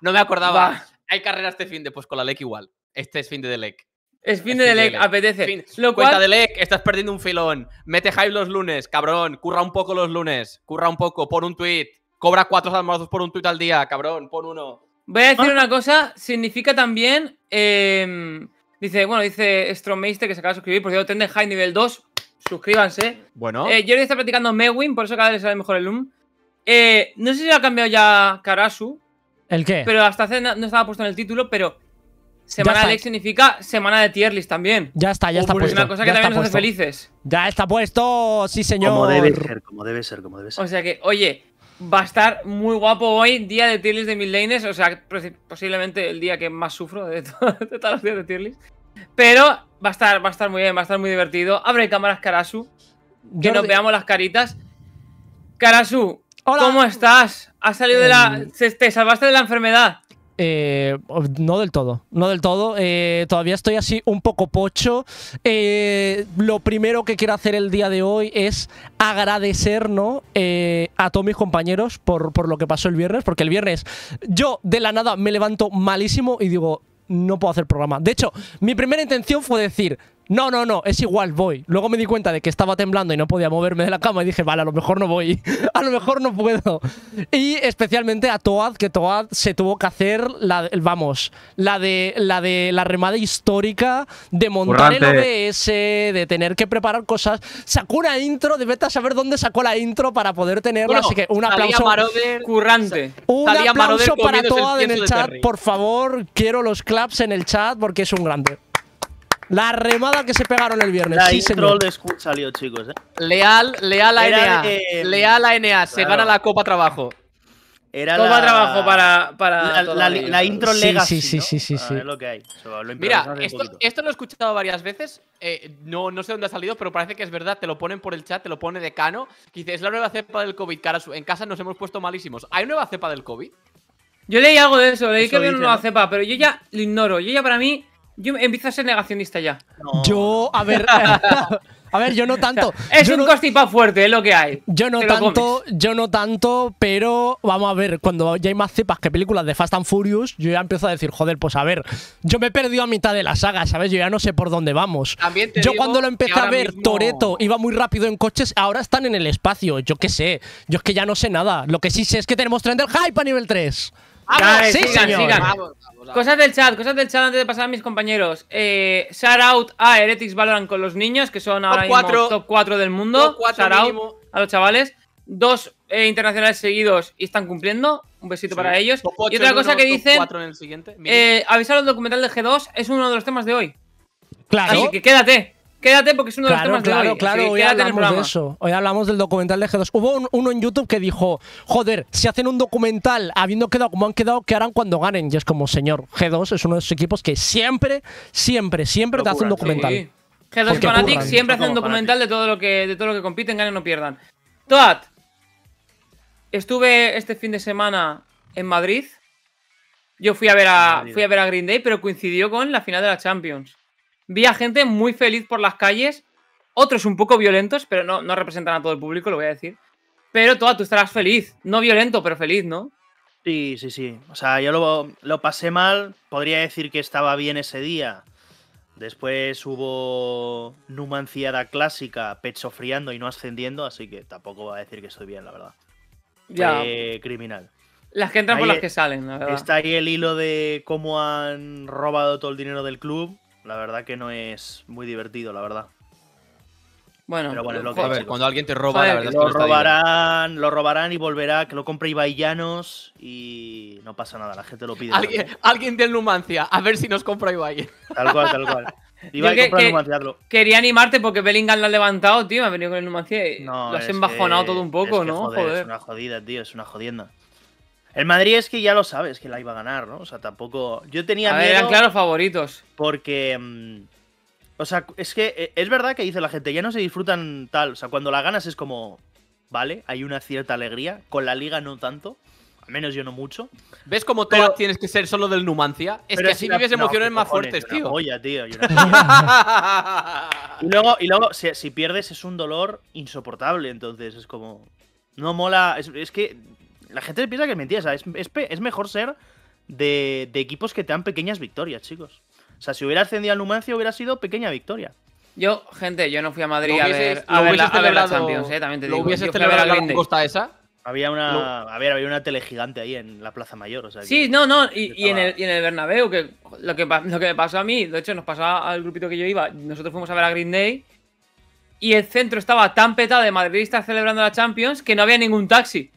no me acordaba. Hay carreras este fin de, pues con la LEC igual. Este es fin de LEC. Es fin, de, de LEC, apetece. Cuenta de LEC, estás perdiendo un filón. Mete hype los lunes, cabrón. Curra un poco los lunes. Curra un poco, pon un tweet. Cobra cuatro almuerzos por un tweet al día, cabrón. Pon uno. Voy a decir ah. una cosa. Significa también. Em, dice, bueno, dice Strommeister que se acaba de suscribir. Por cierto, de High nivel 2. Suscríbanse. Bueno. Eh, Jordi está practicando Mewin, por eso cada vez le sale mejor el Loom. Eh, no sé si lo ha cambiado ya Karasu ¿El qué? Pero hasta hace no estaba puesto en el título, pero Semana de Lex significa semana de tier también. Ya está, ya está puesto. Es una cosa que ya también nos felices. Ya está puesto, sí señor. Como debe ser, como debe ser, como debe ser. O sea que, oye, va a estar muy guapo hoy, día de tier de Mil lanes, o sea, posiblemente el día que más sufro de, todos los días de tier Pero va a estar, va a estar muy bien, va a estar muy divertido. Abre cámaras Karasu, que nos veamos las caritas. Karasu, ¿Cómo estás? ¿Has salido de la. Em. ¿Te salvaste de la enfermedad? Eh, oh, no del todo, no del todo. Eh, todavía estoy así un poco pocho. Eh, lo primero que quiero hacer el día de hoy es agradecer a todos mis compañeros por, por lo que pasó el viernes, porque el viernes yo de la nada me levanto malísimo y digo, no puedo hacer programa. De hecho, mi primera intención fue decir, no, no, no, es igual, voy. Luego me di cuenta de que estaba temblando y no podía moverme de la cama y dije, vale, a lo mejor no voy, a lo mejor no puedo. Y especialmente a Toad, que Toad se tuvo que hacer la, vamos, la de la de la remada histórica de montar el OBS, de tener que preparar cosas. Sacó una intro, de a saber dónde sacó la intro para poder tenerla, así que un aplauso. currante. Un aplauso para Toad en el chat, por favor, quiero los claps en el chat porque es un grande. La remada que se pegaron el viernes. La intro de Scoot salió, chicos. ¿eh? Leal, leal a NA. Leal a NA. Se gana la Copa Trabajo. Era Copa Trabajo para. la, intro sí, Legacy. Sí, sí, sí, sí. Mira, esto, lo he escuchado varias veces. Eh, no, no sé dónde ha salido, pero parece que es verdad. Te lo ponen por el chat, te lo pone de cano. dice: Es la nueva cepa del COVID. Cara, en casa nos hemos puesto malísimos. ¿Hay nueva cepa del COVID? Yo leí algo de eso. Leí que había una nueva cepa, pero yo ya lo ignoro. Yo ya para mí. Yo empiezo a ser negacionista ya. Yo, a ver. A ver, yo no tanto. es un no, fuerte, es lo que hay. Yo no tanto, yo no tanto, pero vamos a ver, cuando ya hay más cepas que películas de Fast and Furious, yo ya empiezo a decir, joder, pues a ver, yo me he perdido a mitad de la saga, ¿sabes? Yo ya no sé por dónde vamos. yo cuando lo empecé a ver, Toreto iba muy rápido en coches, ahora están en el espacio, yo qué sé. Yo es que ya no sé nada. Lo que sí sé es que tenemos tren del hype a nivel 3. Vamos, eh, sigan, sigan. cosas del chat, cosas del chat antes de pasar a mis compañeros. Eh, shout out a Heretics Valorant con los niños, que son ahora mismo top 4 del mundo. shout a los chavales. Dos eh, internacionales seguidos y están cumpliendo. Un besito para ellos. y otra cosa que dicen. Eh, avisar al documental de G2 es uno de los temas de hoy. Claro. Así que quédate. Quédate porque es uno de los temas claro, de hoy. Claro, hoy hablamos del documental de G2. Hubo uno en YouTube que dijo, joder, si hacen un documental habiendo quedado como han quedado, ¿qué harán cuando ganen? Y es como, señor, G2 es uno de esos equipos que siempre, siempre, siempre te hace un documental. G2 y siempre hacen un documental de todo lo que de todo lo que compiten, ganen o pierdan. Toad, estuve este fin de semana en Madrid. Yo fui a ver a, fui a ver a Green Day, pero coincidió con la final de la Champions vi a gente muy feliz por las calles, otros un poco violentos, pero no, no representan a todo el público, lo voy a decir. Pero toda, tú estarás feliz, no violento, pero feliz, ¿no? Sí, sí, sí. O sea, yo lo, lo pasé mal, podría decir que estaba bien ese día. Después hubo Numanciada clásica, pecho friando y no ascendiendo, así que tampoco voy a decir que estoy bien, la verdad. Ya. criminal. Las que entran por las que salen, la verdad. Está ahí el hilo de cómo han robado todo el dinero del club la verdad que no es muy divertido, la verdad. Bueno, a ver, cuando alguien te roba, la verdad lo es que robarán, lo robarán y volverá, que lo compre Llanos y no pasa nada, la gente lo pide. Alguien, alguien del Numancia, a ver si nos compra Ibai. Tal cual, tal cual. Ibai compra que, Quería animarte porque Bellingham lo ha levantado, tío, me ha venido con el Numancia y no, lo has embajonado todo un poco, ¿no? Joder, es una jodida, tío, es una jodienda. El Madrid es que ya lo sabes que la iba a ganar, ¿no? O sea, tampoco. Yo tenía a eran claros favoritos. Porque. Mm, o sea, es que eh, es verdad que dice la gente, ya no se disfrutan tal. O sea, cuando la ganas es como. Vale, hay una cierta alegría. Con la liga no tanto. Al menos yo no mucho. ¿Ves como todo tienes que ser solo del Numancia? Es que así vives emociones más fuertes, tío. Una tío y, luego, y luego si, pierdes es un dolor insoportable. Entonces es como. No mola. es que la gente piensa que es mentira. es, mejor ser de, equipos que te dan pequeñas victorias, chicos. O sea, si hubiera ascendido al Numancia hubiera sido pequeña victoria. Yo, gente, yo no fui a Madrid a ver, a, ver la, Champions, eh, también te digo. ¿Lo hubieses celebrado esa? Había una, había una tele gigante ahí en la Plaza Mayor. sí, no, no, y, en el, Bernabéu, que lo, que me pasó a mí, de hecho nos pasaba al grupito que yo iba, nosotros fuimos a ver a Green Day y el centro estaba tan petado de madridistas celebrando la Champions que no había ningún taxi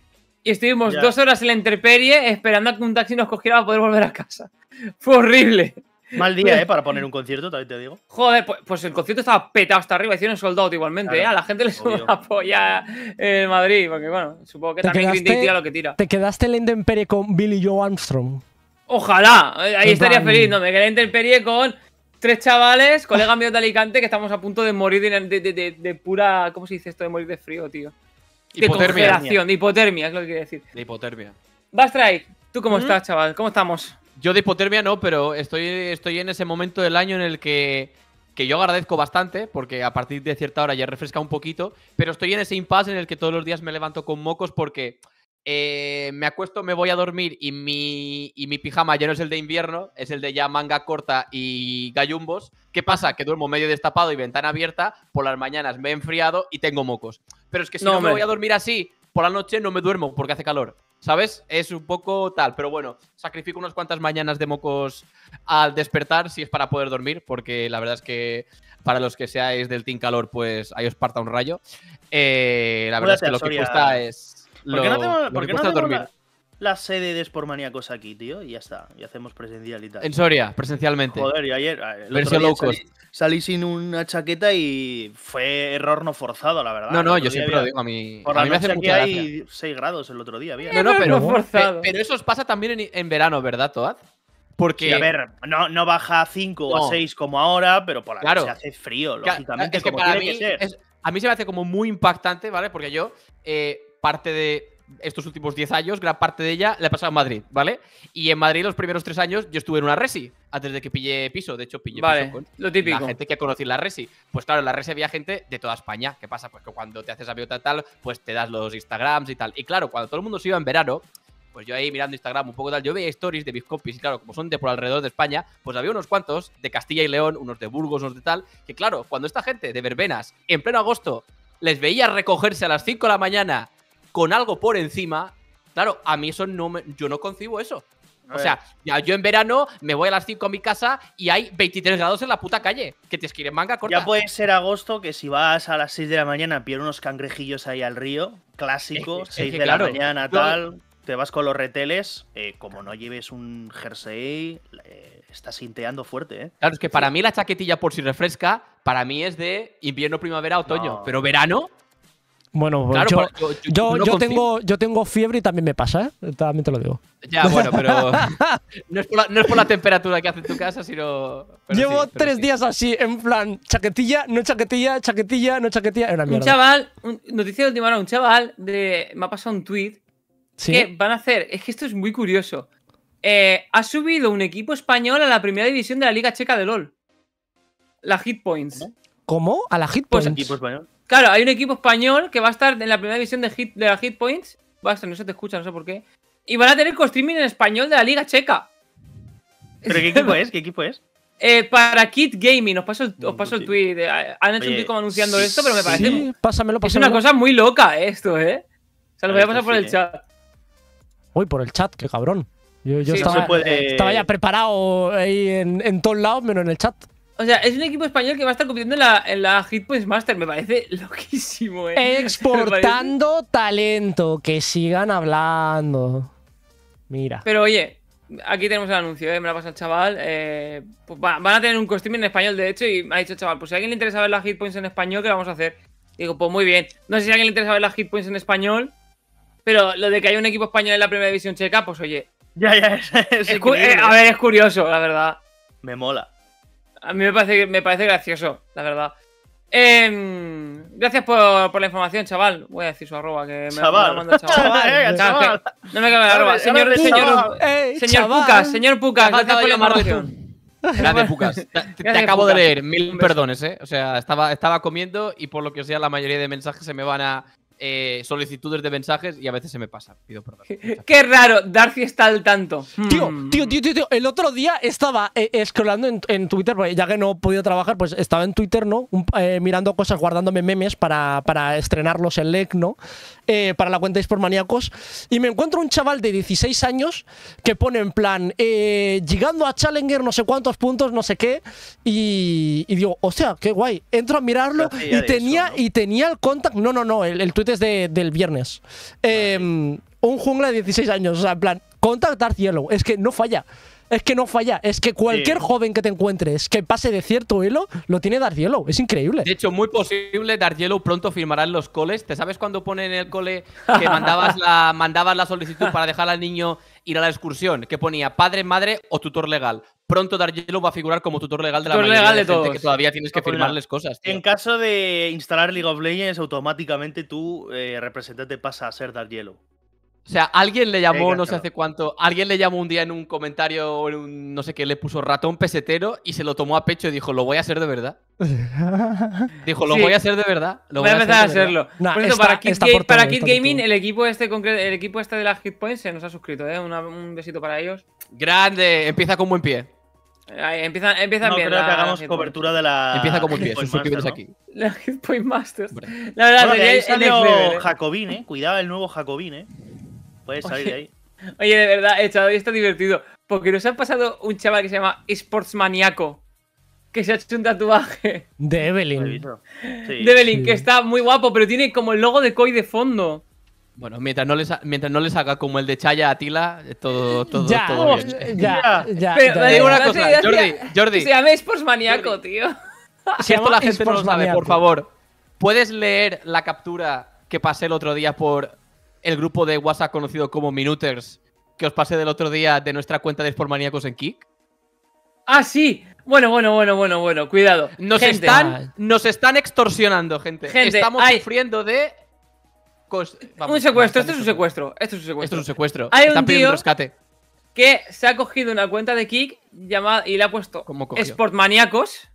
y estuvimos dos horas en la interperie esperando a que un taxi nos cogiera para poder volver a casa. Fue horrible. Mal día, ¿eh? Para poner un concierto, también te digo. Joder, pues, pues el concierto estaba petado hasta arriba, hicieron soldado igualmente, ¿eh? A la gente le sube la polla en Madrid, porque bueno, supongo que también quedaste, Green tira lo que tira. ¿Te quedaste en la interperie con Billy Joe Armstrong? Ojalá, eh, ahí estaría feliz, no, me quedé en la interperie con tres chavales, colega mío de Alicante, que estamos a punto de morir de, pura. ¿Cómo se dice esto? De morir de frío, tío. De hipotermia. de hipotermia, es lo que quiero decir. De hipotermia. Bastray, ¿tú cómo ¿Mm? estás, chaval? ¿Cómo estamos? Yo de hipotermia no, pero estoy, estoy en ese momento del año en el que, que yo agradezco bastante, porque a partir de cierta hora ya refresca un poquito, pero estoy en ese impasse en el que todos los días me levanto con mocos porque eh, me acuesto, me voy a dormir y mi, y mi pijama ya no es el de invierno, es el de ya manga corta y gallumbos. ¿Qué pasa? Que duermo medio destapado y ventana abierta, por las mañanas me he enfriado y tengo mocos pero es que si no, me voy a dormir así, por la noche no me duermo porque hace calor. ¿Sabes? Es un poco tal, pero bueno, sacrifico unas cuantas mañanas de mocos al despertar si es para poder dormir, porque la verdad es que para los que seáis del Team Calor, pues ahí os parta un rayo. Eh, la verdad es que lo que cuesta es. ¿Por no, tengo, dormir la sede de Sportmaníacos aquí, tío, y ya está. Y hacemos presencial y tal. En Soria, presencialmente. Joder, y ayer. Eh, el otro día salí, sin una chaqueta y fue error no forzado, la verdad. No, no, yo siempre lo digo a mí. Por a mí me hace aquí hay 6 grados el otro día, había. No, no, pero, no eh, pero, eso os pasa también en, verano, ¿verdad, Toad? Porque. a ver, no, no baja a 5 o a 6 como ahora, pero por la claro. hace frío, lógicamente. como que ser. a mí se me hace como muy impactante, ¿vale? Porque yo, eh, parte de estos últimos 10 años, gran parte de ella la he pasado en Madrid, ¿vale? Y en Madrid los primeros 3 años yo estuve en una resi, antes de que pillé piso, de hecho pillé piso con lo típico. la gente que conocido la resi. Pues claro, en la resi había gente de toda España, ¿qué pasa? Pues que cuando te haces y tal, pues te das los Instagrams y tal. Y claro, cuando todo el mundo se iba en verano, pues yo ahí mirando Instagram un poco tal, yo veía stories de mis compis, y claro, como son de por alrededor de España, pues había unos cuantos de Castilla y León, unos de Burgos, unos de tal, que claro, cuando esta gente de verbenas, en pleno agosto, les veía recogerse a las 5 de la mañana con algo por encima, claro, a mí eso no me, yo no concibo eso. o sea, ya yo en verano me voy a las 5 a mi casa y hay 23 grados en la puta calle. Que te esquiren manga corta. Ya puede ser agosto que si vas a las 6 de la mañana pierdes unos cangrejillos ahí al río, clásico, 6 de la mañana tal, te vas con los reteles, eh, como no lleves un jersey, eh, estás sinteando fuerte, ¿eh? Claro, es que para mí la chaquetilla por si refresca, para mí es de invierno, primavera, otoño, pero verano, bueno, yo, tengo, yo tengo fiebre y también me pasa, ¿eh? También te lo digo. Ya, bueno, pero. no, es por la, temperatura que hace en tu casa, sino. Llevo tres días así, en plan, chaquetilla, no chaquetilla, chaquetilla, no chaquetilla. mierda. Un chaval, noticia de última hora, un chaval de, me ha pasado un tweet ¿Sí? que van a hacer. Es que esto es muy curioso. Eh, ha subido un equipo español a la primera división de la Liga Checa de LOL. La Hit Points. ¿Cómo? ¿A la Hit pues, Points? Pues, equipo español. Claro, hay un equipo español que va a estar en la primera división de, hit, de la Hit Points. basta no se te escucha, no sé por qué. Y van a tener co-streaming en español de la Liga Checa. ¿Pero qué equipo es? ¿Qué equipo es? Eh, para Kit Gaming, os paso, el tweet. Eh, han hecho un tweet anunciando esto, pero me parece. pásamelo, Es una cosa muy loca eh, esto, ¿eh? O sea, lo voy a pasar por el chat. Uy, por el chat, qué cabrón. Yo, estaba, ya preparado ahí en, en todos lados, menos en el chat. O sea, es un equipo español que va a estar compitiendo en la, en Hit Points Master. Me parece loquísimo, ¿eh? Exportando talento. Que sigan hablando. Mira. Pero oye, aquí tenemos el anuncio, ¿eh? Me la pasa el chaval. Eh, pues van a tener un costume en español, de hecho. Y me ha dicho, chaval, pues si a alguien le interesa ver las Hit Points en español, ¿qué vamos a hacer? digo, pues muy bien. No sé si a alguien le interesa ver las Hit Points en español. Pero lo de que hay un equipo español en la primera división checa, pues oye. Ya, ya, es, eh, A ver, es curioso, la verdad. Me mola. A mí me parece, me parece gracioso, la verdad. Em, gracias por, por, la información, chaval. Voy a decir su arroba que chaval. me, chaval. No me cabe la arroba. Señor, señor, señor Pucas, señor Pucas, gracias por la información. Gracias, Pucas. Te, acabo de leer, mil perdones, eh. O sea, estaba, estaba comiendo y por lo que sea, la mayoría de mensajes se me van a eh, solicitudes de mensajes y a veces se me pasa. Pido perdón. Qué raro, Darcy está al tanto. Hmm. Tío, tío, tío, tío, el otro día estaba eh, scrollando en, Twitter, ya que no he podido trabajar, pues estaba en Twitter, ¿no? Eh, mirando cosas, guardándome memes para, para estrenarlos en LEC, eh, para la cuenta de maníacos. Y me encuentro un chaval de 16 años que pone en plan, eh, llegando a Challenger no sé cuántos puntos, no sé qué. Y, y digo, sea qué guay. Entro a mirarlo y tenía, y tenía el contacto. No, no, no, el, el tweet es de, del viernes. Ah, em, un jungla de 16 años, o sea, en plan, contactar cielo es que no falla es que no falla. Es que cualquier joven que te encuentres que pase de cierto hilo, lo tiene Dark Es increíble. De hecho, muy posible Dark Yellow pronto firmará en los coles. ¿Te sabes cuando ponen en el cole que mandabas la, solicitud para dejar al niño ir a la excursión? Que ponía padre, madre o tutor legal pronto Yellow va a figurar como tutor legal de la tutor legal de, de que todavía tienes que firmarles cosas. En caso de instalar League of Legends, automáticamente tú, eh, representante, pasa a ser Yellow. O sea, alguien le llamó, no sé hace cuánto, alguien le llamó un día en un comentario en un no sé qué, le puso ratón pesetero y se lo tomó a pecho y dijo, lo voy a hacer de verdad. dijo, lo voy a hacer de verdad. voy, a empezar a hacerlo. para Kid, Gaming, el equipo, este, el equipo este de la Hit Points se nos ha suscrito, ¿eh? un besito para ellos. Grande, empieza con buen pie. Empieza empiezan, no, Creo que hagamos cobertura de la. Empieza buen pie, La Hit Masters. La verdad, bueno, de ¿eh? Cuidado el nuevo Jacobine. eh. Puedes salir de ahí. Oye, de verdad, he eh, chaval, está divertido. Porque nos ha pasado un chaval que se llama Sportsmaniaco. Que se ha hecho un tatuaje. De Evelyn. Sí. De Evelyn, que está muy guapo, pero tiene como el logo de Koi de fondo. Bueno, mientras no le, mientras no saca como el de Chaya a Tila, eh, todo, todo, bien. Ya, ya, pero, digo una cosa, Jordi, Jordi. se llama Sportsmaniaco, tío. Si esto la gente no sabe, por favor, ¿puedes leer la captura que pasé el otro día por el grupo de WhatsApp conocido como Minuters que os pasé del otro día de nuestra cuenta de Sportmaníacos en Kick? Ah, sí. Bueno, bueno, bueno, bueno, bueno, cuidado. Nos, Están, nos están extorsionando, gente. Estamos sufriendo de. un secuestro, esto es un secuestro. Esto es un secuestro. es un secuestro. Hay un rescate. Que se ha cogido una cuenta de Kick llamada, y le ha puesto Sportmaníacos.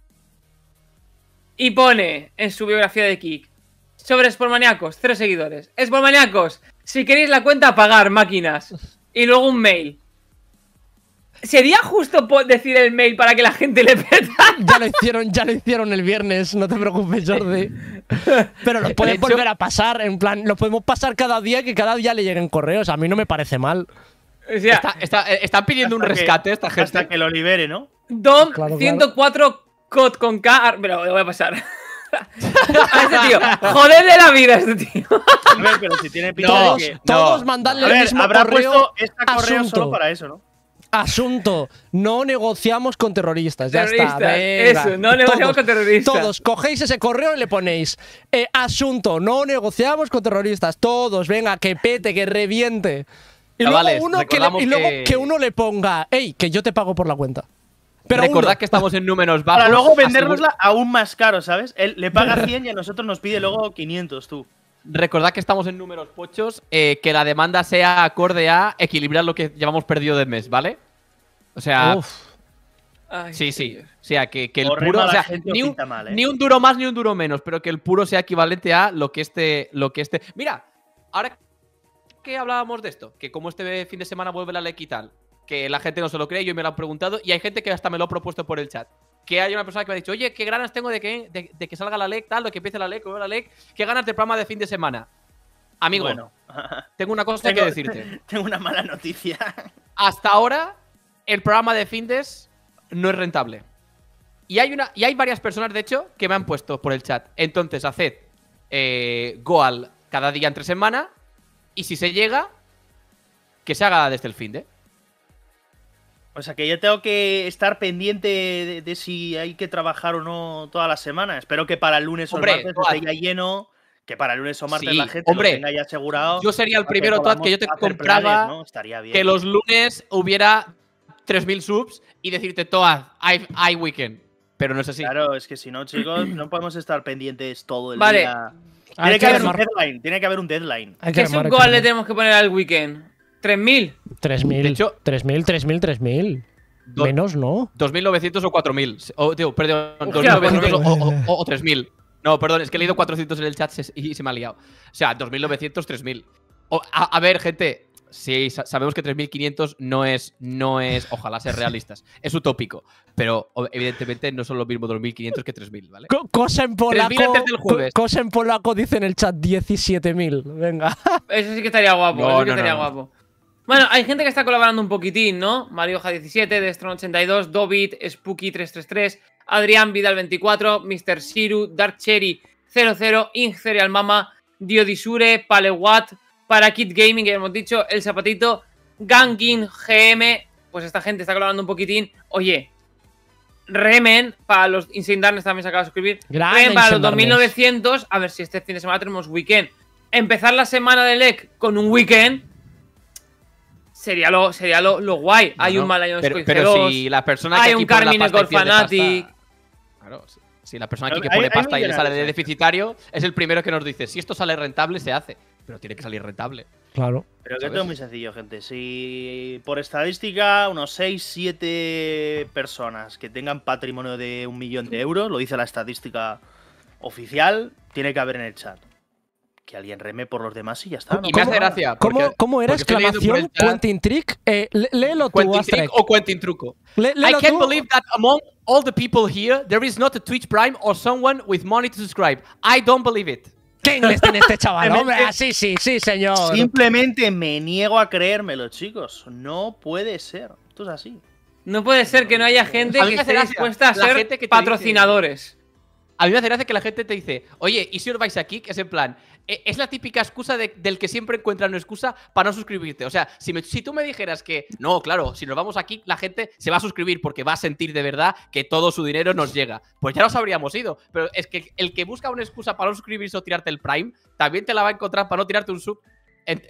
Y pone en su biografía de Kick sobre Sportmaníacos, tres seguidores. Sportmaníacos, si queréis la cuenta a pagar, máquinas. Y luego un mail. ¿Sería justo decir el mail para que la gente le peta? Ya lo hicieron, ya lo hicieron el viernes, no te preocupes, Jordi. Pero lo pueden volver a pasar, en plan, lo podemos pasar cada día que cada día le lleguen correos. A mí no me parece mal. Eh, está, pidiendo un rescate esta gente. que lo libere, ¿no? Dom 104 cod con K. pero lo voy a pasar. tío. Joder de la vida este tío. pero si tiene Todos mandarle el mismo habrá puesto esta correo solo para eso, ¿no? Asunto, no negociamos con terroristas. Ya está. Eso, no negociamos con terroristas. Todos cogéis ese correo y le ponéis eh, asunto, no negociamos con terroristas. Todos, venga, que pete, que reviente. Y, ah, luego, uno que, uno le ponga, Ey, que yo te pago por la cuenta. Pero Recordad que estamos en números bajos. Para luego vendérnosla aún más caro, ¿sabes? Él le paga 100 y a nosotros nos pide luego 500, tú. Recordad que estamos en números pochos, eh, que la demanda sea acorde a equilibrar lo que llevamos perdido de mes, ¿vale? O sea... sí, sí. O sea, que, el puro. sea, ¿eh? ni, un, duro más ni un duro menos, pero que el puro sea equivalente a lo que este. Lo que este. Mira, ahora que hablábamos de esto, que como este fin de semana vuelve la ley tal que la gente no se lo cree, yo me lo han preguntado y hay gente que hasta me lo ha propuesto por el chat. Que hay una persona que me ha dicho, oye, qué ganas tengo de que, que salga la LEC, tal, de que empiece la LEC, o la LEC, qué ganas del programa de fin de semana. Amigo, tengo una cosa que decirte. Tengo una mala noticia. Hasta ahora, el programa de Findes no es rentable. Y hay, una, y hay varias personas, de hecho, que me han puesto por el chat. Entonces, haced eh, Goal cada día entre semana. Y si se llega, que se haga desde el fin de. O sea que yo tengo que estar pendiente de, si hay que trabajar o no toda la semana. Espero que para el lunes o martes esté ya lleno que para el lunes o martes la gente hombre, haya asegurado. Yo sería el primero, Toad, que yo te compraba Estaría que los lunes hubiera 3.000 subs y decirte, Toad, hay, weekend. Pero no es así. Claro, es que si no, chicos, no podemos estar pendientes todo el día. Tiene que, haber un deadline, ¿Qué es un le tenemos que poner al weekend? 3.000. 3.000. 3.000, 3.000, 3.000. Menos, ¿no? 2.900 o 4.000. O, perdón, 2.900 o, 3.000. Pues no, perdón, es que he leído 400 en el chat y se me ha liado. O sea, 2.900, 3.000. A, ver, gente, sí, sabemos que 3.500 no es, no es, ojalá ser realistas, es utópico, pero evidentemente no son los mismos 2.500 que 3.000, ¿vale? Cosen cosa en polaco, del jueves. cosa en polaco dice en el chat 17.000, venga. Eso sí que estaría guapo, no, eso sí que estaría guapo. Bueno, hay gente que está colaborando un poquitín, ¿no? Marioja17, Destron82, Dobit, Spooky333, Adrián Vidal24, Mr. Shiru, Dark Cherry 00, Ingerial Mama, Diodisure, Palewat, para Gaming, que hemos dicho, El Zapatito, Gangin GM, pues esta gente está colaborando un poquitín. Oye, Remen, para los Insane también se acaba de suscribir. Remen para los 2900, a ver si este fin de semana tenemos weekend. Empezar la semana de LEC con un weekend sería lo, guay. hay un mal pero, pero si las personas hay un Carmine Claro, si, la persona aquí que pone pasta y le sale de deficitario, es el primero que nos dice, si esto sale rentable, se hace. Pero tiene que salir rentable. Claro. Pero esto es muy sencillo, gente. Si por estadística, unos 6, 7 personas que tengan patrimonio de un millón de euros, lo dice la estadística oficial, tiene que haber en el chat que alguien reme por los demás y ya está. Y me hace gracia. ¿Cómo, era exclamación Quentin Trick? Eh, léelo tú, Quentin Trick o Quentin Truco. Lé, I can't believe that among all the people here there is not a Twitch Prime or someone with money to subscribe. I don't believe it. ¿Qué inglés tiene este chaval? Hombre, ah, sí, sí, señor. Simplemente me niego a creérmelo, chicos. No puede ser. Esto es así. No puede ser que no haya gente que esté dispuesta a ser patrocinadores. A mí me hace gracia que la gente te dice, oye, ¿y si os vais a Kick? es en plan, e-, es la típica excusa del que siempre encuentra una excusa para no suscribirte. O sea, si, si tú me dijeras que, no, claro, si nos vamos aquí, la gente se va a suscribir porque va a sentir de verdad que todo su dinero nos llega. Pues ya nos habríamos ido. Pero es que el que busca una excusa para no suscribirse o tirarte el Prime, también te la va a encontrar para no tirarte un sub.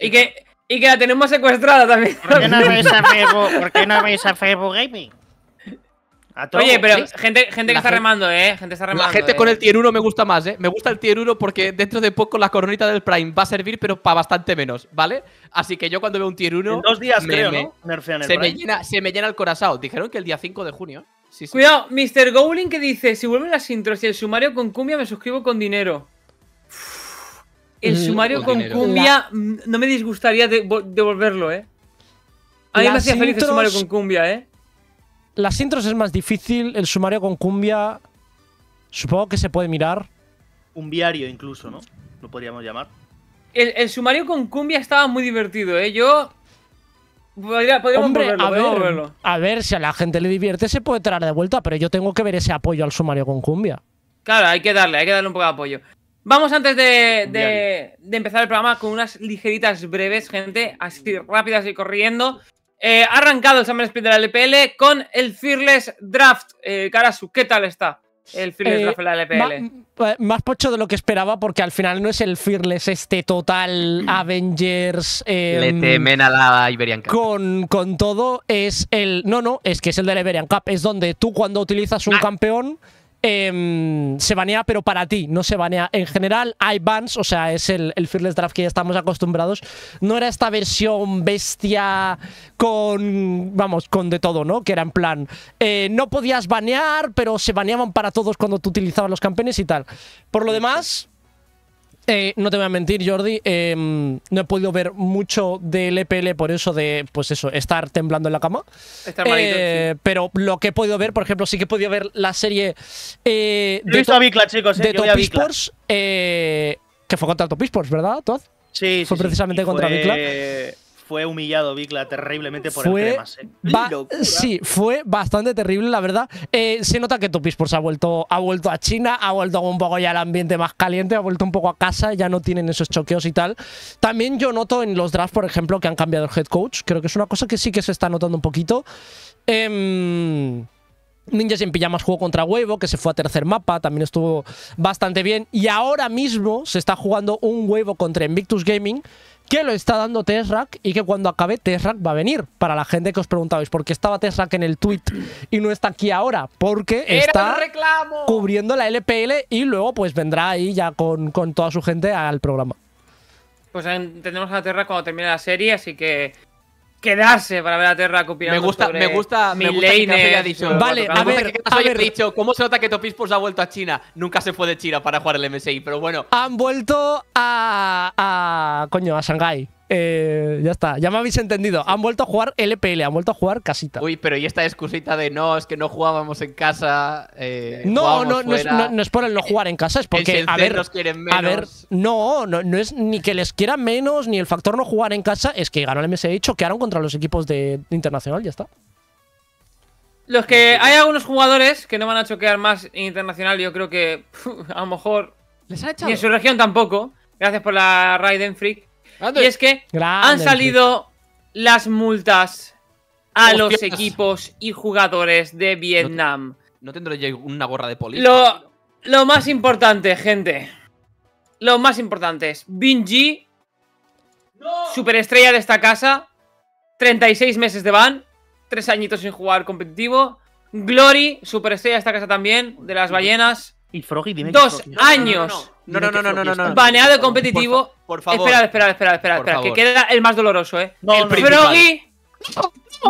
Y que, y que la tenemos secuestrada también. ¿Por qué no no a Facebook Gaming? Oye, pero gente, gente que está remando, ¿eh? Gente La gente ¿eh? con el tier 1 me gusta más, ¿eh? Me gusta el tier 1 porque dentro de poco la coronita del Prime va a servir, pero para bastante menos, ¿vale? Así que yo cuando veo un tier 1. En dos días, creo, ¿no? se, Me llena, se me el corazón. Dijeron que el día 5 de junio. Sí, sí. Cuidado, Mr. Gowling que dice: Si vuelven las intros y el sumario con cumbia, me suscribo con dinero. Mm, el sumario con cumbia mm, no me disgustaría devolverlo, ¿eh? A mí me hacía feliz el sumario con cumbia, ¿eh? Las intros es más difícil, el sumario con cumbia supongo que se puede mirar. Cumbiario incluso, ¿no? Lo podríamos llamar. El, sumario con cumbia estaba muy divertido, ¿eh? Yo... podríamos a, ver, a ver si a la gente le divierte, se puede traer de vuelta, pero yo tengo que ver ese apoyo al sumario con cumbia. Claro, hay que darle, hay que darle un poco de apoyo. Vamos antes de, de, empezar el programa con unas ligeritas breves, gente, así rápidas y corriendo. Eh, ha arrancado el Summer Split de la LPL con el Fearless Draft. Carasu eh, Karasu, ¿qué tal está? El Fearless eh, Draft de la LPL. Pues, más, pocho de lo que esperaba, porque al final no es el Fearless este total mm. Avengers. Em, Le temen la Iberian Cup. Con, con, todo, es el. No, no, es que es el de la Iberian Cup. Es donde tú, cuando utilizas un ah. campeón Em, se banea, pero para ti, no se banea. En general, hay bans, o sea, es el, el Fearless Draft que ya estamos acostumbrados. No era esta versión bestia con, vamos, con de todo, ¿no? Que era en plan, eh, no podías banear, pero se baneaban para todos cuando tú utilizabas los campeones y tal. Por lo demás, eh, no te voy a mentir, Jordi. Em, no he podido ver mucho del EPL por eso de, pues eso, estar temblando en la cama. Eh, pero lo que he podido ver, por ejemplo, sí que he podido ver la serie eh, de, Top, chicos, de Eh que fue contra Top ¿verdad, Sí, sí, Fue precisamente contra Bicla fue humillado Bigla terriblemente por el tema Sí, fue bastante terrible, la verdad. Eh, se nota que se pues, ha vuelto, ha vuelto a China, ha vuelto un poco ya al ambiente más caliente, ha vuelto un poco a casa, ya no tienen esos choqueos y tal. También yo noto en los drafts, por ejemplo, que han cambiado el head coach. Creo que es una cosa que sí que se está notando un poquito. Em, Ninja Ninjas en Pijamas jugó contra Huevo, que se fue a tercer mapa, también estuvo bastante bien. Y ahora mismo se está jugando un Huevo contra Invictus Gaming, que lo está dando TESRAC y que cuando acabe TESRAC va a venir. Para la gente que os preguntabais por qué estaba TESRAC en el tweet y no está aquí ahora, porque está cubriendo la LPL y luego pues vendrá ahí ya con, toda su gente al programa. Pues tendremos a TESRAC cuando termine la serie, así que quedarse para ver a Terra copiando. Me gusta, me gusta, me gusta dicho. Vale, a ver, a ver. dicho, ¿cómo se nota que Topispos ha vuelto a China? Nunca se fue de China para jugar el MSI, pero bueno. Han vuelto a, a coño, a Shanghai. Eh, ya está, ya me habéis entendido. Han vuelto a jugar LPL, han vuelto a jugar casita. Uy, pero ¿y esta excusita de no, es que no jugábamos en casa? Eh, no, no, no es, por el no jugar en casa, es porque, a ver, a ver, no, no, es ni que les quiera menos, ni el factor no jugar en casa, es que ganó el MSI, choquearon contra los equipos de internacional, ya está. Los que hay algunos jugadores que no van a choquear más en internacional, yo creo que a lo mejor. ¿Les ha Ni en su región tampoco. Gracias por la Raiden Freak. Y es que han salido las multas a los equipos y jugadores de Vietnam. No, tendré yo una gorra de policía. Lo, más importante, gente. Lo más importante es bingi superestrella de esta casa, 36 meses de ban, 3 añitos sin jugar competitivo. Glory, superestrella de esta casa también, de las ballenas. Y Froggy, Dos años. No, no, no, no, no, no, no. Baneado competitivo. Por, favor. Espera, espera, espera, espera, espera. Que queda el más doloroso, eh. No, el Froggy.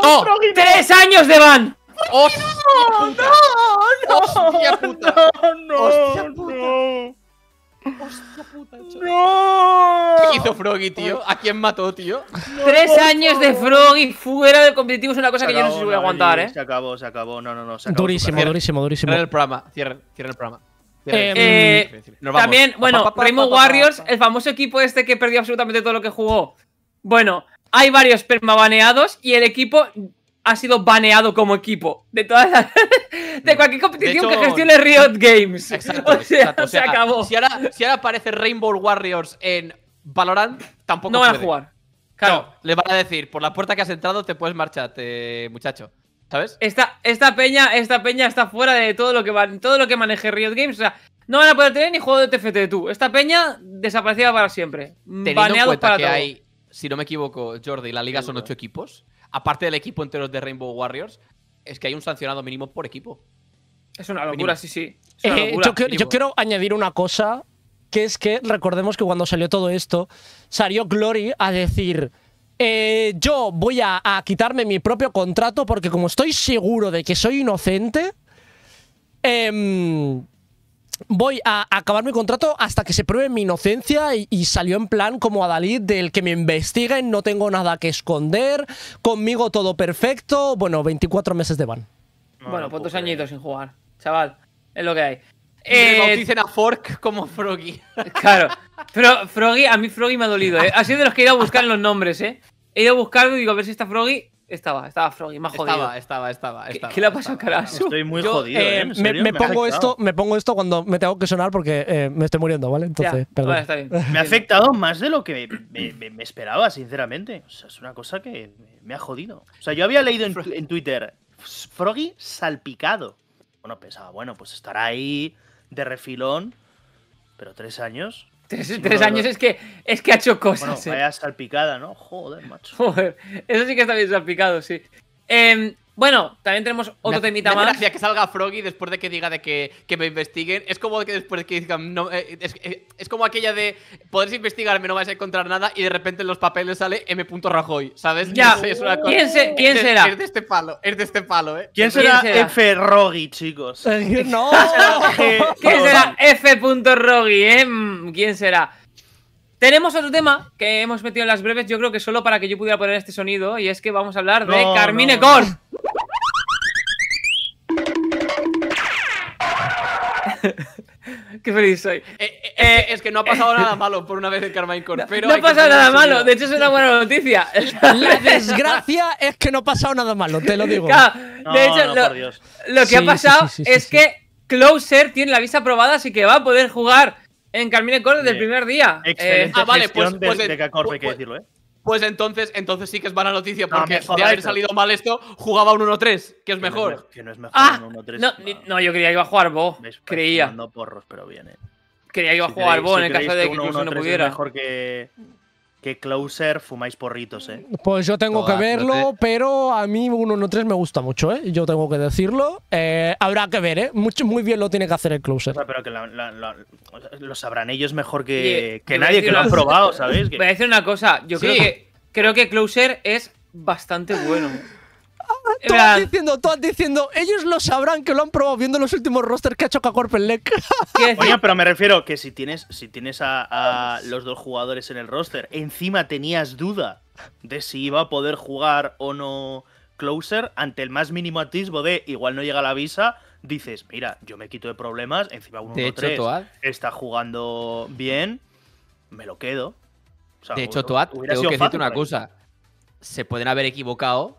No, tres años de ban. ¡Oh, no, no, no, hostia puta. no, hostia puta. Hostia puta, ¡No! ¿Qué hizo Froggy, tío? ¿A quién mató, tío? Tres años de Froggy fuera del competitivo es una cosa que yo no sé si voy a aguantar, ¿eh? Se acabó, se acabó. No, no, no. durísimo, durísimo, durísimo. Cierren el programa. Cierren, cierren el programa. Em, eh, también, bueno, Rainbow Warriors, el famoso equipo este que perdió absolutamente todo lo que jugó. Bueno, hay varios permabaneados y el equipo ha sido baneado como equipo de todas de mm. cualquier competición que gestione Riot Games. Exacto, o, sea, se Si ahora, aparece Rainbow Warriors en Valorant, tampoco van a jugar. Claro, le van a decir, por la puerta que has entrado te puedes marchar, muchacho. ¿sabes? Esta, peña, esta peña está fuera de todo lo que va, todo lo que maneje Riot Games. O sea, no van a poder tener ni juego de TFT tú. Esta peña desaparecida para siempre. Teniendo para que hay, si no me equivoco, Jordi, la liga son ocho equipos. Aparte del equipo entero de Rainbow Warriors, es que hay un sancionado mínimo por equipo. Es una locura, sí, sí. Eh, yo quiero añadir una cosa, que es que recordemos que cuando salió todo esto, salió Glory a decir eh, yo voy a, quitarme mi propio contrato porque como estoy seguro de que soy inocente, em, voy a acabar mi contrato hasta que se pruebe mi inocencia y, salió en plan como Adalid del que me investiguen, no tengo nada que esconder, conmigo todo perfecto, bueno, 24 meses de van. bueno, pues dos añitos sin jugar, chaval, es lo que hay. Eh, bauticen a Fork como Froggy. Claro. Pero Froggy, a mí Froggy me ha dolido, ¿eh? Ha sido de los que he ido a buscar los nombres, ¿eh? He ido a buscarlo y digo, a ver si está Froggy. Estaba, estaba Froggy, me ha jodido. Estaba, estaba, estaba. ¿Qué, le ha pasado carajo? Estoy muy jodido, ¿eh? Em, me, pongo esto, me pongo esto cuando me tengo que sonar porque eh, me estoy muriendo, ¿vale? Entonces, perdón. Me ha afectado más de lo que me, esperaba, sinceramente. O sea, es una cosa que me ha jodido. O sea, yo había leído en Twitter Froggy salpicado. Bueno, pensaba, bueno, pues estará ahí de refilón, pero tres años. Tres, años es que es que ha hecho cosas. Bueno, vaya salpicada, ¿no? Joder, macho. Joder, eso sí que está bien salpicado, sí. Eh, bueno, también tenemos otro temita me, más. que salga Froggy después de que diga de que, que me investiguen. Es como que después de que digan. No, eh, es, eh, es, como aquella de. Podés investigarme, no vais a encontrar nada. Y de repente en los papeles sale M. Rajoy, ¿sabes? Ya. Es una cosa. ¿Quién, ¿quién será? Es de este palo, es de este palo, ¿eh? ¿Quién será, F. Rogi, chicos? no. Eh, mm, ¿Quién será F. Rogi? eh? ¿Quién será? Tenemos otro tema que hemos metido en las breves, yo creo que solo para que yo pudiera poner este sonido, y es que vamos a hablar de Carmine Cor Qué feliz soy. Eh, eh, eh, es que no ha pasado nada malo por una vez en Carmine Cor no ha pasado nada malo, de hecho es una buena noticia. La desgracia es que no ha pasado nada malo, te lo digo. de hecho, lo, que ha pasado es que Closer tiene la visa aprobada, así que va a poder jugar en Carmine Corp desde el primer día. Eh, Excelente ah, vale, pues, pues, de pues, hay que pues, decirlo, ¿eh? Pues entonces, entonces sí que es mala noticia, porque no, de haber salido mal esto, jugaba un 1-3, que es mejor. que no es mejor ah, un 1-3. No, no, yo creía que iba a jugar Bo. Pues, creía. No porros, pero bien, eh. Creía que iba a jugar si Bo en el caso de que no pudiera. Es mejor que, que Closer fumáis porritos, ¿eh? Pues yo tengo que verlo, pero a mí uno tres me gusta mucho, ¿eh? Yo tengo que decirlo. Eh, habrá que ver, ¿eh? Mucho, muy bien lo tiene que hacer el Closer. pero que lo sabrán ellos mejor que, nadie, que lo han probado, ¿sabéis? Voy a decir una cosa, yo creo que Closer es bastante bueno todas diciendo, todas diciendo, ellos lo sabrán que lo han probado viendo los últimos rosters que ha hecho Kakorpelec. Oye, pero me refiero que si tienes, si tienes a, los dos jugadores en el roster, encima tenías duda de si iba a poder jugar o no Closer ante el más mínimo atisbo de igual no llega la visa, dices, mira, yo me quito de problemas, encima 1-3 está jugando bien, me lo quedo. de hecho, Toad, tengo que decirte una cosa. Se pueden haber equivocado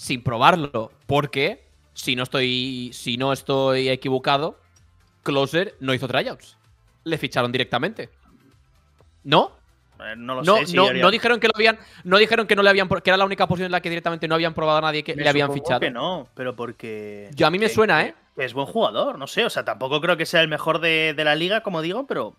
sin probarlo. Porque, si no estoy, si no estoy equivocado, Closer no hizo tryouts. Le ficharon directamente. ¿No? Eh, no lo sé. no, no, dijeron que lo habían. No dijeron que no le habían. que era la única posición en la que directamente no habían probado a nadie que le habían fichado. no, pero porque. Yo a mí me suena, ¿eh? es buen jugador, no sé. O sea, tampoco creo que sea el mejor de la liga, como digo, pero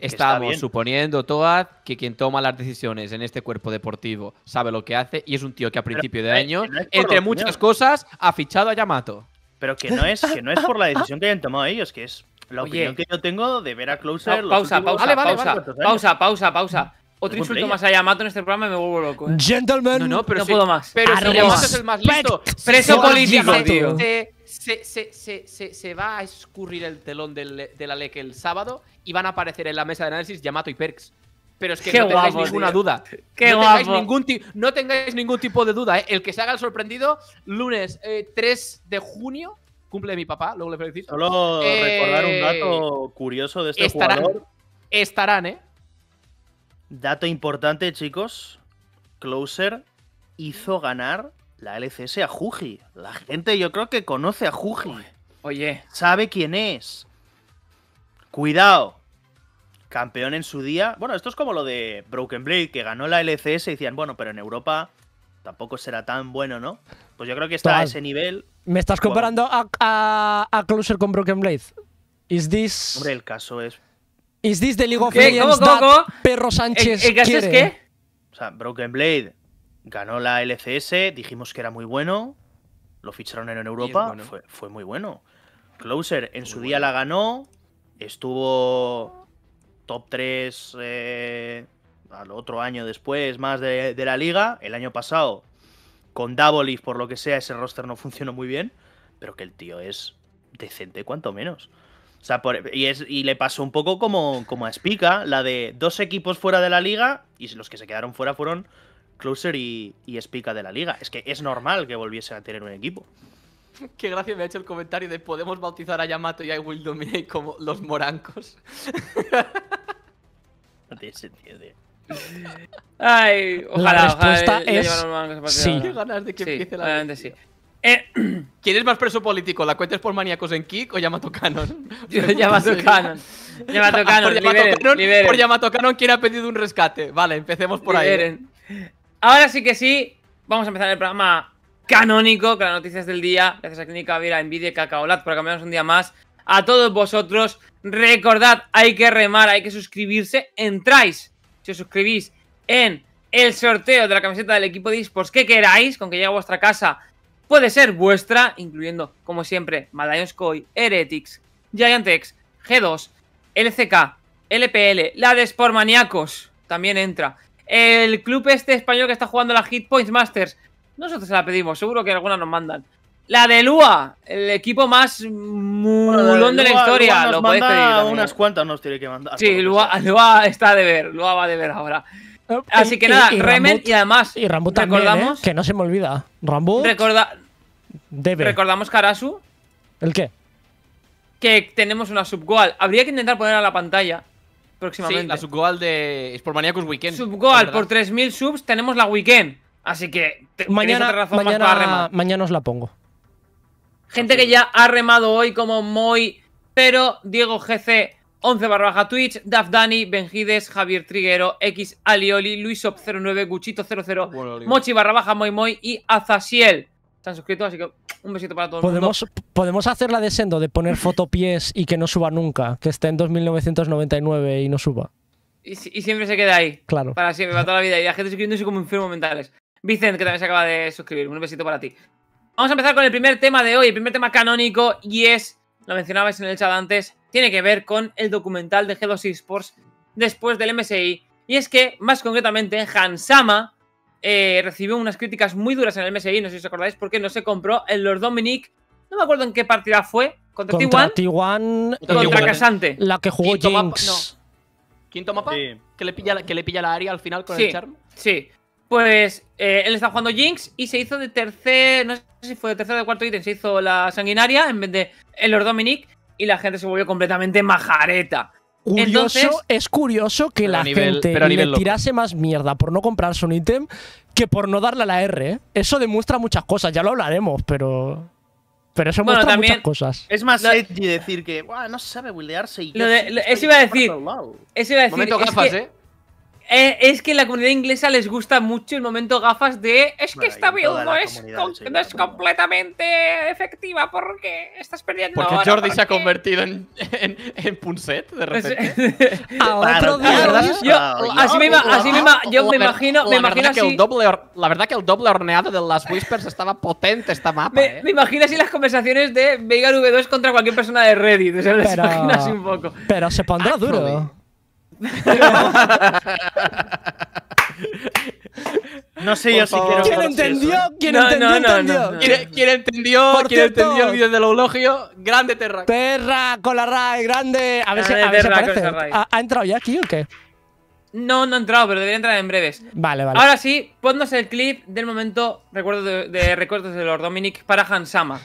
Estamos suponiendo, Toad, que quien toma las decisiones en este cuerpo deportivo sabe lo que hace y es un tío que a principio de año, entre muchas cosas, ha fichado a Yamato. Pero que no es, que no es por la decisión que hayan tomado ellos, que es la opinión que yo tengo de ver a Closer. pausa, pausa, pausa, pausa, pausa, pausa. Otro insulto más a Yamato en este programa y me vuelvo loco. Eh. Gentlemen, no, pero puedo más. Pero si Yamato es el más listo. Preso político, tío. Se, se, se, se, va a escurrir el telón de la LEC el sábado y van a aparecer en la mesa de análisis Yamato y Perks. Pero es que no tengáis ninguna duda. no, tengáis Ningún tipo de duda. ¿eh? El que se haga el sorprendido, lunes 3 eh, de junio, cumple mi papá, luego le Solo recordar un dato eh, curioso de este estarán, jugador. Estarán, ¿eh? Dato importante, chicos. Closer hizo ganar la LCS a Juji. La gente yo creo que conoce a Juji. Oye. Sabe quién es. Cuidado campeón en su día. Bueno, esto es como lo de Broken Blade, que ganó la LCS y decían, bueno, pero en Europa tampoco será tan bueno, ¿no? Pues yo creo que está a ese nivel. ¿Me estás comparando a, Closer con Broken Blade? Is this... Hombre, el caso es... Is this de League of Legends Perro Sánchez qué el es qué? O sea, Broken Blade ganó la LCS, dijimos que era muy bueno, lo ficharon en Europa, fue, muy bueno. Closer en su día la ganó, estuvo top 3 eh, al otro año después, más de, la liga. El año pasado, con Davoliv, por lo que sea, ese roster no funcionó muy bien, pero que el tío es decente, cuanto menos. O sea, y, es, y le pasó un poco como, como a Spica, la de dos equipos fuera de la liga y los que se quedaron fuera fueron Closer y, y Spica de la liga. Es que es normal que volviese a tener un equipo. Qué gracia me ha hecho el comentario de podemos bautizar a Yamato y a Will Dominate como los morancos. No tiene sentido, Ay, ojalá, la respuesta es sí. ganas de que la sí. Eh, ¿Quién es más preso político? ¿La cuentas por maníacos en Kik o Yamato Cannon? Yamato Cannon Yamato ah, Canon, por liberen, Yamato Canon, liberen. por Yamato Canon ¿quién ha pedido un rescate? Vale, empecemos por ahí. Ahora sí que sí, vamos a empezar el programa canónico con las noticias del día. Gracias a Clínica Vira, Envidia y Cacaolat por cambiarnos un día más. A todos vosotros, recordad, hay que remar, hay que suscribirse. Entráis, si os suscribís en el sorteo de la camiseta del equipo de esports que queráis, con que llegue a vuestra casa, puede ser vuestra, incluyendo, como siempre, Medallions Heretics, Giantex, G2, LCK, LPL, la de Sportmaniacos, también entra. El club este español que está jugando la Hit Points Masters, nosotros se la pedimos, seguro que alguna nos mandan. La de Lua, el equipo más mulón de, la historia. lo podéis pedir. Unas cuantas nos tiene que mandar. Sí, Lua, está de ver, Lua va de ver ahora. Así que nada, Remen y además. Y Rambut también. ¿eh? Que no se me olvida. Rambo. debe. ¿Recordamos Karasu? ¿El qué? Que tenemos una subgoal. Habría que intentar ponerla a la pantalla próximamente. Sí, la subgoal de Sportmaniacus Weekend. Subgoal por 3.000 subs tenemos la Weekend. Así que mañana, mañana, os la pongo. Gente que ya ha remado hoy como Moy, pero Diego GC 11 barra baja Twitch, Daf Dani, Benjides, Javier Triguero, X Alioli, Luisop09, Guchito00, Mochi barra baja Moy Moy y Azasiel. Están suscritos, así que un besito para todos. Podemos, podemos hacer la de Sendo, de poner fotopies y que no suba nunca, que esté en 2999 y no suba. Y, siempre se queda ahí. Claro. Para siempre, para toda la vida. Y la gente suscribiéndose como enfermos mentales. Vicent, que también se acaba de suscribir. Un besito para ti. Vamos a empezar con el primer tema de hoy, el primer tema canónico, y es, lo mencionabais en el chat antes, tiene que ver con el documental de G2 Esports después del MSI. Y es que, más concretamente, Hansama eh, recibió unas críticas muy duras en el MSI, no sé si os acordáis, porque no se compró el Lord Dominic. No me acuerdo en qué partida fue. Contra, T1. contra Casante. La que jugó Jinx. Mapa, Quinto mapa. Que, le pilla, que le pilla la área al final con el charm. Sí. Pues eh, él está jugando Jinx y se hizo de tercer, no sé si fue de tercer o de cuarto ítem, se hizo la sanguinaria en vez de el Lord Dominic y la gente se volvió completamente majareta. Curioso, es curioso que la gente tirase más mierda por no comprarse un ítem que por no darle a la R. ¿eh? Eso demuestra muchas cosas, ya lo hablaremos, pero. Pero eso demuestra muchas cosas. Es más edgy eh, decir que no sabe buildearse y. eso, iba a decir, eso iba a decir. Eh, es que la comunidad inglesa les gusta mucho el momento gafas de es que esta build no es, completamente efectiva porque estás perdiendo Porque Jordi se ha convertido en, en, Punset de repente. a otro así así yo me imagino, la así. la verdad que el doble horneado de las Whispers estaba potente esta mapa. Me, eh. imagino así las conversaciones de Vegan V2 contra cualquier persona de Reddit. O pero, poco. Pero se pondrá duro. No sé yo si quiero. ¿Quién entendió? ¿Quién entendió? entendió? entendió el video del eulogio? Grande Terra. Terra con la RAI, grande. A ver si, a aparece. ¿Ha, entrado ya aquí o qué? No, no ha entrado, pero debería entrar en breves. Vale, vale. Ahora sí, ponnos el clip del momento de, recuerdos de Lord Dominic para Hansama.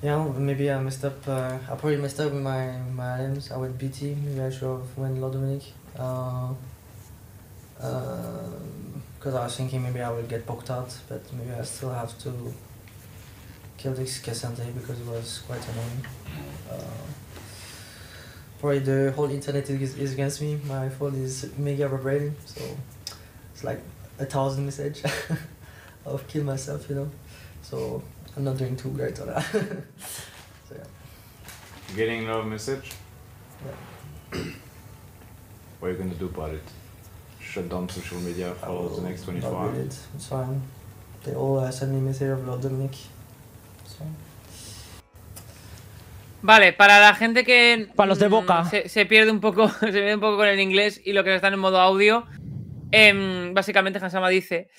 Yeah, maybe I messed up. Uh, I probably messed up with my my items. I went BT. Maybe I should have went Low Dominic. Because uh, uh, I was thinking maybe I will get poked out, but maybe I still have to kill this Cassante because it was quite annoying. Uh, probably the whole internet is, is against me. My phone is mega vibrating, so it's like a thousand message of kill myself, you know. So I'm not doing too great on that. so yeah. Getting no message. Yeah. what are you gonna do about it? Shut down social media for the next 24 hours. it. It's fine. They all uh, send me message about Dominic. So. Vale, para la gente que para los de mm, boca se, se, pierde un poco, se pierde un poco con el inglés y lo que están en modo audio, eh, básicamente Hansama dice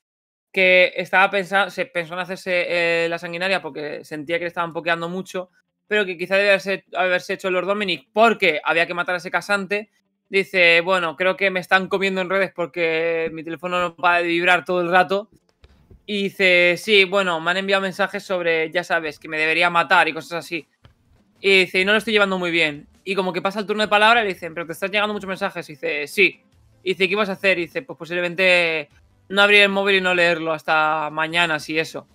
que estaba pensando, se pensó en hacerse eh, la sanguinaria porque sentía que le estaban pokeando mucho, pero que quizá debe haberse, hecho hecho Lord Dominic porque había que matar a ese casante. Dice, bueno, creo que me están comiendo en redes porque mi teléfono no va a vibrar todo el rato. Y dice, sí, bueno, me han enviado mensajes sobre, ya sabes, que me debería matar y cosas así. Y dice, y no lo estoy llevando muy bien. Y como que pasa el turno de palabra, le dicen, pero te están llegando muchos mensajes. Y dice, sí. Y dice, ¿qué vas a hacer? Y dice, pues posiblemente no abrir el móvil y no leerlo hasta mañana, si eso.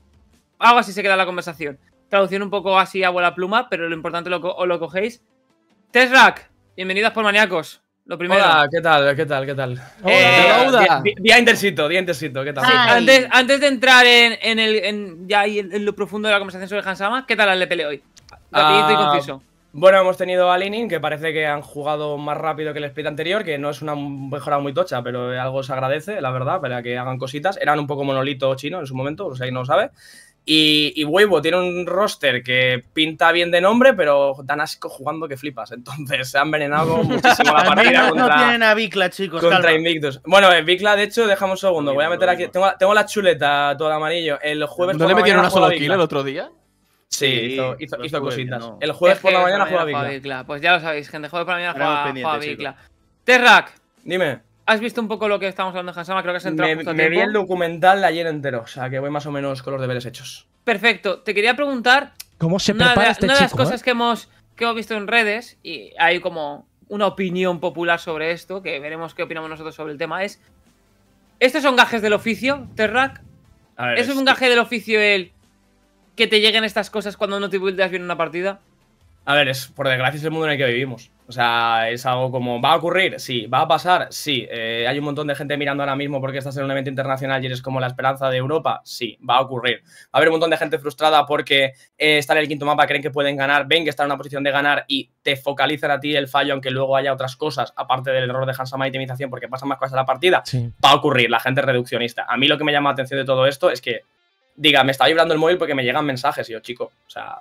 Algo así se queda la conversación. Traducción un poco así a la pluma, pero lo importante lo lo cogéis. Tesrak, bienvenidas por maníacos. Lo primero. Hola, ¿qué tal? ¿Qué tal? ¿Qué tal? Eh, día intercito, día ¿qué tal? antes, de entrar en, en el, ya en lo profundo de la conversación sobre Hansama, ¿qué tal le LPL hoy? Rapidito y ah, conciso. Bueno, hemos tenido a Lenin, que parece que han jugado más rápido que el split anterior, que no es una mejora muy tocha, pero algo se agradece, la verdad, para que hagan cositas. Eran un poco monolito chino en su momento, o sea, no lo sabe. Y, huevo Weibo tiene un roster que pinta bien de nombre, pero dan asco jugando que flipas. Entonces se han envenenado muchísimo la partida. contra, no tienen a Vicla, chicos. Contra Invictus. Bueno, Vicla, eh, de hecho, dejamos un segundo. Voy a meter aquí. Tengo, la chuleta toda amarillo. El jueves. ¿No le metieron una solo kill el otro día? Sí, hizo, cositas. El jueves por la mañana, juega a Pues ya lo sabéis, gente. jueves por la mañana juega, a Bicla. Terrak. Dime. ¿Has visto un poco lo que estamos hablando de Hansama? Creo que has entrado. Me, justo me vi el documental de ayer entero, o sea que voy más o menos con los deberes hechos. Perfecto. Te quería preguntar. ¿Cómo se prepara una, este una de las cosas eh? que hemos que hemos visto en redes, y hay como una opinión popular sobre esto, que veremos qué opinamos nosotros sobre el tema, es. ¿Estos son gajes del oficio, Terrak? ¿Es un este gaje del oficio el que te lleguen estas cosas cuando no te buildeas bien una partida? A ver, es por desgracia es el mundo en el que vivimos. O sea, es algo como, ¿va a ocurrir? Sí, ¿va a pasar? Sí. Eh, ¿Hay un montón de gente mirando ahora mismo porque estás en un evento internacional y eres como la esperanza de Europa? Sí, va a ocurrir. Va a haber un montón de gente frustrada porque eh, en el quinto mapa, creen que pueden ganar, ven que están en una posición de ganar y te focalizan a ti el fallo, aunque luego haya otras cosas, aparte del error de Hansama itemización, porque pasan más cosas a la partida. Sí. Va a ocurrir, la gente es reduccionista. A mí lo que me llama la atención de todo esto es que diga, me está vibrando el móvil porque me llegan mensajes. Y yo, chico, o sea,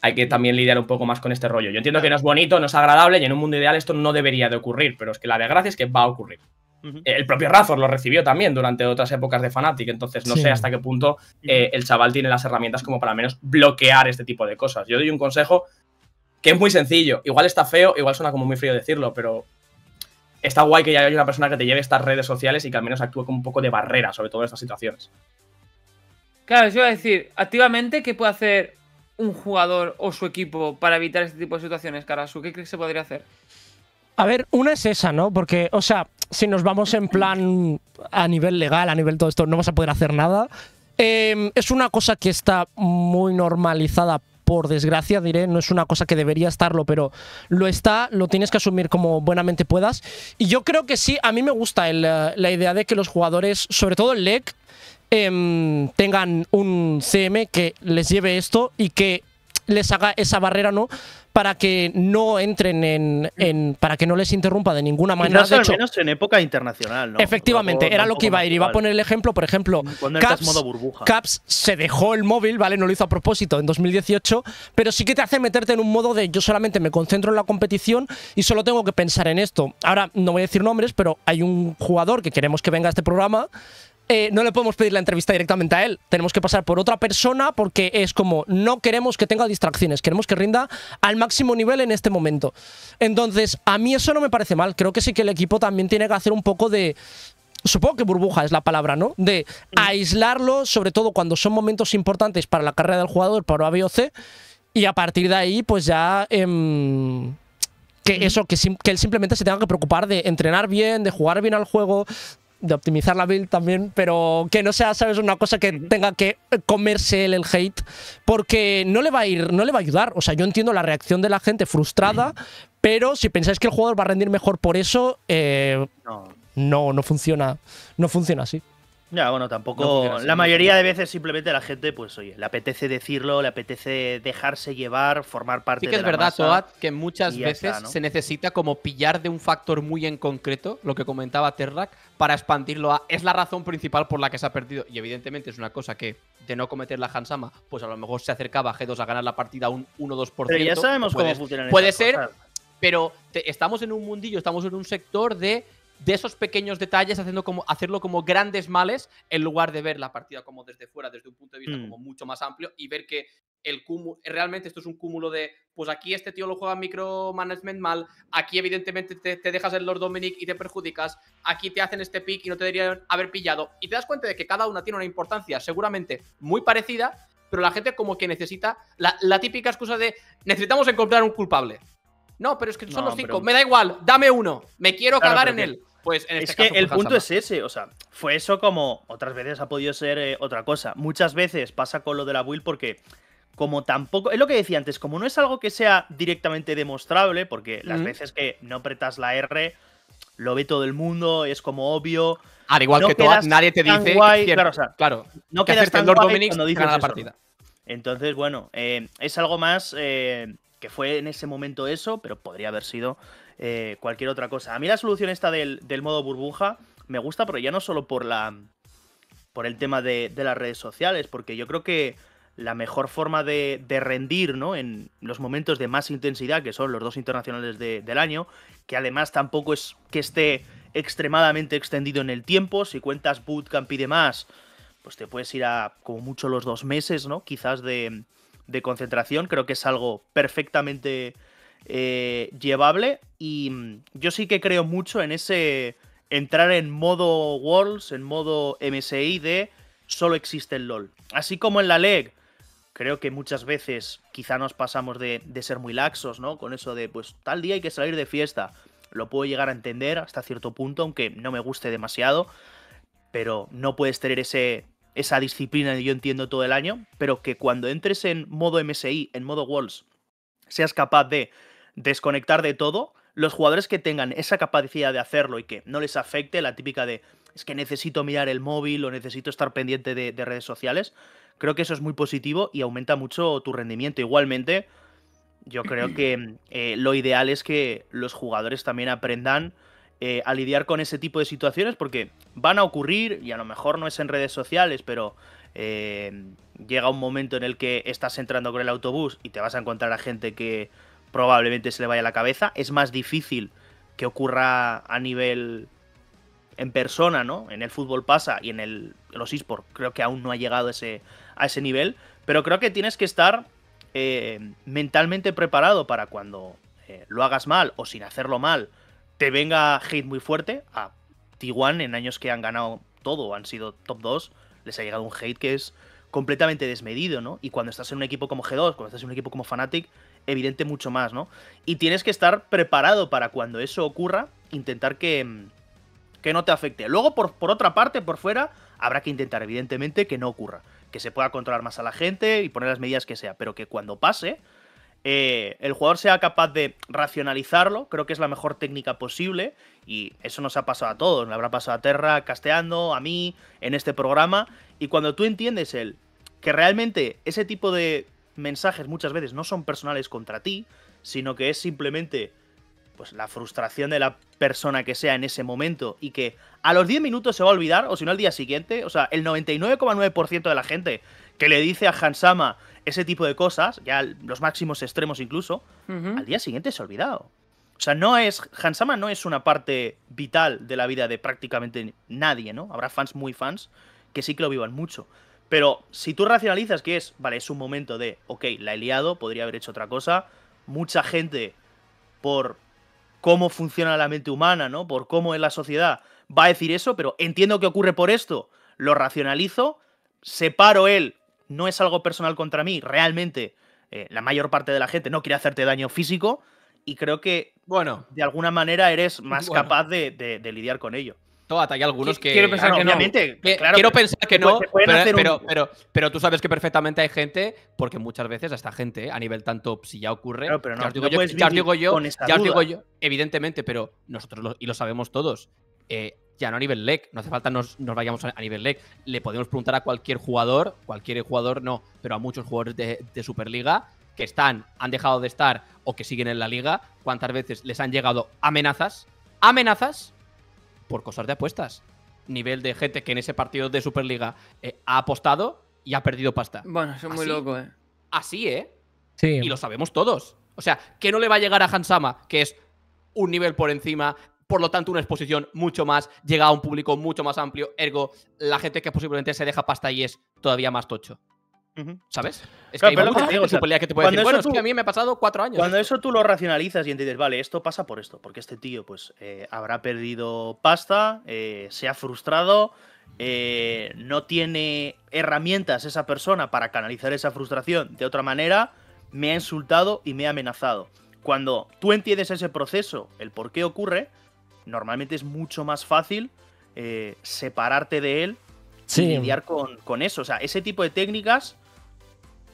hay que también lidiar un poco más con este rollo. Yo entiendo que no es bonito, no es agradable y en un mundo ideal esto no debería de ocurrir, pero es que la desgracia es que va a ocurrir. El propio Razor lo recibió también durante otras épocas de Fanatic, entonces no sé hasta qué punto eh, el chaval tiene las herramientas como para al menos bloquear este tipo de cosas. Yo doy un consejo que es muy sencillo, igual está feo, igual suena como muy frío decirlo, pero está guay que ya haya una persona que te lleve estas redes sociales y que al menos actúe como un poco de barrera sobre todas estas situaciones. Claro, yo iba a decir, activamente, ¿qué puede hacer un jugador o su equipo para evitar este tipo de situaciones, Karasu? ¿Qué crees que se podría hacer? A ver, una es esa, ¿no? Porque, o sea, si nos vamos en plan a nivel legal, a nivel todo esto, no vas a poder hacer nada. Em, es una cosa que está muy normalizada, por desgracia, diré, no es una cosa que debería estarlo, pero lo está, lo tienes que asumir como buenamente puedas. Y yo creo que sí, a mí me gusta eh, la idea de que los jugadores, sobre todo el LEC, Em, tengan un CM que les lleve esto y que les haga esa barrera, ¿no? Para que no entren en. para que no les interrumpa de ninguna manera. de hecho, al menos en época internacional, Efectivamente, era lo que iba a ir. Iba a poner el ejemplo, por ejemplo. Caps se dejó el móvil, ¿vale? No lo hizo a propósito en 2018, pero sí que te hace meterte en un modo de yo solamente me concentro en la competición y solo tengo que pensar en esto. Ahora, no voy a decir nombres, pero hay un jugador que queremos que venga a este programa eh, no le podemos pedir la entrevista directamente a él. Tenemos que pasar por otra persona porque es como no queremos que tenga distracciones, queremos que rinda al máximo nivel en este momento. Entonces, a mí eso no me parece mal. Creo que sí que el equipo también tiene que hacer un poco de. Supongo que burbuja es la palabra, ¿no? De mm. aislarlo, sobre todo cuando son momentos importantes para la carrera del jugador, para C. y a partir de ahí, pues ya. Em, que eso, que, que él simplemente se tenga que preocupar de entrenar bien, de jugar bien al juego, de optimizar la build también, pero que no sea, ¿sabes? Una cosa que tenga que comerse él el hate, porque no le va a ir, no le va a ayudar. O sea, yo entiendo la reacción de la gente frustrada, pero si pensáis que el jugador va a rendir mejor por eso, eh, no, no funciona, no funciona así. Ya, bueno, tampoco. la mayoría de veces simplemente la gente, pues oye, le apetece decirlo, le apetece dejarse llevar, formar parte de. Sí que es verdad, Toad, que muchas veces se necesita como pillar de un factor muy en concreto, lo que comentaba Terrak, para expandirlo a. Es la razón principal por la que se ha perdido. Y evidentemente es una cosa que, de no cometer la Hansama, pues a lo mejor se acercaba a G2 a ganar la partida un 1-2%. Pero ya sabemos pues cómo funciona. Puede ser, pero estamos en un mundillo, estamos en un sector de de esos pequeños detalles, haciendo como, hacerlo como grandes males, en lugar de ver la partida como desde fuera, desde un punto de vista hmm. como mucho más amplio y ver que el realmente esto es un cúmulo de, pues aquí este tío lo juega micromanagement mal, aquí evidentemente te, dejas el Lord Dominic y te perjudicas, aquí te hacen este pick y no te deberían haber pillado. Y te das cuenta de que cada una tiene una importancia seguramente muy parecida, pero la gente como que necesita la, la típica excusa de necesitamos encontrar un culpable. No, pero es que son los cinco. Me da igual, dame uno. Me quiero cagar en él. Pues en es este que el pues, punto es ese, o sea, fue eso como otras veces ha podido ser eh, otra cosa. Muchas veces pasa con lo de la build porque como tampoco, es lo que decía antes, como no es algo que sea directamente demostrable, porque las veces que no apretas la R, lo ve todo el mundo, es como obvio. Al igual que tú, nadie te dice claro, no quedas la partida. Entonces, bueno, eh, es algo más eh, fue en ese momento eso, pero podría haber sido eh, cualquier otra cosa. A mí la solución esta del, modo burbuja me gusta, pero ya no solo por la. por el tema de, las redes sociales, porque yo creo que la mejor forma de, rendir ¿no? en los momentos de más intensidad, que son los dos internacionales del año, que además tampoco es que esté extremadamente extendido en el tiempo. Si cuentas bootcamp y demás, pues te puedes ir a como mucho los dos meses, ¿no? Quizás de, de concentración. Creo que es algo perfectamente eh, llevable. Y mm, yo sí que creo mucho en ese entrar en modo Worlds, en modo MSI de solo existe el LOL. Así como en la LEG, creo que muchas veces quizá nos pasamos de, de, ser muy laxos, ¿no? Con eso de, pues tal día hay que salir de fiesta. Lo puedo llegar a entender hasta cierto punto, aunque no me guste demasiado. Pero no puedes tener ese esa disciplina que yo entiendo todo el año, pero que cuando entres en modo MSI, en modo Walls, seas capaz de desconectar de todo, los jugadores que tengan esa capacidad de hacerlo y que no les afecte la típica de es que necesito mirar el móvil o necesito estar pendiente de, redes sociales, creo que eso es muy positivo y aumenta mucho tu rendimiento. Igualmente, yo creo que eh, lo ideal es que los jugadores también aprendan eh, a lidiar con ese tipo de situaciones porque van a ocurrir, y a lo mejor no es en redes sociales, pero eh, llega un momento en el que estás entrando con el autobús y te vas a encontrar a gente que probablemente se le vaya la cabeza. Es más difícil que ocurra a nivel en persona, ¿no? En el fútbol pasa y en, el, los esports creo que aún no ha llegado a ese nivel, pero creo que tienes que estar eh, mentalmente preparado para cuando lo hagas mal o sin hacerlo mal, te venga hate muy fuerte. A T1 en años que han ganado todo, han sido top 2, les ha llegado un hate que es completamente desmedido, ¿no? Y cuando estás en un equipo como G2, cuando estás en un equipo como Fnatic, evidente mucho más, ¿no? Y tienes que estar preparado para cuando eso ocurra, intentar que, mm, que no te afecte. Luego, por, por otra parte, por fuera, habrá que intentar, evidentemente, que no ocurra. Que se pueda controlar más a la gente y poner las medidas que sea, pero que cuando pase, eh, el jugador sea capaz de racionalizarlo, creo que es la mejor técnica posible y eso nos ha pasado a todos, me habrá pasado a Terra casteando, a mí, en este programa y cuando tú entiendes el que realmente ese tipo de mensajes muchas veces no son personales contra ti, sino que es simplemente pues la frustración de la persona que sea en ese momento y que a los 10 minutos se va a olvidar o si no al día siguiente, o sea, el 99,9% de la gente que le dice a Hansama ese tipo de cosas, ya los máximos extremos incluso, al día siguiente se ha olvidado. O sea, no es. Hansama no es una parte vital de la vida de prácticamente nadie, ¿no? Habrá fans muy fans que sí que lo vivan mucho. Pero si tú racionalizas que es, vale, es un momento de, ok, la he liado, podría haber hecho otra cosa. Mucha gente, por cómo funciona la mente humana, ¿no? Por cómo es la sociedad, va a decir eso, pero entiendo que ocurre por esto. Lo racionalizo, separo él no es algo personal contra mí, realmente eh, la mayor parte de la gente no quiere hacerte daño físico y creo que, bueno, de alguna manera eres más capaz de, lidiar con ello. todavía hay algunos que. Quiero pensar que no. quiero pensar que no, pero, pero, tú sabes que perfectamente hay gente, porque muchas veces hasta esta gente, a nivel tanto, si ya ocurre. ya os digo yo, yo, evidentemente, pero nosotros y lo sabemos todos. Eh, ya no a nivel LEC, no hace falta nos, nos vayamos a, nivel LEC, le podemos preguntar a cualquier jugador, cualquier jugador no, pero a muchos jugadores de, Superliga que están, han dejado de estar o que siguen en la liga, cuántas veces les han llegado amenazas, amenazas por cosas de apuestas. Nivel de gente que en ese partido de Superliga eh, ha apostado y ha perdido pasta. Bueno, eso es muy loco, ¿eh? Así, ¿eh? Sí. Y lo sabemos todos. O sea, que no le va a llegar a Hansama, que es un nivel por encima, por lo tanto una exposición mucho más, llega a un público mucho más amplio, ergo, la gente que posiblemente se deja pasta y es todavía más tocho. ¿Sabes? Es que te decir, a mí me ha pasado cuatro años. Cuando eso tú lo racionalizas y entiendes, vale, esto pasa por esto, porque este tío pues eh, habrá perdido pasta, eh, se ha frustrado, eh, no tiene herramientas esa persona para canalizar esa frustración de otra manera, me ha insultado y me ha amenazado. Cuando tú entiendes ese proceso, el por qué ocurre, normalmente es mucho más fácil eh, separarte de él y lidiar con, eso. O sea, ese tipo de técnicas,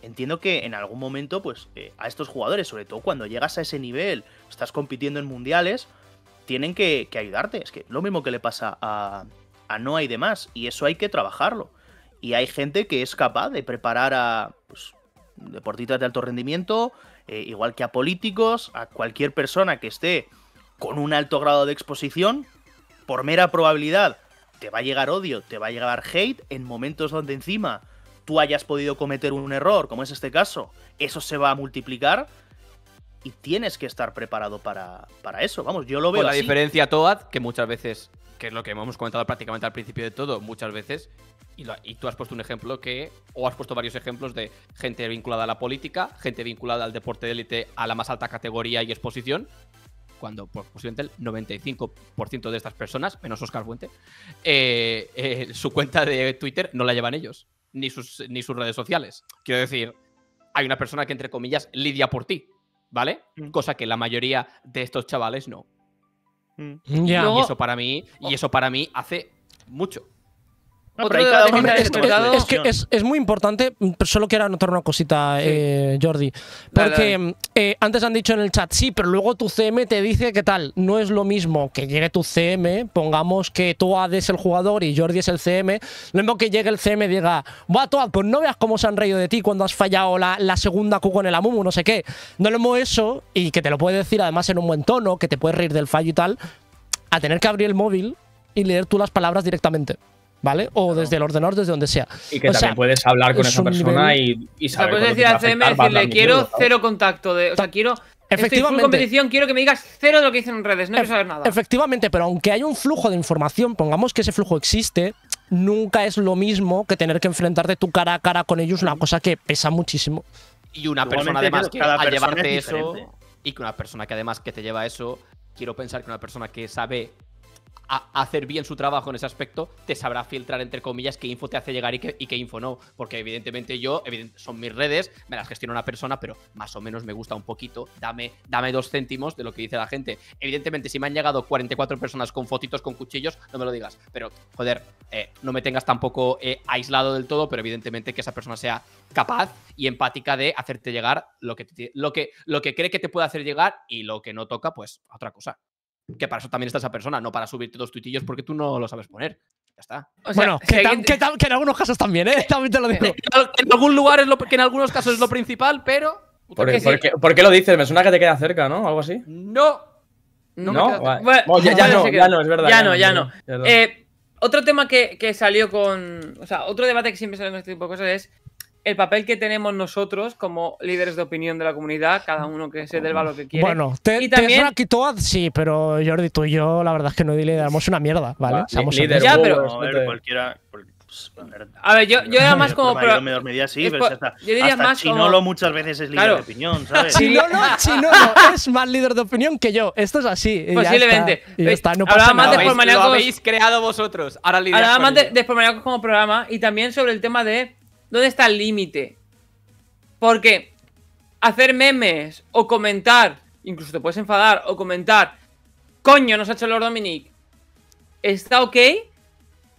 entiendo que en algún momento, pues eh, a estos jugadores, sobre todo cuando llegas a ese nivel, estás compitiendo en mundiales, tienen que, ayudarte. Es que lo mismo que le pasa a, a No hay demás, y eso hay que trabajarlo. Y hay gente que es capaz de preparar a pues, deportistas de alto rendimiento, eh, igual que a políticos, a cualquier persona que esté con un alto grado de exposición, por mera probabilidad, te va a llegar odio, te va a llegar hate en momentos donde encima tú hayas podido cometer un error, como es este caso, eso se va a multiplicar y tienes que estar preparado para, para eso. Vamos, yo lo veo. Con la diferencia Toad, que muchas veces, que es lo que hemos comentado prácticamente al principio de todo, muchas veces, y, y, tú has puesto un ejemplo que, o has puesto varios ejemplos de gente vinculada a la política, gente vinculada al deporte de élite a la más alta categoría y exposición, cuando pues, posiblemente el 95% de estas personas, menos Oscar Fuente, eh, eh, su cuenta de Twitter no la llevan ellos, ni sus, ni sus redes sociales. Quiero decir, hay una persona que, entre comillas, lidia por ti, ¿vale? Mm. Cosa que la mayoría de estos chavales no. Mm. eso para mí, y eso para mí hace mucho. es, que es, muy importante, solo quiero anotar una cosita, eh, Jordi. Porque eh, antes han dicho en el chat, sí, pero luego tu CM te dice que tal. No es lo mismo que llegue tu CM, pongamos que tú es el jugador y Jordi es el CM. Lo mismo que llegue el CM y diga, va pues no veas cómo se han reído de ti cuando has fallado la, segunda Q con el Amumu, no sé qué. No lo hemos eso y que te lo puede decir además en un buen tono, que te puedes reír del fallo y tal, a tener que abrir el móvil y leer tú las palabras directamente. ¿vale? O desde el ordenador, desde donde sea. Y que también puedes hablar con esa persona y, saber. puedes decir al CM, decirle, quiero cero contacto. De, o sea, quiero. Efectivamente. competición, quiero que me digas cero de lo que dicen en redes, no quiero saber nada. Efectivamente, pero aunque hay un flujo de información, pongamos que ese flujo existe, nunca es lo mismo que tener que enfrentarte tú cara a cara con ellos, una cosa que pesa muchísimo. Y una persona además que llevarte eso, y que una persona que además que te lleva eso, quiero pensar que una persona que sabe hacer bien su trabajo en ese aspecto, te sabrá filtrar, entre comillas, qué info te hace llegar y qué, info no. Porque evidentemente yo, son mis redes, me las gestiona una persona, pero más o menos me gusta un poquito. Dame, dame dos céntimos de lo que dice la gente. Evidentemente, si me han llegado 44 personas con fotitos, con cuchillos, no me lo digas. Pero, joder, eh, no me tengas tampoco eh, aislado del todo, pero evidentemente que esa persona sea capaz y empática de hacerte llegar lo que, lo, que, lo que cree que te puede hacer llegar y lo que no toca, pues otra cosa que para eso también está esa persona, no para subirte dos tuitillos porque tú no lo sabes poner. Ya está. bueno, que, en algunos casos también, ¿eh? También te lo digo. En algún lugar es lo que en algunos casos es lo principal, pero. ¿Por, qué, lo dices? Me suena que te queda cerca, ¿no? Algo así. No. No, ya, no, ya no, es verdad. Ya, no, ya no. Eh, otro tema que, que, salió con. O sea, otro debate que siempre sale con este tipo de cosas es el papel que tenemos nosotros como líderes de opinión de la comunidad, cada uno que se dé lo que quiere. Bueno, te, y sí, pero Jordi, tú y yo, la verdad es que no le damos una mierda, ¿vale? Somos líderes a ver, cualquiera... Pues, a ver, yo, yo era más como. Pero, yo, diría así, pero hasta, yo diría más Chinolo muchas veces es líder de opinión, ¿sabes? Chinolo, Chinolo es más líder de opinión que yo. Esto es así. Posiblemente. Ya eh, está, más de Lo habéis creado vosotros. Ahora más de, de como programa y también sobre el tema de ¿Dónde está el límite? Porque hacer memes o comentar, incluso te puedes enfadar o comentar, coño, nos ha hecho Lord Dominic, ¿está ok?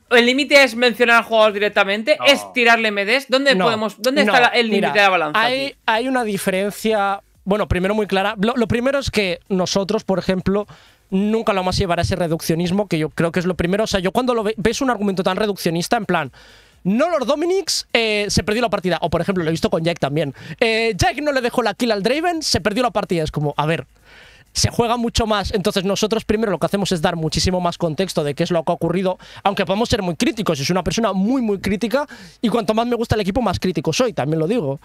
¿El límite es mencionar al jugador directamente? ¿Es tirarle MDs? ¿Dónde podemos, dónde está el límite de la balanza? Hay, una diferencia, bueno, primero muy clara. Lo, primero es que nosotros, por ejemplo, nunca lo vamos a llevar a ese reduccionismo, que yo creo que es lo primero. O sea, yo cuando lo ves un argumento tan reduccionista, en plan, no Lord Dominics eh, se perdió la partida. O por ejemplo, lo he visto con Jack también. Eh, Jack no le dejó la kill al Draven, se perdió la partida. Es como, a ver, se juega mucho más. Entonces nosotros primero lo que hacemos es dar muchísimo más contexto de qué es lo que ha ocurrido, aunque podemos ser muy críticos. Es una persona muy, muy crítica y cuanto más me gusta el equipo, más crítico soy, también lo digo.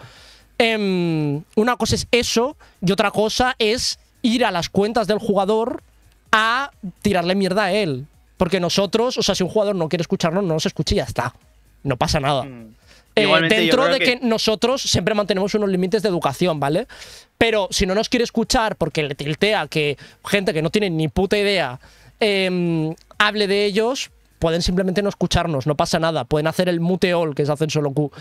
Em, una cosa es eso y otra cosa es ir a las cuentas del jugador a tirarle mierda a él. Porque nosotros, o sea, si un jugador no quiere escucharnos, no nos escucha y ya está. No pasa nada. Mm. Eh, dentro de que... nosotros siempre mantenemos unos límites de educación, ¿vale? Pero si no nos quiere escuchar porque le tiltea que gente que no tiene ni puta idea em, hable de ellos, pueden simplemente no escucharnos, no pasa nada. Pueden hacer el muteol que se hace en solo Q.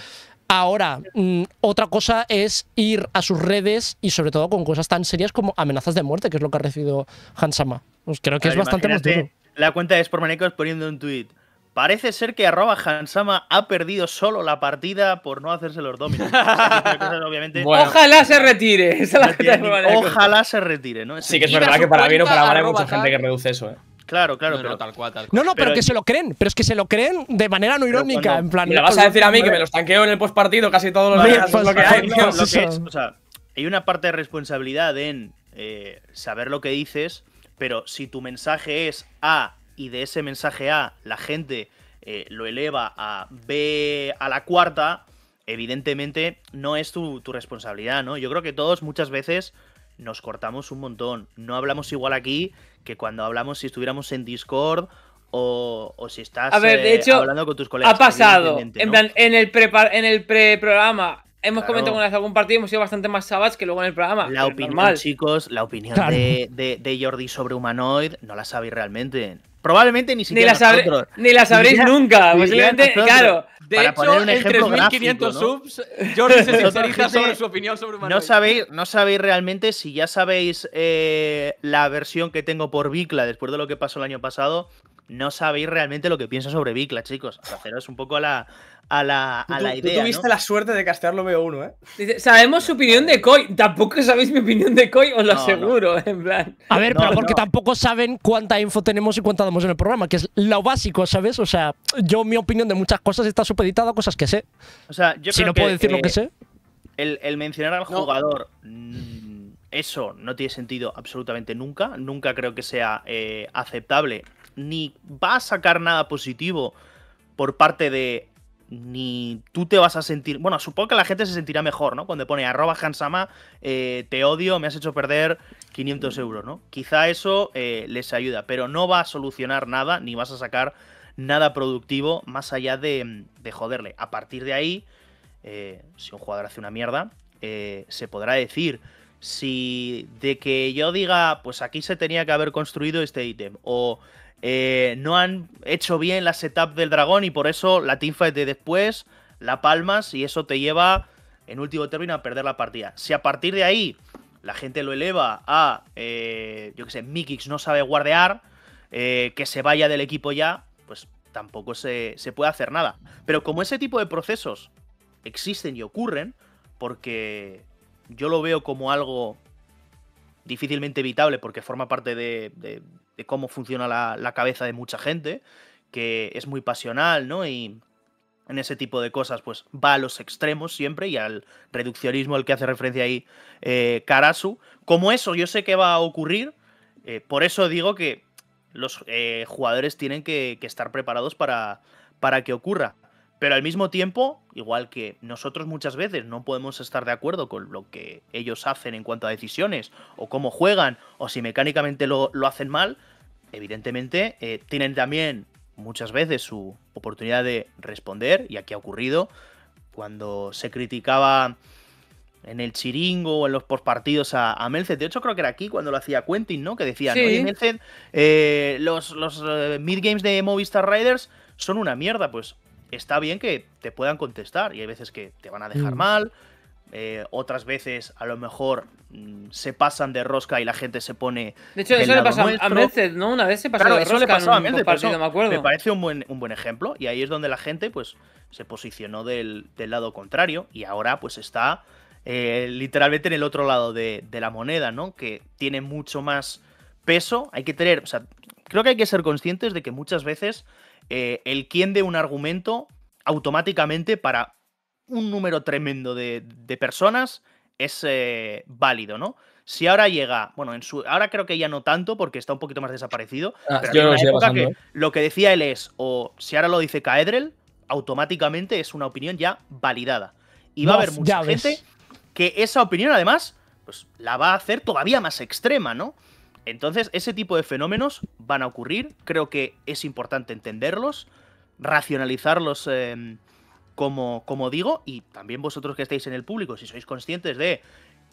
Ahora, mm, otra cosa es ir a sus redes y sobre todo con cosas tan serias como amenazas de muerte, que es lo que ha recibido Hansama. Pues creo que es bastante más La cuenta de Sportmanecos poniendo un tweet. Parece ser que arroba Hansama ha perdido solo la partida por no hacerse los dominos. ojalá se retire. ojalá se retire, ¿no? Sí, que es verdad que para bien o para mal hay mucha gente que reduce eso, ¿eh? Claro, claro, no, pero, no, tal cual, No, no, pero, que se lo creen, pero es que se lo creen de manera no irónica, en plan. vas a decir a mí que me los tanqueo en el postpartido casi todos los días, hay. o sea, hay una parte de responsabilidad en eh, saber lo que dices, pero si tu mensaje es a y de ese mensaje A la gente eh, lo eleva a B a la cuarta, evidentemente no es tu, responsabilidad, ¿no? Yo creo que todos muchas veces nos cortamos un montón. No hablamos igual aquí que cuando hablamos si estuviéramos en Discord o, si estás eh, hablando con tus colegas. Ha pasado. En, plan, en el, pre Hemos comentado con algún partido, hemos sido bastante más sabas que luego en el programa. La opinión, chicos, la opinión de, de, Jordi sobre Humanoid no la sabéis realmente probablemente ni siquiera. Ni nosotros, ni sabréis nunca. Posiblemente, claro. De hecho, en 3.500 subs, Jordi se sinceriza sobre su opinión sobre Mario. No sabéis, no sabéis realmente si ya sabéis eh, la versión que tengo por Bicla después de lo que pasó el año pasado no sabéis realmente lo que piensa sobre Vicla, chicos. Haceros un poco a la, a la, a la idea. Tú tuviste la suerte de castearlo veo uno, ¿eh? sabemos su opinión de Koi. Tampoco sabéis mi opinión de Koi, os lo aseguro, en plan. A ver, pero porque tampoco saben cuánta info tenemos y cuánta damos en el programa, que es lo básico, ¿sabes? O sea, yo mi opinión de muchas cosas está supeditada a cosas que sé. O sea, yo Si no puedo decir lo que eh, sé. El, mencionar al jugador. Mm, eso no tiene sentido absolutamente nunca. Nunca creo que sea eh, aceptable ni va a sacar nada positivo por parte de ni tú te vas a sentir. Bueno, supongo que la gente se sentirá mejor, ¿no? Cuando pone arroba Hansama, eh, te odio, me has hecho perder 500 euros, ¿no? Quizá eso eh, les ayuda, pero no va a solucionar nada, ni vas a sacar nada productivo más allá de, joderle. A partir de ahí, eh, si un jugador hace una mierda, se podrá decir. Si de que yo diga, pues aquí se tenía que haber construido este ítem, o eh, no han hecho bien la setup del dragón y por eso la teamfight de después la palmas y eso te lleva en último término a perder la partida. Si a partir de ahí la gente lo eleva a, eh, yo que sé, Mikix no sabe guardear, eh, que se vaya del equipo ya, pues tampoco se, puede hacer nada. Pero como ese tipo de procesos existen y ocurren, porque yo lo veo como algo difícilmente evitable porque forma parte de, de cómo funciona la, cabeza de mucha gente, que es muy pasional, ¿no? Y en ese tipo de cosas, pues va a los extremos siempre y al reduccionismo al que hace referencia ahí eh, Karasu. Como eso yo sé que va a ocurrir, eh, por eso digo que los eh, jugadores tienen que, que estar preparados para, para que ocurra. Pero al mismo tiempo, igual que nosotros muchas veces no podemos estar de acuerdo con lo que ellos hacen en cuanto a decisiones, o cómo juegan, o si mecánicamente lo, hacen mal, evidentemente eh, tienen también muchas veces su oportunidad de responder, y aquí ha ocurrido, cuando se criticaba en el chiringo o en los postpartidos a, a Melced. De hecho, creo que era aquí cuando lo hacía Quentin, ¿no? Que decía, eh, los, los eh, midgames de Movistar Riders son una mierda. Pues está bien que te puedan contestar y hay veces que te van a dejar mm. mal, eh, otras veces a lo mejor mm, se pasan de rosca y la gente se pone. De hecho, eso le pasó a Mercedes, ¿no? Una vez se pasó a me parece un buen, ejemplo y ahí es donde la gente pues se posicionó del, lado contrario y ahora pues está eh, literalmente en el otro lado de, de, la moneda, ¿no? Que tiene mucho más peso. Hay que tener, o sea, creo que hay que ser conscientes de que muchas veces eh, el quién de un argumento automáticamente para un número tremendo de, personas es eh, válido, ¿no? Si ahora llega, bueno, en su, ahora creo que ya no tanto porque está un poquito más desaparecido. Ah, ¿eh? lo que decía él es, o si ahora lo dice Caedrel, automáticamente es una opinión ya validada. Y va a haber mucha gente que esa opinión además pues, la va a hacer todavía más extrema, ¿no? Entonces, ese tipo de fenómenos van a ocurrir, creo que es importante entenderlos, racionalizarlos em, como, digo, y también vosotros que estáis en el público, si sois conscientes de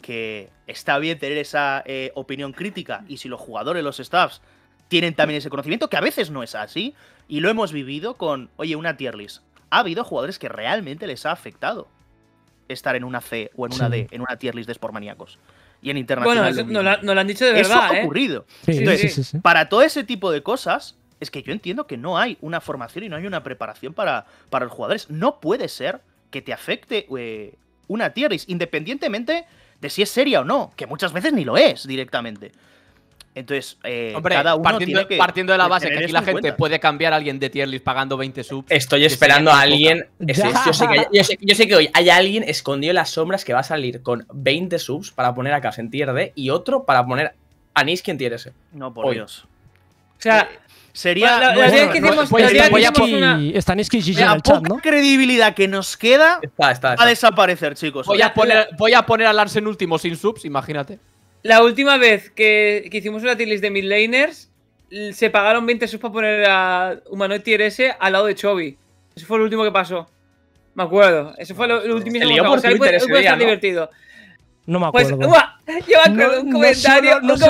que está bien tener esa eh, opinión crítica y si los jugadores, los staffs, tienen también ese conocimiento, que a veces no es así, y lo hemos vivido con, oye, una tier list. Ha habido jugadores que realmente les ha afectado estar en una C o en una D, en una tier list de Sportmaníacos. Bueno, eso, no, lo han dicho de verdad. ha ¿eh? ocurrido. para todo ese tipo de cosas, es que yo entiendo que no hay una formación y no hay una preparación para, para los jugadores. No puede ser que te afecte eh, una Tierra, independientemente de si es seria o no, que muchas veces ni lo es directamente. Entonces, eh, partiendo, de la base que aquí la gente puede cambiar a alguien de tier list pagando 20 subs. Estoy esperando a alguien. yo, sé que, hoy hay alguien escondido en las sombras que va a salir con 20 subs para poner a Kass en tier D y otro para poner a Nis quien tier ese? No, por Dios. O sea, eh, sería. La, poca ¿no? credibilidad que nos queda va a desaparecer, chicos. Voy a, poner, voy a poner último sin subs, imagínate. La última vez que, hicimos una tier list de midlaners, se pagaron 20 subs para poner a Humanoid Tier S al lado de Chovy. Eso fue lo último que pasó. Me acuerdo. Eso fue lo, último que pasó. ¿no? divertido. No me acuerdo. un comentario. los,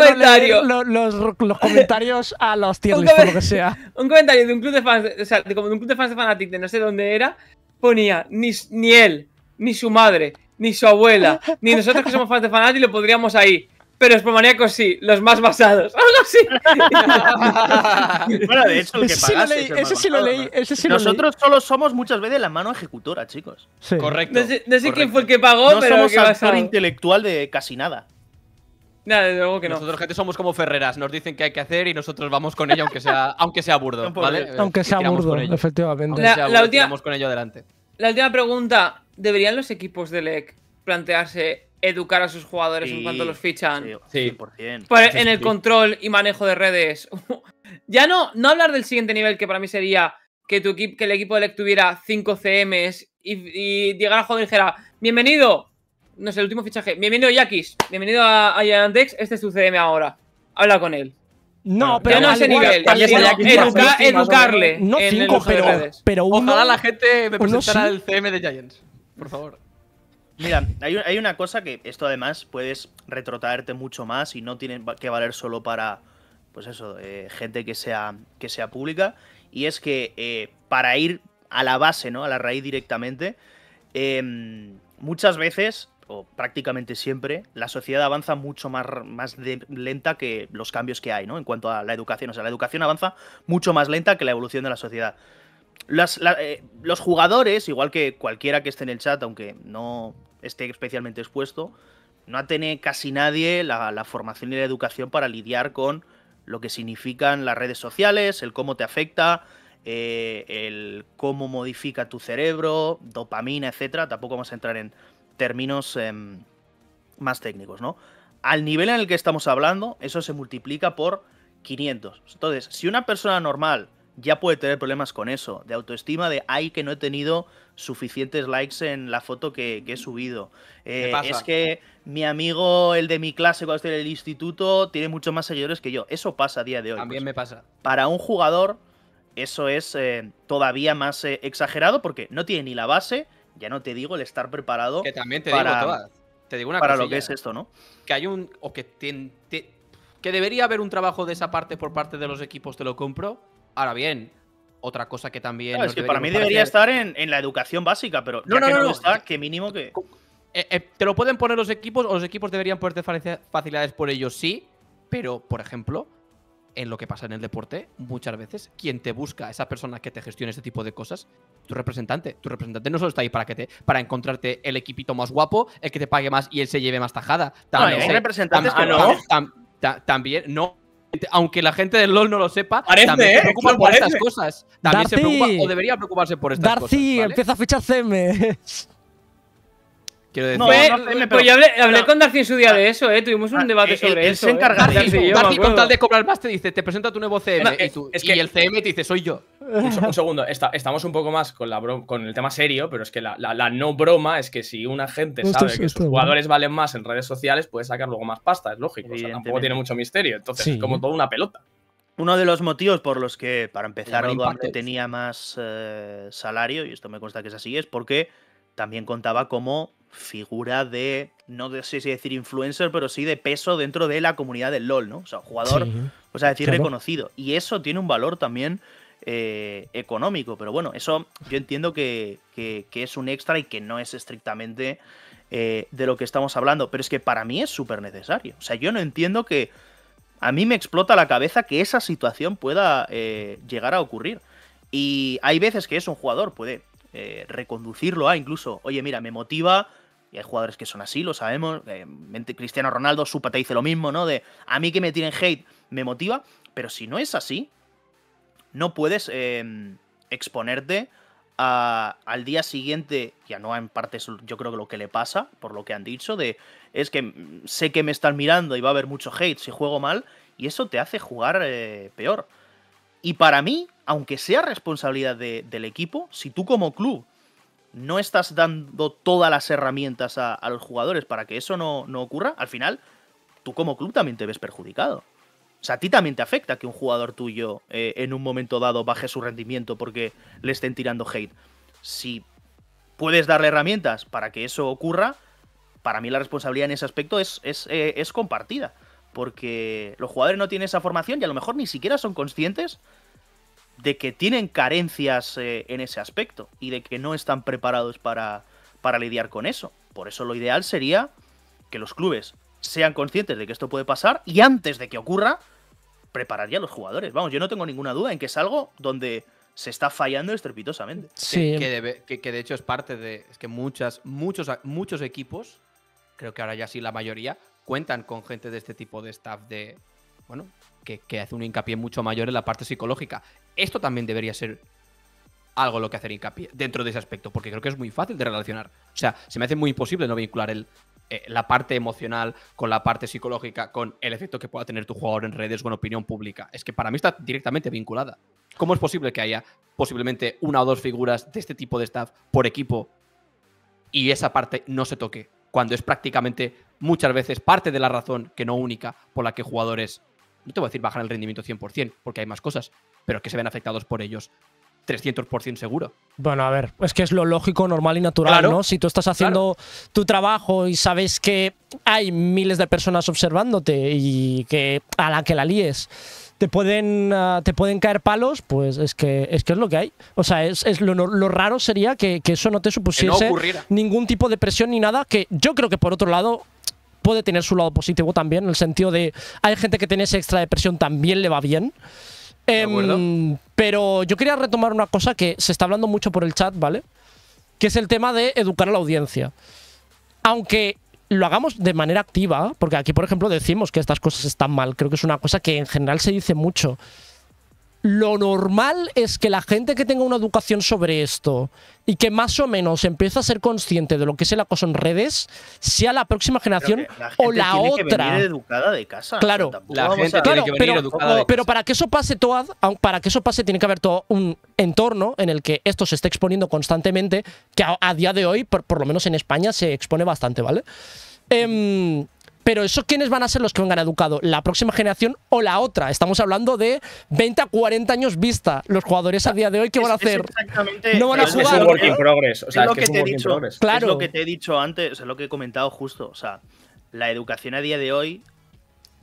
comentarios a los tier list, O lo que sea. Un comentario de un club de fans, o sea, de, como de un club de fans de Fanatic, de no sé dónde era, ponía ni, ni él, ni su madre, ni su abuela, ni nosotros que somos fans de Fanatic lo podríamos ahí pero maníacos sí, los más basados. Algo bueno, de hecho, sí ese sí lo leí, Nosotros solo somos muchas veces la mano ejecutora, chicos. Correcto. No sé, quién fue el que pagó, pero. No somos actor intelectual de casi nada. Nada, desde luego que nosotros, no. Nosotros, gente, somos como Ferreras. Nos dicen qué hay que hacer y nosotros vamos con ello, aunque sea, aunque sea burdo, eh, Aunque sea burdo, efectivamente. La, con ello adelante. La última pregunta: ¿deberían los equipos de LEC plantearse educar a sus jugadores en cuanto los fichan. Sí, en el control y manejo de redes. ya no, hablar del siguiente nivel, que para mí sería que, tu equipo, que el equipo de LEC tuviera 5 CMs y, llegara a Joder y dijera, bienvenido, no sé, el último fichaje, bienvenido Yakis, bienvenido a, a este es tu CM ahora, habla con él. No, pero. no no ese nivel. educarle. No 5, pero, Ojalá la gente me presentara el CM de Giants. Por favor. Mira, hay, una cosa que esto además puedes retrotraerte mucho más y no tiene que valer solo para, pues eso, eh, gente que sea, que sea pública. Y es que eh, para ir a la base, ¿no? A la raíz directamente, em, muchas veces, o prácticamente siempre, la sociedad avanza mucho más, más lenta que los cambios que hay, ¿no? En cuanto a la educación. O sea, la educación avanza mucho más lenta que la evolución de la sociedad. Eh, los jugadores, igual que cualquiera que esté en el chat, aunque no, esté especialmente expuesto, no ha tenido casi nadie la, formación y la educación para lidiar con lo que significan las redes sociales, el cómo te afecta, eh, el cómo modifica tu cerebro, dopamina, etcétera. Tampoco vamos a entrar en términos em, más técnicos, ¿no? Al nivel en el que estamos hablando, eso se multiplica por 500. Entonces, si una persona normal ya puede tener problemas con eso, de autoestima, de ay que no he tenido suficientes likes en la foto que, he subido. Eh, es que mi amigo, el de mi clase cuando estoy en el instituto, tiene muchos más seguidores que yo. Eso pasa a día de hoy. También pues, me pasa. Para un jugador, eso es eh, todavía más eh, exagerado porque no tiene ni la base, ya no te digo el estar preparado. Que también te para, Te Para lo que es esto, ¿no? Que hay un. o que, que debería haber un trabajo de esa parte por parte de los equipos, te lo compro Ahora bien, otra cosa que también. es que para mí debería estar en, la educación básica, pero no, ya no, no, está, que mínimo que. Eh, eh, te lo pueden poner los equipos, o los equipos deberían ponerte facilidades por ellos, sí, pero, por ejemplo, en lo que pasa en el deporte, muchas veces, quien te busca, esa persona que te gestiona este tipo de cosas, tu representante. Tu representante no solo está ahí para que te, para encontrarte el equipito más guapo, el que te pague más y él se lleve más tajada. También, no, representantes que ah, no. también, no, aunque la gente del LOL no lo sepa, parece, también se ¿eh? preocupan por estas cosas. También se preocupa o debería preocuparse por estas Darcy, cosas. Darcy, empieza a fichar CM. Quiero decir, hablé, con Darcy en su día de ah, eso, eh, Tuvimos un ah, debate eh, sobre eh, eso. Se Darcy, con tal de cobrar más te dice, te presenta tu nuevo CM. y, el CM te dice, soy yo. Un segundo, estamos un poco más con, el tema serio, pero es que la, no broma es que si una gente sabe que sus jugadores valen más en redes sociales, puede sacar luego más pasta, es lógico. tampoco tiene mucho misterio. Entonces, es como toda una pelota. Uno de los motivos por los que, para empezar, Duarte tenía más salario, y esto me consta que es así, es porque también contaba como figura de, no sé si decir influencer, pero sí de peso dentro de la comunidad del LOL, ¿no? O sea, jugador, o sea, decir, reconocido. Y eso tiene un valor también eh, económico, pero bueno, eso yo entiendo que, que, es un extra y que no es estrictamente eh, de lo que estamos hablando, pero es que para mí es súper necesario. O sea, yo no entiendo que a mí me explota la cabeza que esa situación pueda eh, llegar a ocurrir. Y hay veces que es un jugador, puede eh, reconducirlo a incluso, oye, mira, me motiva. Y hay jugadores que son así, lo sabemos. Cristiano Ronaldo, Supa te dice lo mismo, ¿no? De a mí que me tienen hate me motiva. Pero si no es así, no puedes em, exponerte al día siguiente, ya no en parte yo creo que lo que le pasa, por lo que han dicho, de es que sé que me están mirando y va a haber mucho hate si juego mal, y eso te hace jugar eh, peor. Y para mí, aunque sea responsabilidad del equipo, si tú como club no estás dando todas las herramientas a, los jugadores para que eso no, ocurra, al final tú como club también te ves perjudicado. O sea, a ti también te afecta que un jugador tuyo eh, en un momento dado baje su rendimiento porque le estén tirando hate. Si puedes darle herramientas para que eso ocurra, para mí la responsabilidad en ese aspecto es, es, eh, es compartida. Porque los jugadores no tienen esa formación y a lo mejor ni siquiera son conscientes de que tienen carencias eh, en ese aspecto y de que no están preparados para, para lidiar con eso. Por eso lo ideal sería que los clubes sean conscientes de que esto puede pasar y antes de que ocurra, prepararían a los jugadores. Vamos, yo no tengo ninguna duda en que es algo donde se está fallando estrepitosamente. Sí. Que, que de hecho es parte de es que muchas, muchos, muchos equipos, creo que ahora ya sí la mayoría, cuentan con gente de este tipo de staff de, bueno, que, hace un hincapié mucho mayor en la parte psicológica. Esto también debería ser algo lo que hacer hincapié dentro de ese aspecto, porque creo que es muy fácil de relacionar. O sea, se me hace muy imposible no vincular eh, la parte emocional con la parte psicológica, con el efecto que pueda tener tu jugador en redes o en opinión pública. Es que para mí está directamente vinculada. ¿Cómo es posible que haya posiblemente una o dos figuras de este tipo de staff por equipo y esa parte no se toque? Cuando es prácticamente muchas veces parte de la razón, que no única, por la que jugadores no te voy a decir bajar el rendimiento 100%, porque hay más cosas, pero que se ven afectados por ellos 300% seguro. Bueno, a ver, es que es lo lógico, normal y natural, ¿no? Si tú estás haciendo tu trabajo y sabes que hay miles de personas observándote y que a la que la líes te pueden, ah, te pueden caer palos, pues es que es, que es lo que hay. O sea, es, lo, raro sería que, eso no te supusiese ningún tipo de presión ni nada, que yo creo que por otro lado puede tener su lado positivo también, en el sentido de hay gente que tiene ese extra depresión, también le va bien. Em, pero yo quería retomar una cosa que se está hablando mucho por el chat, ¿vale? Que es el tema de educar a la audiencia. Aunque lo hagamos de manera activa, porque aquí, por ejemplo, decimos que estas cosas están mal, creo que es una cosa que en general se dice mucho lo normal es que la gente que tenga una educación sobre esto y que más o menos empiece a ser consciente de lo que es el acoso en redes, sea la próxima generación o la otra. de Claro, la gente tiene que venir educada pero para que eso pase toad, para que eso pase tiene que haber todo un entorno en el que esto se esté exponiendo constantemente, que a, día de hoy, por, lo menos en España, se expone bastante, ¿vale? Em, pero eso, ¿quiénes van a ser los que vengan educados? ¿La próxima generación o la otra? Estamos hablando de 20 a 40 años vista. Los jugadores a día de hoy, ¿qué van a hacer? no van a jugar. Es un work progress. es lo que, te he dicho. Claro. Es lo que te he dicho antes, o lo que he comentado justo. O sea, la educación a día de hoy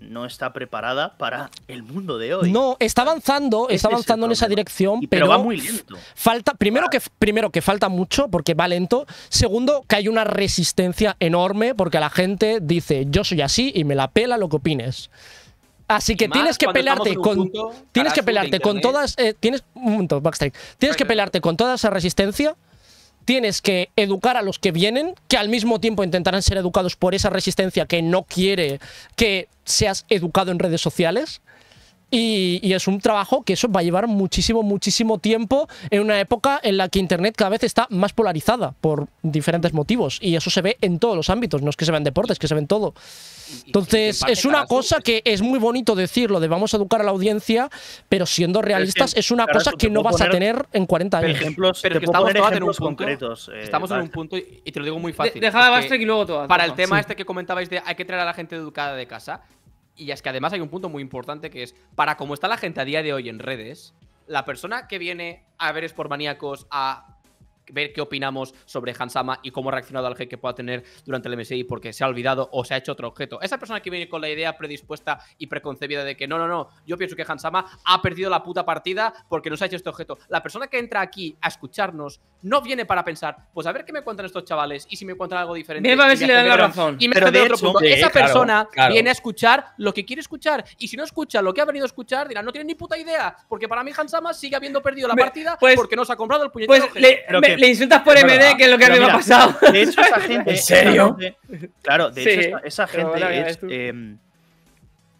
no está preparada para el mundo de hoy. No, está avanzando, está avanzando en esa dirección, pero, va muy lento. Falta, primero, que, primero que falta mucho porque va lento. Segundo, que hay una resistencia enorme porque la gente dice, yo soy así y me la pela lo que opines. Así que tienes que pelearte con tienes que pelearte con todas eh, tienes un momento, Tienes que pelearte con toda esa resistencia tienes que educar a los que vienen, que al mismo tiempo intentarán ser educados por esa resistencia que no quiere que seas educado en redes sociales y, es un trabajo que eso va a llevar muchísimo, muchísimo tiempo en una época en la que Internet cada vez está más polarizada por diferentes motivos y eso se ve en todos los ámbitos, no es que se vean deportes, es que se en todo. Entonces, es una cosa pues. que es muy bonito decirlo, de vamos a educar a la audiencia, pero siendo realistas, es, una cosa que no vas a tener en 40 años. Ejemplos, pero que estamos en un punto. Concretos, eh, eh, estamos en un punto y, te lo digo muy fácil. De, deja y luego todo. Para el tema este que comentabais de hay que traer a la gente educada de casa, y es que además hay un punto muy importante que es, para cómo está la gente a día de hoy en redes, la persona que viene a ver Sportmaníacos a ver qué opinamos sobre Hansama y cómo ha reaccionado al que pueda tener durante el MSI porque se ha olvidado o se ha hecho otro objeto. Esa persona que viene con la idea predispuesta y preconcebida de que no, no, no, yo pienso que Hansama ha perdido la puta partida porque nos ha hecho este objeto. La persona que entra aquí a escucharnos no viene para pensar, pues a ver qué me cuentan estos chavales y si me cuentan algo diferente. Viene a ver si le dan la razón. Y me de otro Esa persona viene a escuchar lo que quiere escuchar y si no escucha lo que ha venido a escuchar dirá, no tiene ni puta idea porque para mí Hansama sigue habiendo perdido la partida pues, porque no se ha comprado el puñetero. Pues, le, insultas por MD, que es lo que a mí me ha pasado. De esa gente. ¿En serio? claro, de hecho, esa, gente es. Em,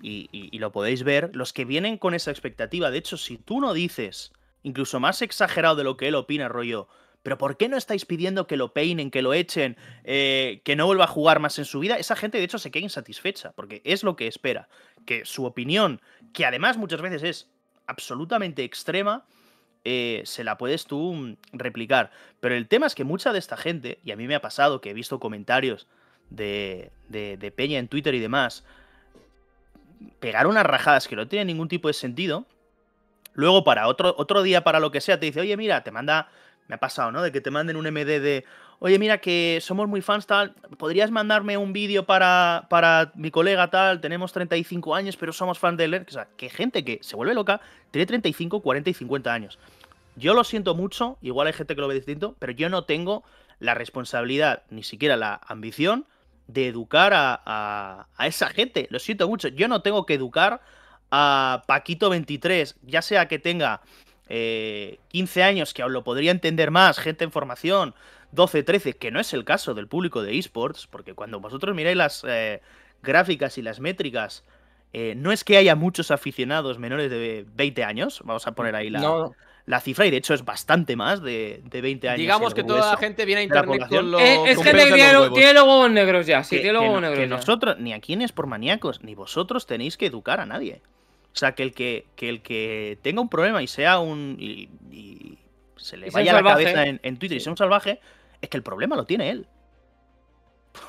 y, lo podéis ver, los que vienen con esa expectativa. De hecho, si tú no dices, incluso más exagerado de lo que él opina, rollo, pero ¿por qué no estáis pidiendo que lo peinen, que lo echen, eh, que no vuelva a jugar más en su vida? Esa gente de hecho se queda insatisfecha, porque es lo que espera, que su opinión, que además muchas veces es absolutamente extrema, eh, se la puedes tú mm, replicar. Pero el tema es que mucha de esta gente, y a mí me ha pasado que he visto comentarios de, de, Peña en Twitter y demás, pegar unas rajadas que no tienen ningún tipo de sentido. Luego, para otro, otro día, para lo que sea, te dice, oye, mira, te manda me ha pasado, ¿no? De que te manden un MD de, oye, mira que somos muy fans tal, podrías mandarme un vídeo para, para mi colega tal, tenemos 35 años, pero somos fans de él. O sea, que gente que se vuelve loca tiene 35, 40 y 50 años. Yo lo siento mucho, igual hay gente que lo ve distinto, pero yo no tengo la responsabilidad, ni siquiera la ambición de educar a, a, a esa gente. Lo siento mucho, yo no tengo que educar a Paquito 23, ya sea que tenga eh, 15 años, que aún lo podría entender más, gente en formación, 12, 13, que no es el caso del público de esports, porque cuando vosotros miráis las eh, gráficas y las métricas, eh, no es que haya muchos aficionados menores de 20 años, vamos a poner ahí la, cifra, y de hecho es bastante más de, 20 años. Digamos que toda la gente viene a internet con eh, los. es que tiene, huevos negros ya, que, nosotros, ni quienes por maníacos ni vosotros tenéis que educar a nadie. O sea, que el que, el que tenga un problema y sea un. y, se le vaya la cabeza en, Twitter y sea un salvaje, es que el problema lo tiene él.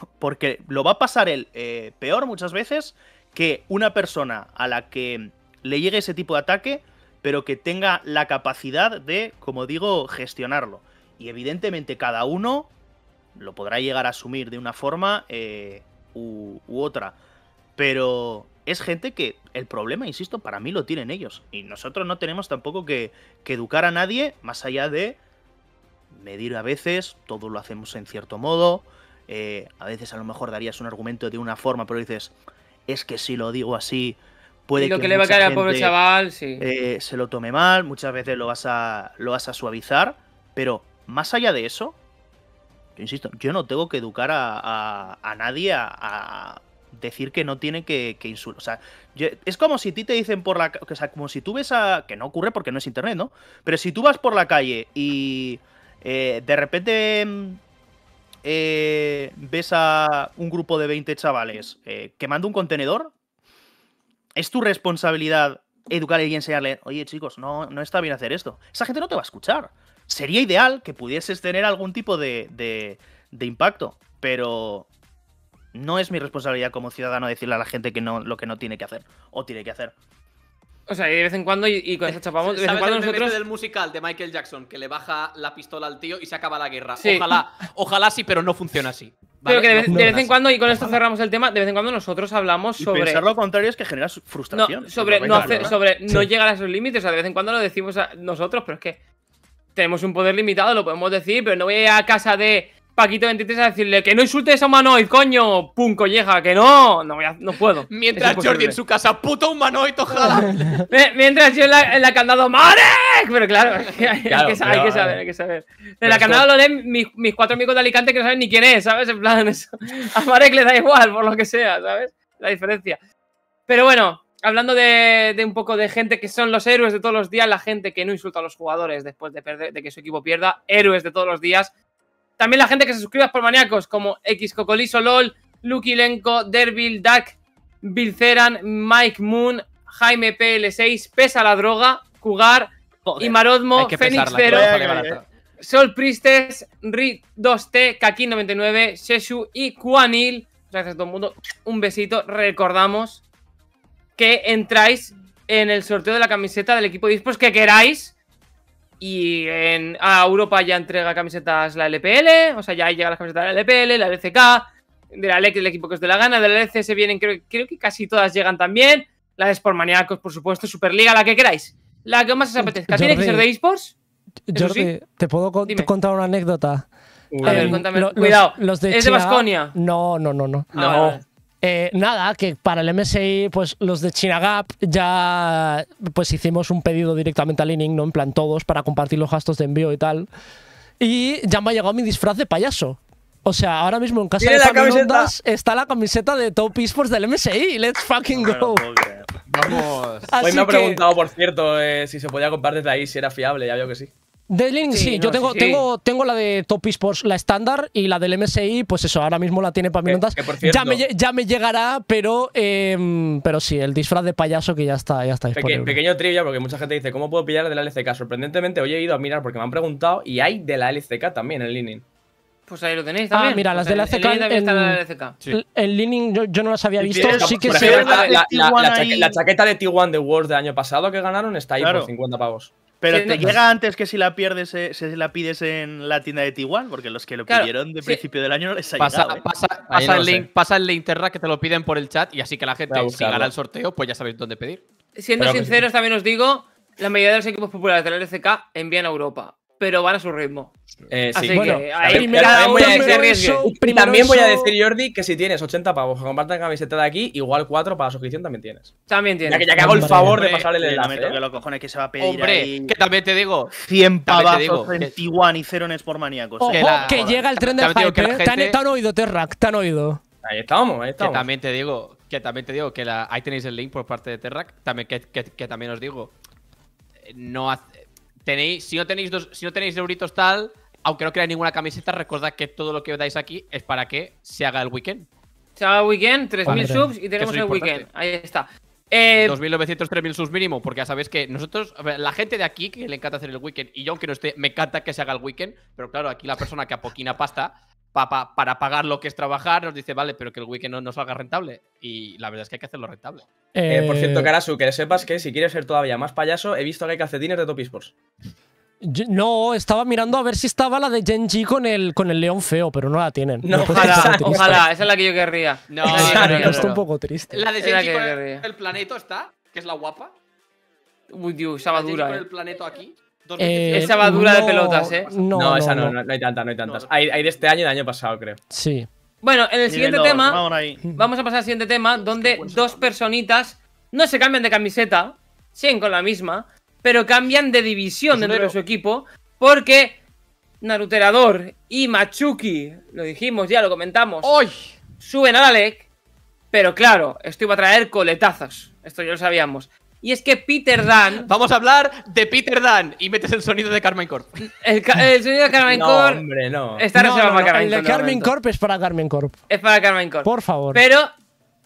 Porque lo va a pasar él eh, peor muchas veces que una persona a la que le llegue ese tipo de ataque, pero que tenga la capacidad de, como digo, gestionarlo. Y evidentemente cada uno lo podrá llegar a asumir de una forma eh, u, otra. Pero es gente que el problema, insisto, para mí lo tienen ellos. Y nosotros no tenemos tampoco que, educar a nadie más allá de medir a veces, todo lo hacemos en cierto modo. Eh, a veces a lo mejor darías un argumento de una forma, pero dices, es que si lo digo así, puede que, le va a caer al pobre chaval, sí. Eh, se lo tome mal, muchas veces lo vas, a, lo vas a suavizar, pero más allá de eso, yo insisto, yo no tengo que educar a, a nadie a, decir que no tiene que, que O sea, es como si ti te dicen por la. O sea, como si tú ves a. Que no ocurre porque no es internet, ¿no? Pero si tú vas por la calle y. Eh, de repente. Mm, eh, ves a un grupo de 20 chavales que eh, quemando un contenedor. Es tu responsabilidad educar y enseñarle, oye chicos, no, no está bien hacer esto. Esa gente no te va a escuchar. Sería ideal que pudieses tener algún tipo de, de impacto, pero no es mi responsabilidad como ciudadano decirle a la gente que no, lo que no tiene que hacer o tiene que hacer. O sea, y de vez en cuando, y, con esto eh, chapamos, de vez en cuando el nosotros. del musical de Michael Jackson que le baja la pistola al tío y se acaba la guerra. Ojalá, ojalá sí, pero no funciona así. pero que de, vez, en cuando, y con esto cerramos el tema, de vez en cuando nosotros hablamos sobre. Y pensar lo contrario es que genera frustración. No, sobre no, sobre no llegar a esos límites. O sea, de vez en cuando lo decimos nosotros, pero es que tenemos un poder limitado, lo podemos decir, pero no voy a casa de Paquito23 a decirle que no insultes a humanoid, coño, pum, colleja, que no, no, voy no puedo. Mientras Jordi en su casa, puto humanoid, ojalá. Mientras yo en la, candado, ¡Marek! Pero claro, hay, que, saber, hay que saber. En la candado lo leen mis, mis, cuatro amigos de Alicante que no saben ni quién es, ¿sabes? En plan, eso. a Marek le da igual, por lo que sea, ¿sabes? La diferencia. Pero bueno, hablando de, de, un poco de gente que son los héroes de todos los días, la gente que no insulta a los jugadores después de, perder, de que su equipo pierda, héroes de todos los días también la gente que se suscriba por maníacos, como Xcocoliso, LOL, Luki Lenko, Vilceran, Mike Moon, Jaime PL6, Pesa la Droga, Cugar, y Marodmo, Fénix Solpristes, Sol 2 t Kakin99, Sheshu y Kuanil. Gracias a todo el mundo. Un besito. Recordamos que entráis en el sorteo de la camiseta del equipo de Dispos que queráis y en Europa ya entrega camisetas la LPL, o sea, ya llegan las camisetas de la LPL, la LCK, de la LEC, el equipo que os dé la gana, de la LCS vienen, creo, que casi todas llegan también. La de Sport por supuesto, Superliga, la que queráis, la que más os apetezca. ¿Tiene que ser de esports? Jordi, ¿te puedo contar una anécdota? A ver, eh, Cuidado. Los de es de Basconia. No, no, no, no. Ah, eh, nada, que para el MSI, pues los de Gap ya pues hicimos un pedido directamente a Lining, ¿no? En plan todos, para compartir los gastos de envío y tal. Y ya me ha llegado mi disfraz de payaso. O sea, ahora mismo en casa de está la camiseta de Top Esports del MSI. Let's fucking go. Vamos. Hoy me ha preguntado, por cierto, eh, si se podía comprar desde ahí, si era fiable. Ya veo que sí. De sí, sí yo tengo, tengo, tengo la de Top Esports, la estándar, y la del MSI, pues eso, ahora mismo la tiene para minutos Ya me, ya, me, llegará, pero, em, pero sí, el disfraz de payaso que ya está, ya está disponible. pequeño trivia, porque mucha gente dice, ¿cómo puedo pillar de la LCK? Sorprendentemente, hoy he ido a mirar porque me han preguntado, y hay de la LCK también en Leaning. Pues ahí lo tenéis ah, también. Ah, mira, pues las de la LCK. En, LCK. Leaning yo, no las había visto, sí que se... La, la, chaqueta de T1 de Worlds del año pasado que ganaron está ahí por 50 pavos. Pero te llega pues antes que si la pierdes, eh, la pides en la tienda de Tiwan, porque los que lo pidieron de principio del año no les ha pasa, llegado. ¿eh? Pasa, el link, pasa el que te lo piden por el chat y así que la gente, si gana el sorteo, pues ya sabéis dónde pedir. Siendo sinceros, también os digo, la mayoría de los equipos populares de la LCK envían a Europa pero van a su ritmo. Eh, sí. Así bueno, que ahí a decir eso. También voy a decir, Jordi, que si tienes 80 pavos que compartan camiseta de aquí, igual 4 para la suscripción también tienes. También tienes. Ya que, ya hago el favor de pasar el enlace. ¿eh? Que los cojones que se va a pedir Hombre, ahí. que también te digo. 100 pavos en Tijuana y cero en Sport Maníacos. Ojo, eh. que, llega el tren de hype. Eh. Gente... oído, Terrac, te oído. Ahí estamos, ahí estamos. Que también te digo, que también te digo, que ahí tenéis el link por parte de Terrac. También, que, que también os digo, no hace si no tenéis dos, si no tenéis euritos tal, aunque no queráis ninguna camiseta, recordad que todo lo que dais aquí es para que se haga el weekend. Se haga el weekend, 3.000 subs y tenemos el weekend. Ahí está. 2.900, eh, 3.000 subs mínimo, porque ya sabéis que nosotros, la gente de aquí que le encanta hacer el weekend, y yo aunque no esté, me encanta que se haga el weekend, pero claro, aquí la persona que a poquina pasta, para pagar lo que es trabajar, nos dice, vale, pero que el weekend no, nos salga rentable. Y la verdad es que hay que hacerlo rentable. Eh, eh, por cierto, eh, Karasu, que sepas que si quieres ser todavía más payaso, he visto que hay calcetines de Top Esports. no, estaba mirando a ver si estaba la de Genji con el, con el león feo, pero no la tienen. ojalá, ojalá, esa es la que yo querría. No, no, no, no está un poco triste. La de Genji el, planeta está, que es la guapa. Uy, Dios, estaba dura. Con el planeta aquí. Eh, esa va dura de pelotas, ¿eh? No, esa no, no, hay tantas, no hay tantas. Hay, de este año y del año pasado, creo. Sí. Bueno, en el siguiente tema, vamos, a pasar al siguiente tema, donde dos personitas no se cambian de camiseta, siguen con la misma, pero cambian de división dentro de su equipo, porque Naruterador y Machuki, lo dijimos ya, lo comentamos, suben a la LEC, pero claro, esto iba a traer coletazos, esto ya lo sabíamos y es que Peter Dan. Vamos a hablar de Peter Dan y metes el sonido de Carmen Corp. El, sonido de Carmen no, Hombre, no. Está no, Carmen Corp. El de Carmen este Corp es para Carmen Corp. Es para Carmen Corp. Por favor. Pero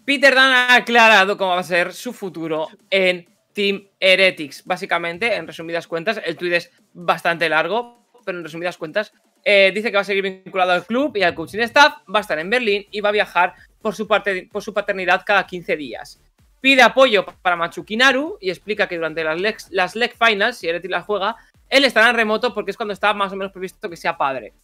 Peter Dan ha aclarado cómo va a ser su futuro en Team Heretics. Básicamente, en resumidas cuentas, el tweet es bastante largo, pero en resumidas cuentas, eh, dice que va a seguir vinculado al club y al coaching staff, va a estar en Berlín y va a viajar por su, parte, por su paternidad cada 15 días pide apoyo para Machukinaru y explica que durante las, leg, las finals, si Heretics la juega, él estará en remoto porque es cuando está más o menos previsto que sea padre.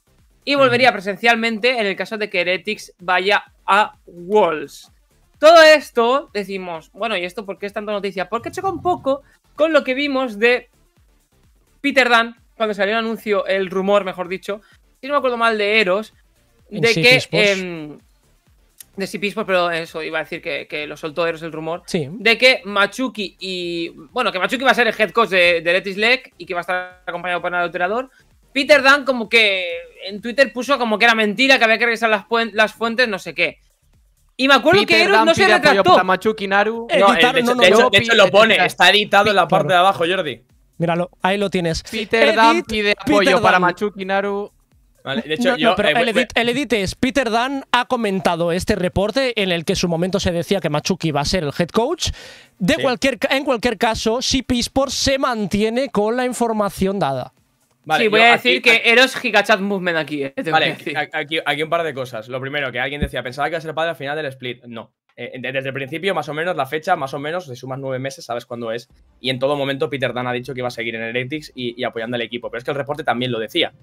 Y volvería presencialmente en el caso de que Heretics vaya a Walls. Todo esto decimos, bueno, ¿y esto por qué es tanta noticia? Porque choca un poco con lo que vimos de Peter Dan cuando salió el anuncio, el rumor, mejor dicho, si no me acuerdo mal, de Eros, de que de pero eso iba a decir que, lo soltó Eros el rumor. Sí. De que Machuki y. Bueno, que Machuki va a ser el head coach de, de Letis y que va a estar acompañado por el alterador. Peter Dan, como que en Twitter puso como que era mentira, que había que regresar las, fuentes, no sé qué. Y me acuerdo que Eros no se retractó. Machuki, Naru. Eh, eh, no, de, hecho, no, lo pone, está editado en la parte de abajo, Jordi. Míralo, ahí lo tienes. Peter Dan pide apoyo para Machuki Machuki Naru el, edit, es, Peter Dan ha comentado este reporte en el que en su momento se decía que Machuki va a ser el head coach. en cualquier caso, CP Sports se mantiene con la información dada. Vale, sí, voy a decir que Eros Gigachat Movement eh, aquí. aquí, un par de cosas. Lo primero, que alguien decía, pensaba que iba a ser padre al final del split. No, eh, desde el principio, más o menos, la fecha, más o menos, si sumas nueve meses, sabes cuándo es. Y en todo momento, Peter Dan ha dicho que iba a seguir en el y, y, apoyando al equipo. Pero es que el reporte también lo decía.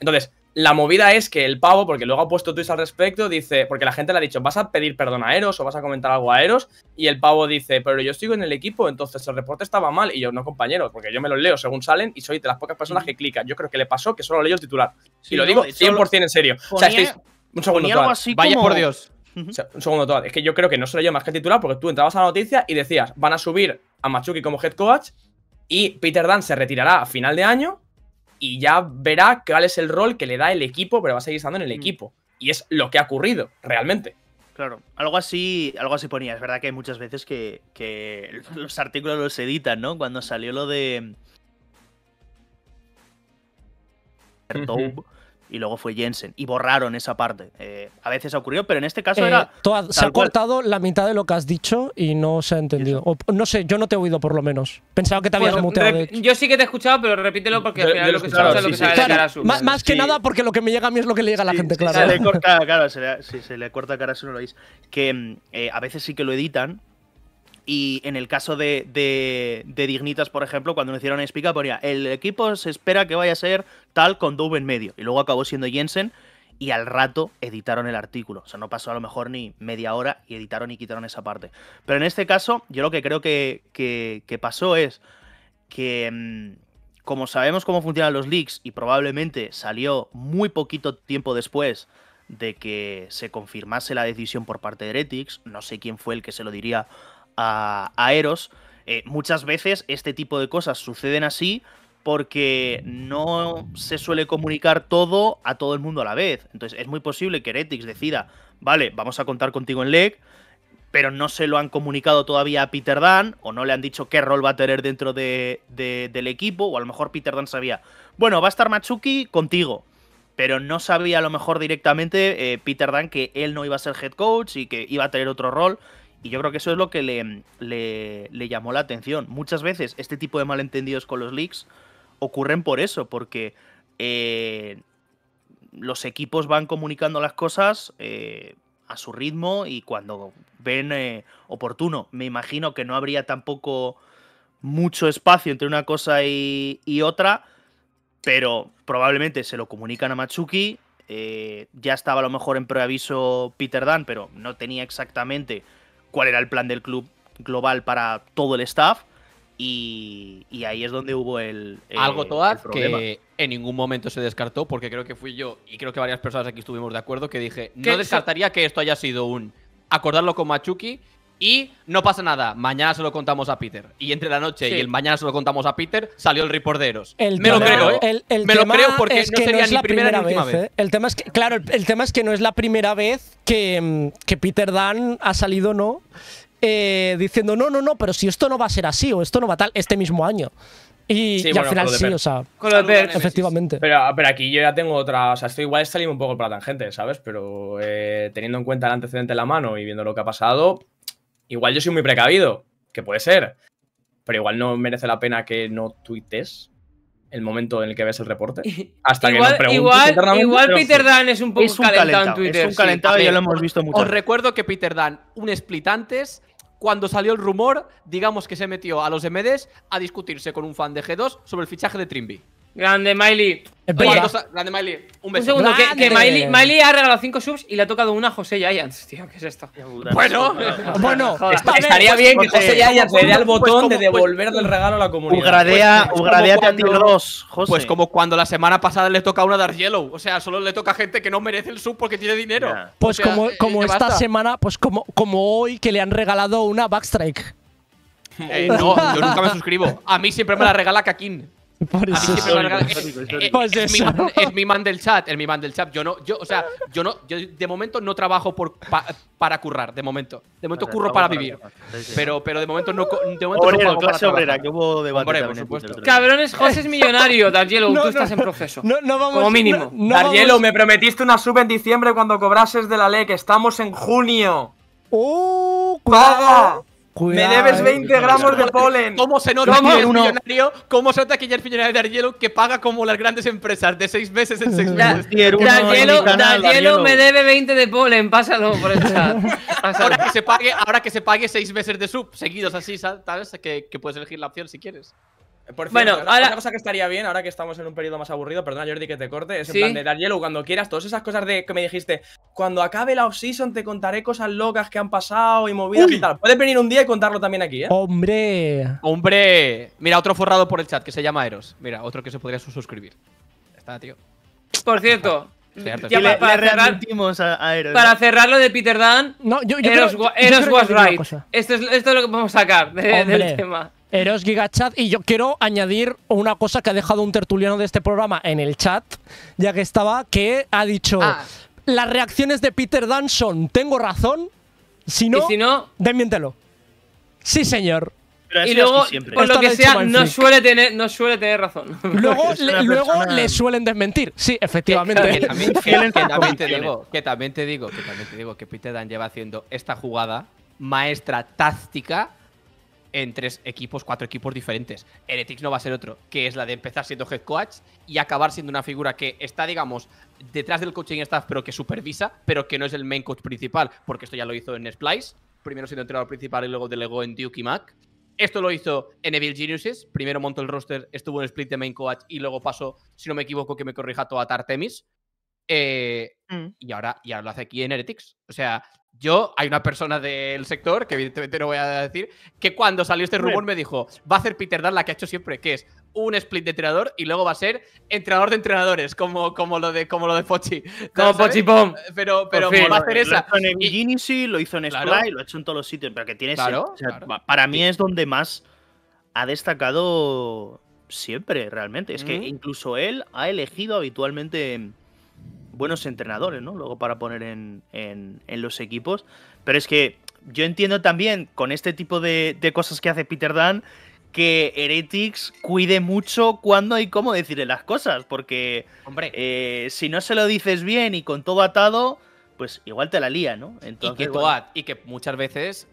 Entonces, la movida es que el pavo, porque luego ha puesto tweets al respecto, dice, porque la gente le ha dicho, ¿vas a pedir perdón a Eros o vas a comentar algo a Eros? Y el pavo dice, pero yo sigo en el equipo, entonces el reporte estaba mal. Y yo, no, compañeros, porque yo me lo leo según salen y soy de las pocas personas que clican. Yo creo que le pasó que solo leo el titular. y lo digo 100% en serio. o sea, Un segundo, Vaya por Dios. un segundo, todo Es que yo creo que no se yo más que el titular porque tú entrabas a la noticia y decías, van a subir a Machuki como head coach y Peter Dan se retirará a final de año y ya verá cuál es el rol que le da el equipo, pero va a seguir estando en el mm. equipo. Y es lo que ha ocurrido, realmente. Claro, algo así, algo así ponía. Es verdad que hay muchas veces que, los artículos los editan, ¿no? Cuando salió lo de y luego fue Jensen y borraron esa parte. Eh, a veces ha ocurrido, pero en este caso eh, era. se ha cortado la mitad de lo que has dicho y no se ha entendido. no sé, yo no te he oído por lo menos. Pensaba que te habías muteado. Yo sí que te he escuchado, pero repítelo porque claro, Más, que nada porque lo que me llega a mí es lo que le llega a la gente, claro. Se le corta, claro, se si se le corta a no lo veis. Que mm, eh, a veces sí que lo editan y en el caso de, de, Dignitas, por ejemplo, cuando le hicieron en ponía, el equipo se espera que vaya a ser tal con Dove en medio. Y luego acabó siendo Jensen y al rato editaron el artículo. O sea, no pasó a lo mejor ni media hora y editaron y quitaron esa parte. Pero en este caso, yo lo que creo que, pasó es que, mm, como sabemos cómo funcionan los leaks y probablemente salió muy poquito tiempo después de que se confirmase la decisión por parte de Heretics, no sé quién fue el que se lo diría a, Eros, eh, muchas veces este tipo de cosas suceden así porque no se suele comunicar todo a todo el mundo a la vez. Entonces es muy posible que Heretics decida, vale, vamos a contar contigo en leg, pero no se lo han comunicado todavía a Peter Dan o no le han dicho qué rol va a tener dentro del equipo, o a lo mejor Peter Dan sabía, bueno, va a estar Machuki contigo, pero no sabía a lo mejor directamente eh, Peter Dan que él no iba a ser head coach y que iba a tener otro rol y yo creo que eso es lo que le, llamó la atención. Muchas veces este tipo de malentendidos con los leaks ocurren por eso, porque eh, los equipos van comunicando las cosas eh, a su ritmo y cuando ven eh, oportuno. Me imagino que no habría tampoco mucho espacio entre una cosa y, y otra, pero probablemente se lo comunican a Machuki. ya estaba a lo mejor en preaviso Peter Dan, pero no tenía exactamente cuál era el plan del club global para todo el staff. Y, ahí es donde hubo el. Algo Toad que en ningún momento se descartó, porque creo que fui yo y creo que varias personas aquí estuvimos de acuerdo que dije: No descartaría que esto haya sido un acordarlo con Machuki y no pasa nada, mañana se lo contamos a Peter. Y entre la noche y el mañana se lo contamos a Peter, salió el report de Eros. me lo creo, ¿eh? El, me lo creo porque no sería la primera, vez. ¿eh? El tema es que, claro, el, tema es que no es la primera vez que, mm, Peter Dan ha salido, ¿no? Eh, diciendo, no, no, no, pero si esto no va a ser así o esto no va tal, este mismo año. Y, al final sí, o sea. efectivamente. Pero, aquí yo ya tengo otra. O sea, estoy igual saliendo un poco por la tangente, ¿sabes? Pero eh, teniendo en cuenta el antecedente en la mano y viendo lo que ha pasado, Igual yo soy muy precavido, que puede ser, pero igual no merece la pena que no tuites el momento en el que ves el reporte. Hasta que nos Igual, igual Peter Dan es un poco calentado, Es un calentado ya lo hemos visto mucho. Os recuerdo que Peter Dan, un split antes, cuando salió el rumor, digamos que se metió a los MDs a discutirse con un fan de G2 sobre el fichaje de Trimby. Grande, Miley. grande Miley, un beso. segundo, que, Miley, ha regalado 5 subs y le ha tocado una a José Giants, tío. ¿Qué es esto? Bueno, bueno estaría pues, bien que pues, José Giants pues, le dé al botón de devolver el del regalo a la comunidad. Ugradea, pues, ugradea a José. Pues como cuando la semana pasada le toca una Dark Yellow. O sea, solo le toca a gente que no merece el sub porque tiene dinero. Pues como, eh, como esta semana, pues como, como hoy que le han regalado una Backstrike. Eh, no, yo nunca me suscribo. A mí siempre me la regala Kakin. Es mi man del chat, es mi man del chat. Yo no, yo, o sea, yo no, yo de momento no trabajo por, para currar, de momento. De momento curro para vivir. Pero, pero de momento no. De momento Cabrones, José es millonario, Dargelo, tú estás en proceso. Como mínimo. Dargelo, me prometiste una sub en diciembre cuando cobrases de la ley, que estamos en junio. Uh, ¡Paga! me debes 20 eh. gramos de polen. ¿Cómo se nota que que ya eres millonario de Argelo que paga como las grandes empresas de 6 meses en 6 meses? Dargielo me debe 20 de polen, pásalo por el chat. ahora, que se pague, ahora que se pague meses de sub seguidos así, ¿sabes? Que, que puedes elegir la opción si quieres bueno, una cosa que estaría bien, ahora que estamos en un periodo más aburrido, perdona Jordi que te corte, es en plan de dar hielo cuando quieras, todas esas cosas de que me dijiste, cuando acabe la off-season te contaré cosas locas que han pasado y movidas y tal. Puedes venir un día y contarlo también aquí, ¿eh? ¡Hombre! ¡Hombre! Mira, otro forrado por el chat que se llama Eros. Mira, otro que se podría suscribir. Está, tío. Por cierto, para, a, Eros, para cerrar lo de Peter Dan, no, Eros, was right. Esto es, lo que podemos sacar del tema. Eros GigaChat. Y yo quiero añadir una cosa que ha dejado un tertuliano de este programa en el chat, ya que estaba, que ha dicho: ah. Las reacciones de Peter son tengo razón. Si no, si desmiéntelo. Sí, señor. y luego, por lo que sea, no suele, tener, no suele tener razón. Luego, le, luego le suelen desmentir. Sí, efectivamente. que que también te digo que Peter Dan lleva haciendo esta jugada maestra táctica en tres equipos, cuatro equipos diferentes. Heretics no va a ser otro, que es la de empezar siendo head coach y acabar siendo una figura que está, digamos, detrás del coaching staff, pero que supervisa, pero que no es el main coach principal, porque esto ya lo hizo en Splice, primero siendo entrenador principal y luego delegó en Duke y Mac. Esto lo hizo en Evil Geniuses, primero montó el roster, estuvo en split de main coach y luego pasó, si no me equivoco, que me corrija todo a Tartemis. Eh, mm. y, ahora, y ahora lo hace aquí en Heretics. O sea, yo, hay una persona del sector, que evidentemente no voy a decir, que cuando salió este rumor me dijo, va a hacer Peter Dahl la que ha hecho siempre, que es un split de entrenador y luego va a ser entrenador de entrenadores, como, como lo de como lo de Pochi. Como Pochi Pom. Pero, va a hacer esa. hizo en lo hizo en Sky, lo ha hecho en todos los sitios, pero que Para mí es donde más ha destacado siempre, realmente. Es que mm. incluso él ha elegido habitualmente buenos entrenadores, ¿no? Luego para poner en, en, los equipos. Pero es que yo entiendo también, con este tipo de, cosas que hace Peter Dan, que Heretics cuide mucho cuando hay cómo decirle las cosas, porque Hombre. Eh, si no se lo dices bien y con todo atado, pues igual te la lía, ¿no? Entonces, y que muchas veces,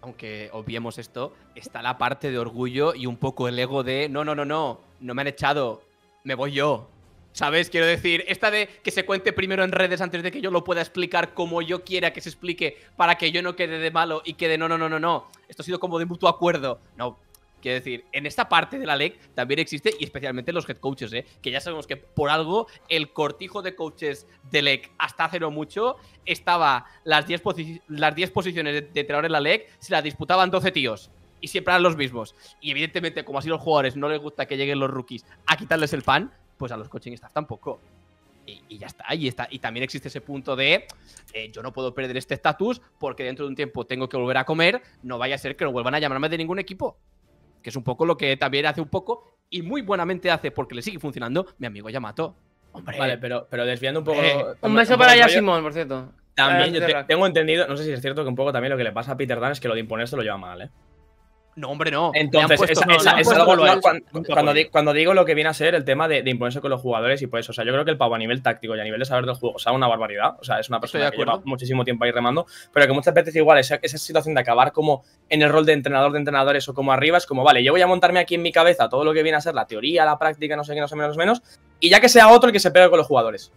aunque obviemos esto, está la parte de orgullo y un poco el ego de, no, no, no, no, no me han echado, me voy yo. ¿Sabes? Quiero decir, esta de que se cuente primero en redes antes de que yo lo pueda explicar como yo quiera que se explique para que yo no quede de malo y quede no, no, no, no, no. Esto ha sido como de mutuo acuerdo. No. Quiero decir, en esta parte de la LEC también existe, y especialmente los head coaches, ¿eh? que ya sabemos que por algo el cortijo de coaches de LEC hasta hace no mucho estaba las 10 las posiciones de, de en la LEC, se las disputaban 12 tíos y siempre eran los mismos. Y evidentemente, como así los jugadores no les gusta que lleguen los rookies a quitarles el pan, pues a los coaching staff tampoco. Y, ya está. Y, está. y también existe ese punto de eh, yo no puedo perder este estatus porque dentro de un tiempo tengo que volver a comer, no vaya a ser que no vuelvan a llamarme de ningún equipo. Que es un poco lo que también hace un poco y muy buenamente hace porque le sigue funcionando mi amigo Yamato. Hombre. Vale, pero, pero desviando un poco. Eh, un beso para ya Simón, por cierto. También ah, yo tengo entendido, no sé si es cierto que un poco también lo que le pasa a Peter Dan es que lo de imponerse lo lleva mal, ¿eh? No, hombre, no. Entonces, cuando, digo lo que viene a ser el tema de, imponerse con los jugadores y pues, o sea, yo creo que el pavo a nivel táctico y a nivel de saber del juego, o sea, una barbaridad. O sea, es una persona que lleva muchísimo tiempo ahí remando, pero que muchas veces igual esa, situación de acabar como en el rol de entrenador de entrenadores o como arriba es como, vale, yo voy a montarme aquí en mi cabeza todo lo que viene a ser la teoría, la práctica, no sé qué, no sé menos, menos, y ya que sea otro el que se pegue con los jugadores.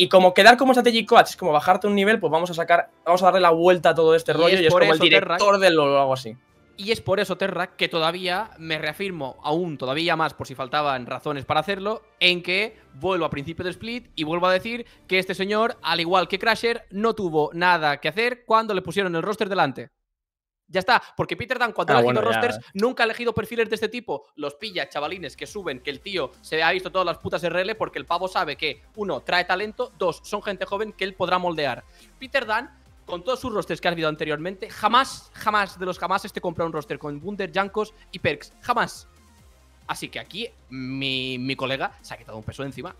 Y como quedar como strategic coach, como bajarte un nivel, pues vamos a sacar, vamos a darle la vuelta a todo este rollo y es como el director del o algo así. Y es por eso, Terra, que todavía me reafirmo, aún todavía más por si faltaban razones para hacerlo, en que vuelvo a principio de Split y vuelvo a decir que este señor, al igual que Crasher, no tuvo nada que hacer cuando le pusieron el roster delante. Ya está, porque Peter Dan, cuando ah, ha elegido rosters, nunca ha elegido perfiles de este tipo. Los pilla chavalines que suben, que el tío se ha visto todas las putas RL, porque el pavo sabe que, uno, trae talento, dos, son gente joven que él podrá moldear. Peter Dan con todos sus rosters que has habido anteriormente, jamás, jamás de los jamás te este compra un roster con Wunder, Jankos y Perks. Jamás. Así que aquí mi, colega se ha quitado un peso encima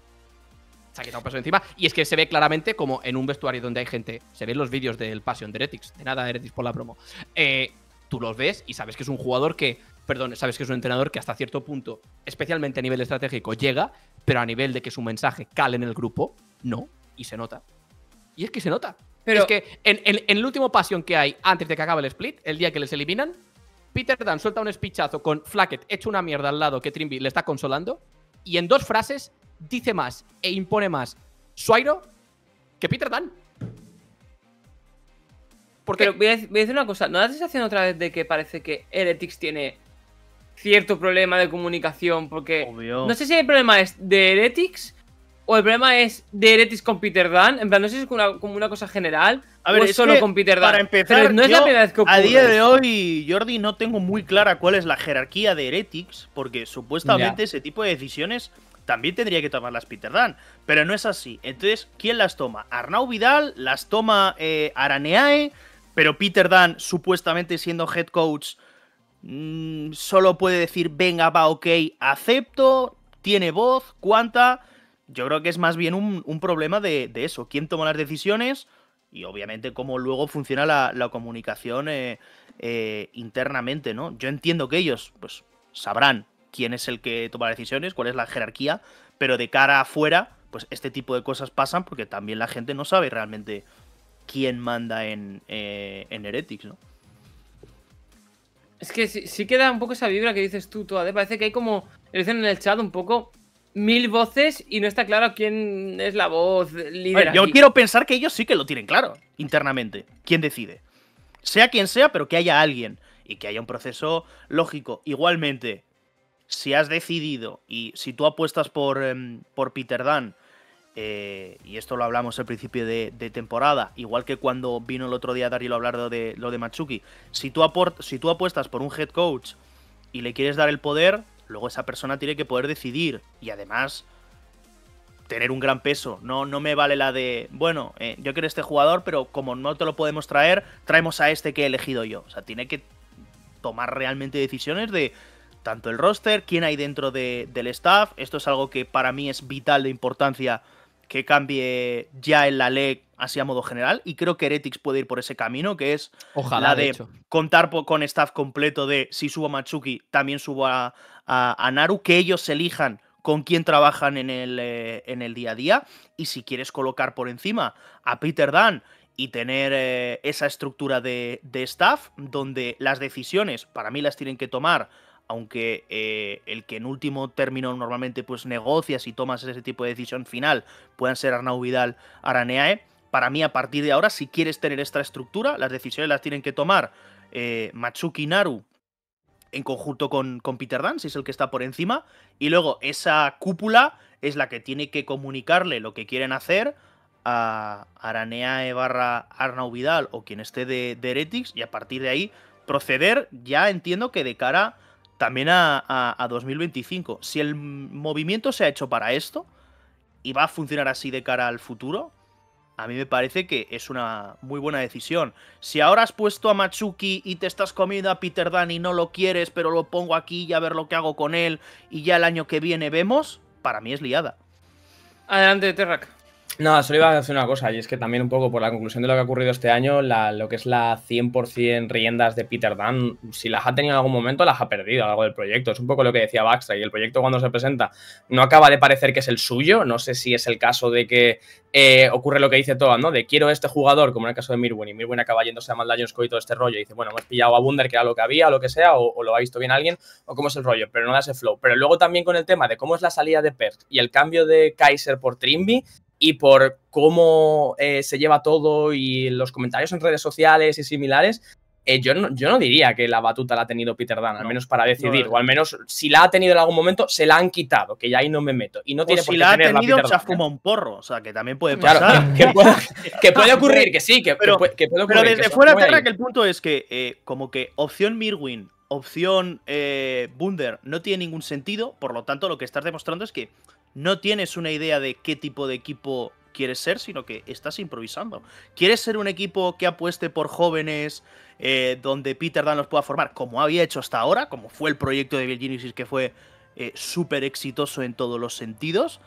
se ha quitado peso encima. Y es que se ve claramente como en un vestuario donde hay gente, se ven los vídeos del Passion de Heretics, de nada Heretics por la promo. Eh, tú los ves y sabes que es un jugador que, perdón, sabes que es un entrenador que hasta cierto punto, especialmente a nivel estratégico, llega, pero a nivel de que su mensaje cale en el grupo, no, y se nota. Y es que se nota. Pero... Es que en, el último pasión que hay antes de que acabe el split, el día que les eliminan, Peter Dan suelta un espichazo con Flackett hecho una mierda al lado que Trimby le está consolando. Y en dos frases dice más e impone más Suairo que Peter Dan. Porque... Pero voy a, decir, una cosa. ¿No da la sensación otra vez de que parece que Heretics tiene cierto problema de comunicación? Porque no sé si el problema es de Heretics o el problema es de Eretis con Peter Dan. En plan, no sé si es como una cosa general. A ver, o solo con Peter Dan. Para empezar, no es la primera vez que ocurre. A día de hoy, Jordi, no tengo muy clara cuál es la jerarquía de Heretics, porque supuestamente ese tipo de decisiones también tendría que tomarlas Peter Dan. Pero no es así. Entonces, ¿quién las toma? Arnau Vidal, las toma eh, Araneae, pero Peter Dan, supuestamente siendo head coach, mm, solo puede decir, venga, va, ok, acepto, tiene voz, cuánta. Yo creo que es más bien un, problema de, eso, quién toma las decisiones y obviamente cómo luego funciona la, comunicación eh, eh, internamente, ¿no? Yo entiendo que ellos pues, sabrán quién es el que toma las decisiones, cuál es la jerarquía, pero de cara afuera, pues este tipo de cosas pasan porque también la gente no sabe realmente quién manda en, eh, Heretics, ¿no? Es que sí, queda un poco esa vibra que dices tú, de parece que hay como, dicen en el chat un poco, mil voces y no está claro quién es la voz líder. yo quiero pensar que ellos sí que lo tienen claro, internamente. ¿Quién decide? Sea quien sea, pero que haya alguien y que haya un proceso lógico. Igualmente, si has decidido y si tú apuestas por, em, por Peter Dan, eh, y esto lo hablamos al principio de, temporada, igual que cuando vino el otro día Darío a hablar de lo de Machuki si tú, si tú apuestas por un head coach y le quieres dar el poder, luego esa persona tiene que poder decidir y además tener un gran peso. No, no me vale la de, bueno, eh, yo quiero este jugador, pero como no te lo podemos traer, traemos a este que he elegido yo. O sea, tiene que tomar realmente decisiones de tanto el roster, quién hay dentro de, del staff. Esto es algo que para mí es vital de importancia que cambie ya en la ley así a modo general. Y creo que Heretics puede ir por ese camino, que es Ojalá, la de, contar con staff completo de si subo a Matsuki, también subo a, a, Naru, que ellos elijan con quién trabajan en el, eh, en el día a día. Y si quieres colocar por encima a Peter Dan y tener eh, esa estructura de, staff donde las decisiones para mí las tienen que tomar, aunque eh, el que en último término normalmente pues negocias y tomas ese tipo de decisión final puedan ser Arnau Vidal, Araneae, para mí a partir de ahora si quieres tener esta estructura, las decisiones las tienen que tomar Machuki Naru en conjunto con, con Peter Dan, es el que está por encima, y luego esa cúpula es la que tiene que comunicarle lo que quieren hacer a Aranea barra Arnau Vidal o quien esté de, de, y a partir de ahí proceder ya entiendo que de cara también a, 2025. Si el movimiento se ha hecho para esto y va a funcionar así de cara al futuro, a mí me parece que es una muy buena decisión. Si ahora has puesto a Machuki y te estás comiendo a Peter Dan y no lo quieres, pero lo pongo aquí y a ver lo que hago con él y ya el año que viene vemos, para mí es liada. Adelante, Terrak. No, solo iba a decir una cosa, y es que también un poco por la conclusión de lo que ha ocurrido este año, lo que es la 100% riendas de Peter Dan, si las ha tenido en algún momento, las ha perdido a lo del proyecto. Es un poco lo que decía Baxter, y el proyecto cuando se presenta no acaba de parecer que es el suyo, no sé si es el caso de que eh, ocurre lo que dice Toa, ¿no? De quiero este jugador, como en el caso de Mirwin, y Mirwin acaba yéndose a mal Lions y todo este rollo, y dice, bueno, hemos pillado a Wunder, que era lo que había, o lo que sea, o, lo ha visto bien alguien, o cómo es el rollo, pero no da ese flow. Pero luego también con el tema de cómo es la salida de Perth y el cambio de Kaiser por Trimby, y por cómo eh, se lleva todo y los comentarios en redes sociales y similares, eh, yo, no, yo no diría que la batuta la ha tenido Peter Dan, al menos para decidir, eh. o al menos si la ha tenido en algún momento, se la han quitado, que ya ahí no me meto. Y no tiene por si la ha tenido, se ha fumado un porro, o sea, que también puede pasar. que, puede, ocurrir, que sí, que, pero, puede ocurrir. Pero desde fuera, Terra, que el punto es que, como que opción Mirwin, opción Bunder, no tiene ningún sentido, por lo tanto, lo que estás demostrando es que no tienes una idea de qué tipo de equipo quieres ser, sino que estás improvisando. ¿Quieres ser un equipo que apueste por jóvenes eh, donde Peter Dan los pueda formar, como había hecho hasta ahora, como fue el proyecto de Bill que fue eh, súper exitoso en todos los sentidos?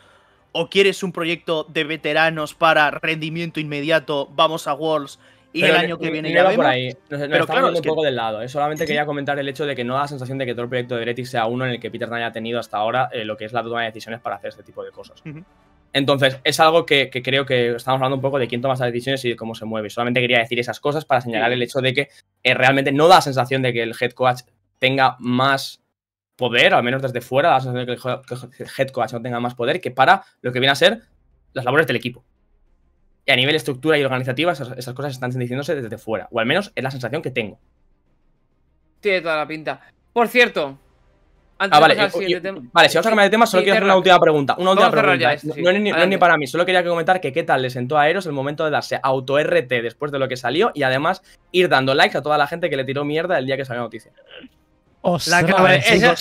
¿O quieres un proyecto de veteranos para rendimiento inmediato, vamos a Worlds y el año que viene ya vemos. ahí. pero claro, un poco del lado. ¿eh? Solamente quería comentar el hecho de que no da la sensación de que todo el proyecto de Heretic sea uno en el que Peter no haya tenido hasta ahora eh, lo que es la toma de decisiones para hacer este tipo de cosas. Entonces, es algo que, creo que estamos hablando un poco de quién toma esas decisiones y de cómo se mueve. Solamente quería decir esas cosas para señalar el hecho de que eh, realmente no da la sensación de que el head coach tenga más poder, al menos desde fuera, da la sensación de que el head coach no tenga más poder que para lo que viene a ser las labores del equipo. Y a nivel estructura y organizativa, esas, cosas están diciéndose desde fuera. O al menos es la sensación que tengo. Tiene toda la pinta. Por cierto, antes ah, vale, eh, vale, si vamos a cambiar de tema, solo quiero hacer una última pregunta. Una última pregunta. no, es ni, para mí, solo quería comentar que qué tal le sentó a Eros el momento de darse auto-RT después de lo que salió y además ir dando likes a toda la gente que le tiró mierda el día que salió la noticia. Ostras,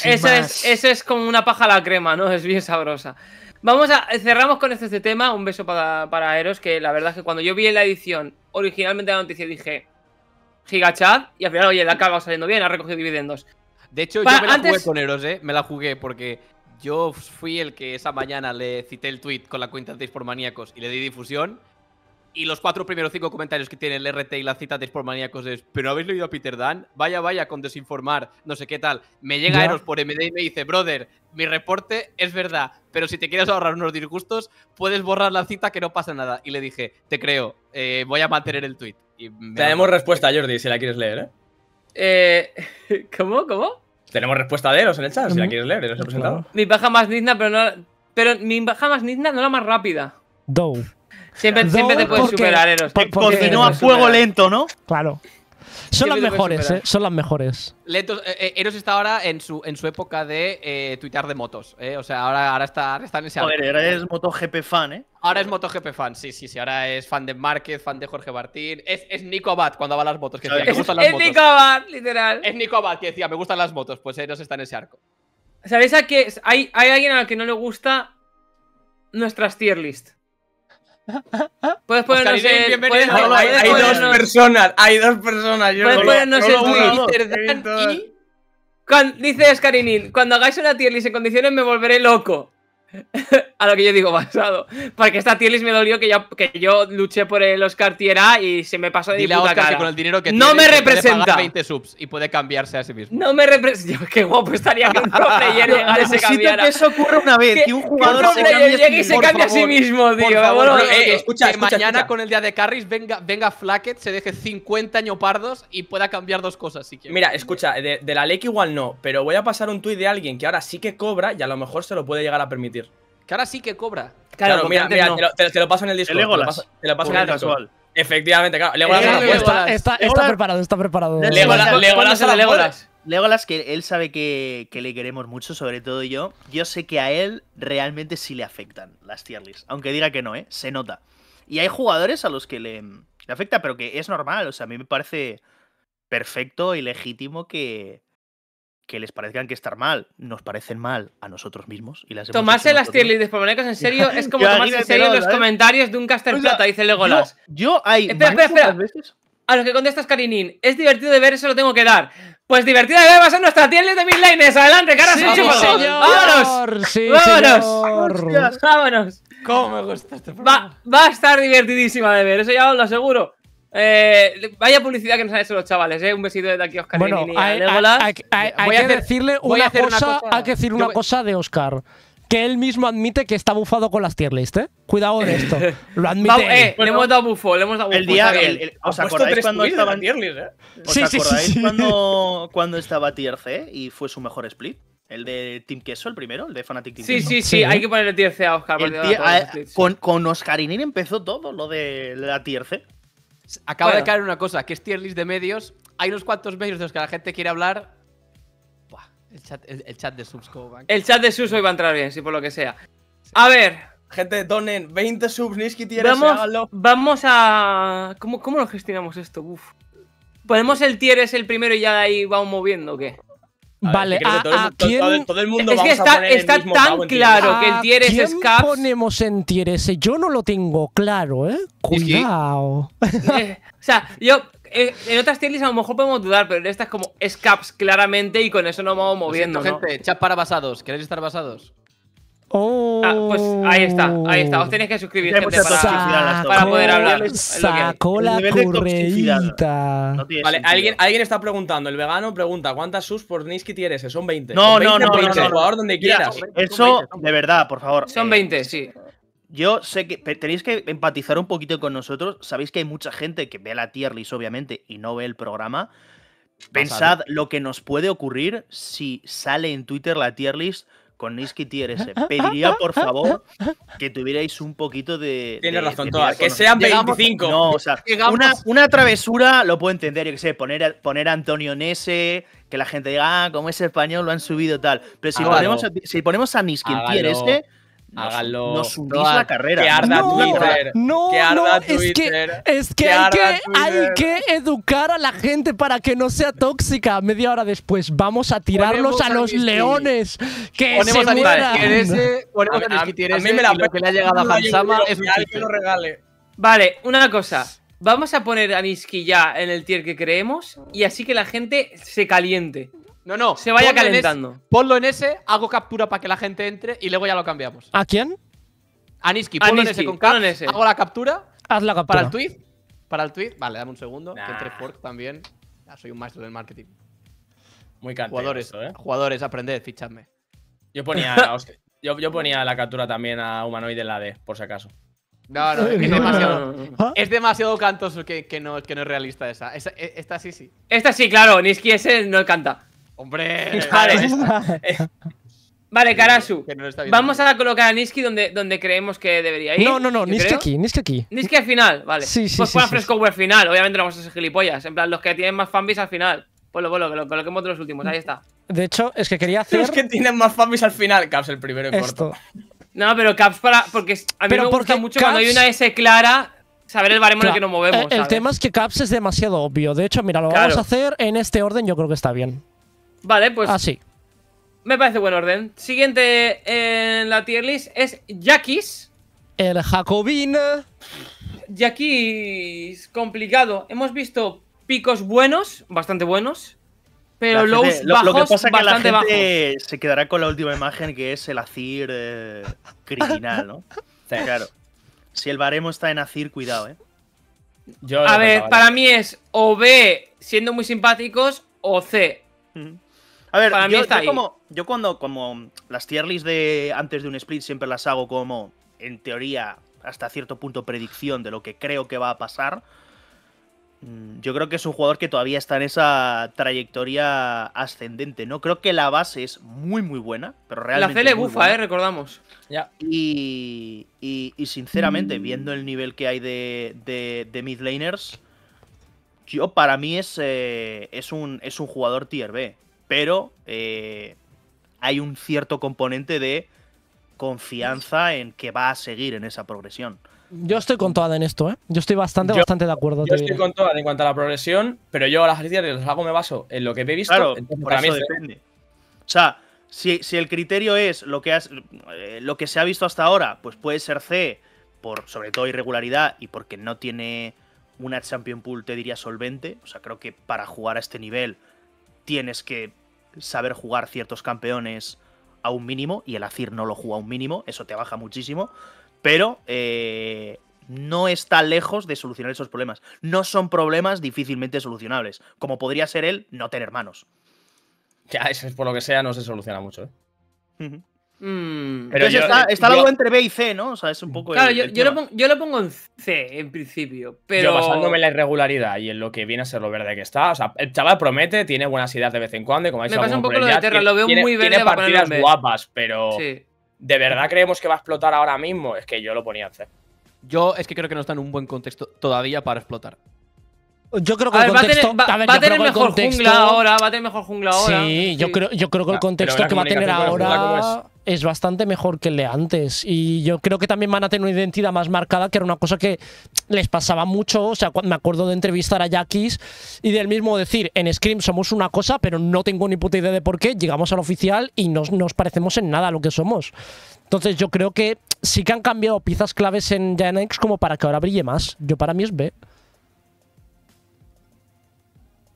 es, eso, es, como una paja a la crema, ¿no? Es bien sabrosa. Vamos a. Cerramos con este, este, tema. Un beso para, para, Eros, que la verdad es que cuando yo vi la edición originalmente la noticia dije Gigachad, y al final, oye, la acaba saliendo bien, ha recogido dividendos. De hecho, yo me la jugué con Eros, ¿eh? Me la jugué porque yo fui el que esa mañana le cité el tweet con la cuenta de Maníacos y le di difusión. Y los cuatro primeros cinco comentarios que tiene el RT y la cita de Sportmaníacos es ¿Pero habéis leído a Peter Dan? Vaya, vaya, con desinformar, no sé qué tal. Me llega Eros por MD y me dice, brother, mi reporte es verdad, pero si te quieres ahorrar unos disgustos, puedes borrar la cita que no pasa nada. Y le dije, te creo, eh, voy a mantener el tweet. Tenemos respuesta, Jordi, si la quieres leer, ¿eh? eh cómo cómo? Tenemos respuesta de Eros en el chat, si la quieres leer, presentado. Mi baja más digna, pero no... Pero mi baja más no la más rápida. Dove Siempre, te puedes superar, Eros. Continúa a fuego lento, ¿no? Claro. Son las mejores, eh, son las mejores. Eh, eh, Eros está ahora en su, en su época de eh, de motos. ¿eh? O sea, ahora, ahora está, está en ese Joder, ahora es MotoGP fan, ¿eh? Ahora es MotoGP fan, sí, sí, sí. Ahora es fan de Márquez, fan de Jorge Martín. Es, es Nico Abad cuando va las motos. Que me gustan las es Nico Abad, literal. Es Nico que decía, me gustan las motos. Pues Eros está en ese arco. ¿Sabéis a qué? Hay, alguien a quien que no le gusta nuestras tier list. Puedes ponernos el, hay, dos personas, hay dos personas. Yo puedes no ponernos el Twitter y... Cuando, dice Oscarinin, cuando hagáis una tier list en condiciones me volveré loco. a lo que yo digo basado. Porque esta tier me dolió que, ya, que yo luché por el Oscar Tier y se me pasó de Dile puta cara. con el dinero que no me representa. subs y puede cambiarse a sí mismo. No me representa. Qué guapo estaría que un pro player llegara y se cambiara. que eso ocurre una vez. Que, un jugador se llegue a sí mismo, escucha, que mañana con el día de carries venga, venga Flacket, se deje 50 años pardos y pueda cambiar dos cosas Mira, escucha, de, de la ley que igual no, pero voy a pasar un tuit de alguien que ahora sí que cobra y a lo mejor se lo puede llegar a permitir ahora sí que cobra. Claro, mira, te, lo, paso en el disco. Legolas. Te lo paso, en el casual. Efectivamente, claro. Legolas, eh, Está, está, está, preparado, está preparado. Legolas, Legolas, Legolas, Legolas. que él sabe que, que, le queremos mucho, sobre todo yo. Yo sé que a él realmente sí le afectan las tier lists. Aunque diga que no, ¿eh? Se nota. Y hay jugadores a los que le afecta, pero que es normal. O sea, a mí me parece perfecto y legítimo que, que les parezcan que estar mal nos parecen mal a nosotros mismos. Y las tomarse las tier de en serio es como tomarse en serio los comentarios de un caster plata, dice Legolas. Yo, hay. Veces? A los que contestas, karinín es divertido de ver, eso lo tengo que dar. Pues divertido de ver va a ser nuestra tier list de lines. Adelante, caras, sí, sí, ¡Vámonos! Sí, ¡Vámonos! Señor. ¡Vámonos! ¿Cómo me gusta este va a estar divertidísima de ver, eso ya os lo aseguro. Eh, vaya publicidad que nos han hecho los chavales, ¿eh? Un besito de aquí, Oscar. Bueno, hay, que decirle una, cosa, Hay que decir una cosa de Oscar. Que él mismo admite que está bufado con las tier list, ¿eh? Cuidado de esto. Lo admite. Eh, le hemos dado bufo, le hemos dado bufo. El día, ¿Os acordáis cuando estaba en tier list, eh? ¿Os sí, acordáis sí, cuando, cuando estaba tier C y fue su mejor split? El de Team Queso, el primero, el de Fanatic Team sí, Sí, sí, sí, hay que ponerle tier C a Oscar. con, con Oscar Inir empezó todo lo de la tier C. Acaba de caer una cosa, que es tier list de medios. Hay unos cuantos medios de los que la gente quiere hablar. el, chat, de subs El chat de subs hoy va a entrar bien, si por lo que sea. A ver. Gente, donen 20 subs, Niski Tier vamos, vamos a. ¿Cómo, ¿Cómo lo gestionamos esto? Uf. ¿Ponemos el tier es el primero y ya ahí vamos moviendo o qué? vale, a, todo, quién... el mundo está, está tan claro que el ah, tier es Scaps. ponemos en tier ese? Yo no lo tengo claro, ¿eh? Cuidado. Eh, o sea, yo eh, en otras tier a lo mejor podemos dudar, pero en esta es como Scaps claramente y con eso no vamos moviendo. gente, chat para basados. ¿Queréis estar basados? Ah, pues ahí está, ahí está. Os oh. tenéis que suscribir para, poder hablar. Sacó la ¿alguien, está preguntando. El vegano pregunta: ¿Cuántas sus por Niski tienes? Son 20. No, no, no, no, donde quieras. Eso, de verdad, por favor. Son 20, sí. Yo sé que tenéis que empatizar un poquito con nosotros. Sabéis que hay mucha gente que ve la tier list, obviamente, y no ve el programa. Pensad lo que nos puede ocurrir si sale en Twitter la tier list con Niski Tier eh, Pediría, por favor, que tuvierais un poquito de. Tienes razón, Que sean 25. No, o sea, una, travesura lo puedo entender, yo qué sé, poner, poner a Antonio Nese, que la gente diga, ah, como es español, lo han subido tal. Pero si, ah, ponemos, a, si ponemos a Niski ah, en ¿eh? Háganlo. Nos hundís la carrera. Que arda no, Twitter. No, que arda Twitter. Es que, es que, hay, que educar a la gente para que no sea tóxica. Media hora después vamos a tirarlos a, los leones. Que ponemos se a mueran. Eh, ponemos a, a mí eh, me la que le ha llegado a Hansama es que lo regale. Vale, una cosa. Vamos a poner a Niski ya en el tier que creemos y así que la gente se caliente. No, no. Se vaya calentando. ponlo en ese, hago captura para que la gente entre y luego ya lo cambiamos. ¿A quién? a ponlo en ese con caps, ese. Hago la captura. Haz la captura. Para el tweet. Para el tweet. Vale, dame un segundo. Que entre fork también. Ya soy un maestro del marketing. Muy caro. Jugadores, ¿eh? jugadores, aprended, fichadme. Yo ponía, yo, yo, ponía la captura también a Humanoid en la D, por si acaso. No, no, es demasiado, ah. es demasiado cantoso que, que, no, que no es realista esa. E, esta sí, sí. Esta sí, claro, Niski ese no canta. Hombre. Vale, vale Karasu. vamos a colocar a Niski donde, donde creemos que debería ir. No, no, no. Niski aquí, Niski aquí. Niski al final, vale. Sí, sí, pues sí, fresco Web final. Obviamente no vamos a ser gilipollas. En plan, los que tienen más fanbis al final. Pues lo, que lo coloquemos de los últimos. Ahí está. De hecho, es que quería hacer. Los que tienen más fanbis al final. Caps el primero en corto. No, pero Caps para. Porque a mí me gusta mucho cuando hay una S clara saber el baremo en el que nos movemos. el tema es que Caps es demasiado obvio. De hecho, mira, lo vamos a hacer en este orden, yo creo que está bien. Vale, pues. Así. Ah, me parece buen orden. Siguiente en la tier list es Jackis. El Jacobin. Jackis, complicado. Hemos visto picos buenos, bastante buenos. Pero bajos, que se quedará con la última imagen que es el Azir eh, criminal, ¿no? claro. Si el baremo está en Azir, cuidado, ¿eh? a ver, para mí es o B siendo muy simpáticos o C. A ver, yo, está como, yo cuando como las tier lists de antes de un split siempre las hago como, en teoría, hasta cierto punto predicción de lo que creo que va a pasar. Mm, yo creo que es un jugador que todavía está en esa trayectoria ascendente, ¿no? Creo que la base es muy, muy buena, pero realmente. La le bufa, ¿eh? Recordamos. Y, sinceramente, viendo el nivel que hay de, de, de yo para mí es, eh, es, un, es un jugador tier B pero eh, hay un cierto componente de confianza en que va a seguir en esa progresión. Yo estoy contada en esto, ¿eh? Yo estoy bastante, bastante de acuerdo. Yo estoy contada en cuanto a la progresión, pero yo a las ejercicios los hago me baso en lo que he visto. Claro, para mí depende. O sea, si, si, el criterio es lo que, has, eh, lo que se ha visto hasta ahora, pues puede ser C, por sobre todo irregularidad y porque no tiene una Champion Pool, te diría, solvente. O sea, creo que para jugar a este nivel tienes que saber jugar ciertos campeones a un mínimo, y el Azir no lo juega a un mínimo, eso te baja muchísimo, pero eh, no está lejos de solucionar esos problemas. No son problemas difícilmente solucionables, como podría ser el no tener manos. Ya, es por lo que sea, no se soluciona mucho. ¿eh? Mm. pero entonces está, algo entre B y C, ¿no? O sea, es un poco. Claro, yo, lo pongo, yo, pongo, en C en principio. Pero. Yo basándome en la irregularidad y en lo que viene a ser lo verde que está. O sea, el chaval promete, tiene buenas ideas de vez en cuando. Y como Me pasa un poco lo de Terra, tiene, lo veo muy verde. Tiene partidas guapas, pero. Sí. ¿De verdad creemos que va a explotar ahora mismo? Es que yo lo ponía en C. Yo es que creo que no está en un buen contexto todavía para explotar. Yo creo que el contexto, va a tener, mejor jungla ahora, va a tener mejor jungla ahora. Sí, Yo, creo, yo creo que el contexto que va a tener ahora es bastante mejor que el de antes. Y yo creo que también van a tener una identidad más marcada, que era una cosa que les pasaba mucho. O sea, me acuerdo de entrevistar a Jackis y del mismo decir, en Scream somos una cosa, pero no tengo ni puta idea de por qué. Llegamos al oficial y nos, nos parecemos en nada a lo que somos. Entonces yo creo que sí que han cambiado piezas claves en Gen como para que ahora brille más. Yo para mí es B.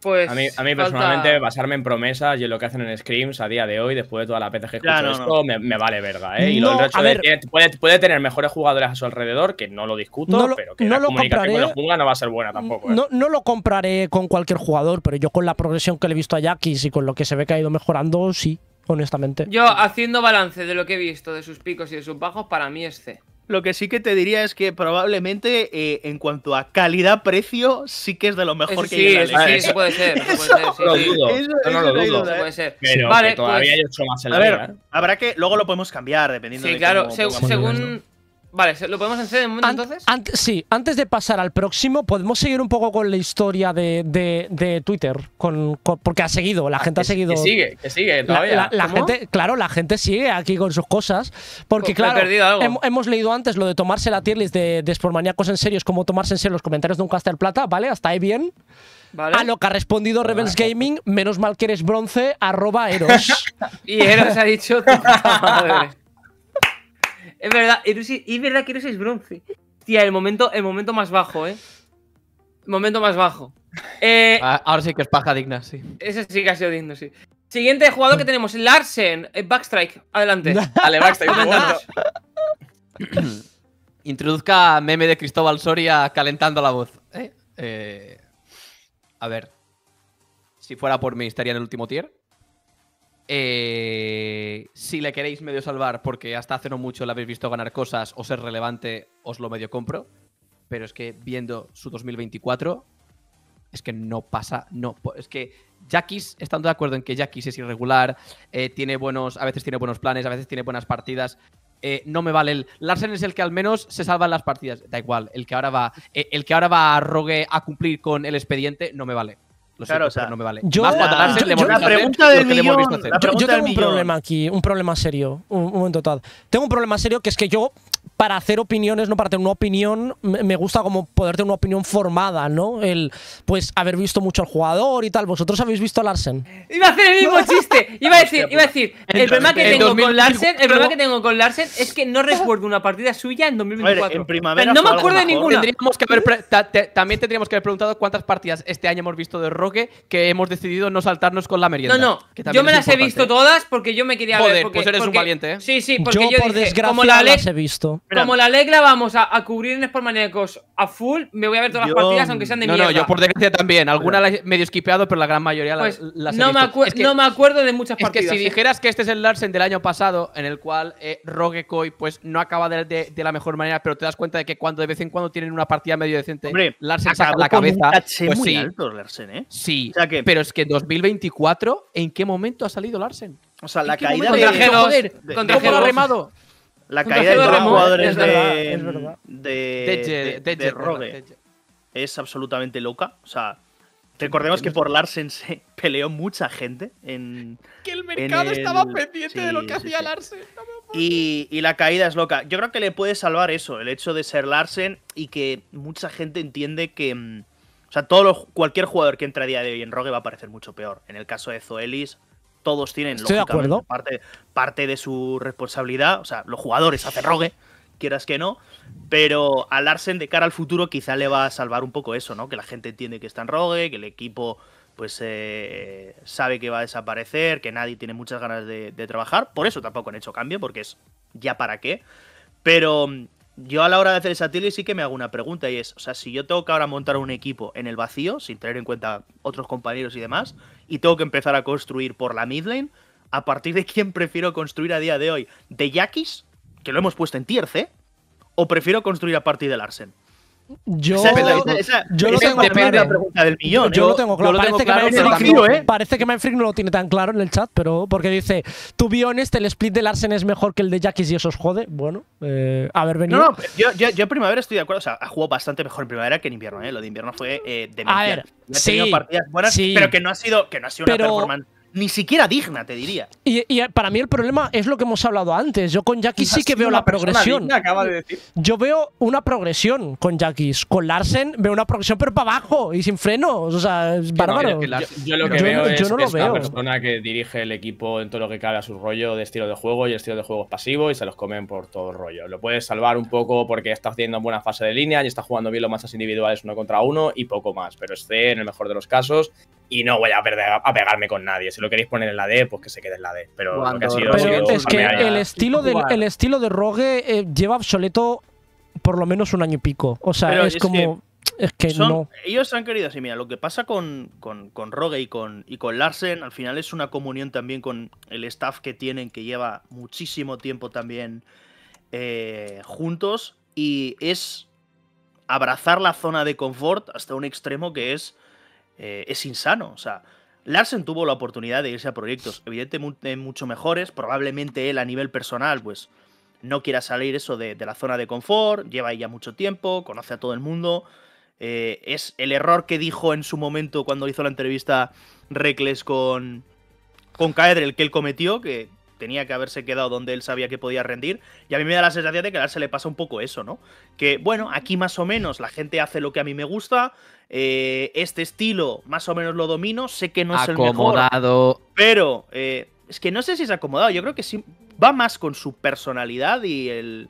Pues, a mí, personalmente, basarme en promesas y en lo que hacen en Screams a día de hoy, después de toda la PCG que claro, esto, Me, vale verga, ¿eh? Y lo de, puede, tener mejores jugadores a su alrededor, que no lo discuto, pero que la lo comunicación compraré, con no va a ser buena tampoco. ¿eh? No, lo compraré con cualquier jugador, pero yo con la progresión que le he visto a Jackis y con lo que se ve que ha ido mejorando, sí, honestamente. Yo, haciendo balance de lo que he visto, de sus picos y de sus bajos, para mí es C. Lo que sí que te diría es que probablemente eh, en cuanto a calidad-precio, sí que es de lo mejor que hay. en sí, eso puede ser. Eso, puede ser, no lo dudo. Eso, no lo dudo. ¿eh? puede ser. Pero vale, todavía pues hay ocho más en A ver, ¿eh? habrá que. Luego lo podemos cambiar dependiendo sí, de. Sí, claro. según. Vale, ¿lo podemos hacer momento entonces? sí, antes de pasar al próximo, podemos seguir un poco con la historia de, Twitter. Con, porque ha seguido, la ah, gente ha seguido. Que sigue, que sigue todavía. La, gente, claro, la gente sigue aquí con sus cosas. Porque, pues claro, hemos leído antes lo de tomarse la tier list de, de en serio, es como tomarse en serio los comentarios de un Caster Plata, ¿vale? Hasta ahí bien. A lo que ha respondido Rebels Gaming, menos mal que eres bronce, arroba Eros. y Eros ha dicho, es verdad, y es verdad que no es bronce. Tía, el momento, el momento más bajo, ¿eh? momento más bajo. Eh, ah, ahora sí que es paja digna, sí. Ese sí que ha sido digno, sí. Siguiente jugador que tenemos, Larsen. Eh, backstrike, adelante. Vale, Backstrike. Introduzca meme de Cristóbal Soria calentando la voz. ¿eh? a ver. Si fuera por mí, estaría en el último tier. Eh, si le queréis medio salvar, porque hasta hace no mucho le habéis visto ganar cosas o ser relevante, os lo medio compro. Pero es que viendo su 2024, es que no pasa. No, es que Jackis, estando de acuerdo en que Jackis es irregular, eh, tiene buenos, a veces tiene buenos planes, a veces tiene buenas partidas. Eh, no me vale el. Larsen es el que al menos se salva las partidas. Da igual, el que ahora va, el que ahora va a Rogue a cumplir con el expediente, no me vale. Lo claro, siento, o sea, no me vale. Yo, Más cuando yo, yo, la pregunta del millón. Hacer. pregunta yo, tengo un millón. problema aquí, un problema serio, un, un momento total. Tengo un problema serio que es que yo para hacer opiniones, no para tener una opinión, me gusta como poder tener una opinión formada, ¿no? El, pues, haber visto mucho al jugador y tal. ¿Vosotros habéis visto a Larsen? Iba a hacer el mismo chiste. Iba a decir, iba a decir, el, problema que tengo con Larsen, el problema que tengo con Larsen es que no recuerdo una partida suya en 2024. no me acuerdo de ninguna. Tendríamos que también tendríamos que haber preguntado cuántas partidas este año hemos visto de Roque que hemos decidido no saltarnos con la merienda. No, no, yo me las he visto todas porque yo me quería ver. Porque, pues eres un valiente, ¿eh? Sí, sí, porque yo, por desgracia como las he visto como la Legla vamos a, cubrir en Sportmaníacos a full, me voy a ver todas las partidas, aunque sean de no, mierda. No, yo por desgracia también. Algunas las he medio esquipeado, pero la gran mayoría pues las, he visto. no me acuerdo de muchas es partidas. que si ¿eh? dijeras que este es el Larsen del año pasado, en el cual eh, Rogue pues, no acaba de, la mejor manera, pero te das cuenta de que cuando de vez en cuando tienen una partida medio decente, Larsen saca la cabeza. Pues muy sí, el Larsen, ¿eh? sí pero es que en 2024, ¿en qué momento ha salido Larsen? O sea, la caída de... Contra G2, Remado. La caída de los jugadores de, de, de, Rogue es absolutamente loca. O sea, recordemos que por Larsen se peleó mucha gente en. Que el mercado estaba pendiente de lo que hacía Larsen. y, la caída es loca. Yo creo que le puede salvar eso, el hecho de ser Larsen y que mucha gente entiende que. Mm, o sea, todo cualquier jugador que entra a día de hoy en Rogue va a parecer mucho peor. En el caso de Zoelis, todos tienen lógicamente, parte, parte de su responsabilidad, o sea, los jugadores hacen rogue, quieras que no, pero al Larsen de cara al futuro quizá le va a salvar un poco eso, ¿no? Que la gente entiende que está en rogue, que el equipo pues eh, sabe que va a desaparecer, que nadie tiene muchas ganas de, trabajar, por eso tampoco han hecho cambio, porque es ya para qué, pero mm, yo a la hora de hacer esa tele sí que me hago una pregunta y es, o sea, si yo tengo que ahora montar un equipo en el vacío, sin tener en cuenta otros compañeros y demás, y tengo que empezar a construir por la midlane, a partir de quién prefiero construir a día de hoy, de Yakis, que lo hemos puesto en tierce. o prefiero construir a partir del Arsen. Yo, yo lo tengo claro. la pregunta del millón. Yo, yo lo tengo claro. parece, que Manfred, no lo tiene tan claro en el chat, pero porque dice: «Tu este el split de Larsen es mejor que el de Jackis y eso os jode. Bueno, eh, haber venido. No, no, pues, yo, en primavera estoy de acuerdo. O sea, ha jugado bastante mejor en primavera que en invierno. ¿eh? Lo de invierno fue de eh, A ver, ha tenido partidas buenas, sí. pero que no ha sido, que no ha sido una performance ni siquiera digna, te diría. Y, eh, para mí el problema es lo que hemos hablado antes. Yo con Jackie sí que veo la progresión. Yo veo una progresión con Jackie. Con Larsen veo una progresión, pero para abajo y sin frenos. O sea, es bárbaro. yo, lo que veo es, yo no es una persona que dirige el equipo en todo lo que cabe a su rollo de estilo de juego y estilo de juego pasivo y se los comen por todo rollo. Lo puedes salvar un poco porque está haciendo buena fase de línea y está jugando bien los masas individuales uno contra uno y poco más. Pero C en el mejor de los casos y no voy a, perder, a pegarme con nadie. Si lo queréis poner en la D, pues que se quede en la D. Pero, ha sido, es que el estilo, el estilo de Rogue eh, lleva obsoleto por lo menos un año y pico. O sea, es, como. es que no. Ellos han querido así, mira, lo que pasa con, con, Rogue y con, y con Larsen, al final es una comunión también con el staff que tienen, que lleva muchísimo tiempo también eh, juntos. Y es abrazar la zona de confort hasta un extremo que es eh, es insano. O sea, Larsen tuvo la oportunidad de irse a proyectos, evidentemente mucho mejores. Probablemente él a nivel personal, pues no quiera salir eso de, la zona de confort, lleva ahí ya mucho tiempo, conoce a todo el mundo. Eh, es el error que dijo en su momento cuando hizo la entrevista Recles con, con el que él cometió, que tenía que haberse quedado donde él sabía que podía rendir. Y a mí me da la sensación de que a él se le pasa un poco eso, ¿no? Que bueno, aquí más o menos la gente hace lo que a mí me gusta. Eh, este estilo más o menos lo domino. Sé que no es acomodado. el mejor. Pero eh, es que no sé si es acomodado. Yo creo que sí, va más con su personalidad y el.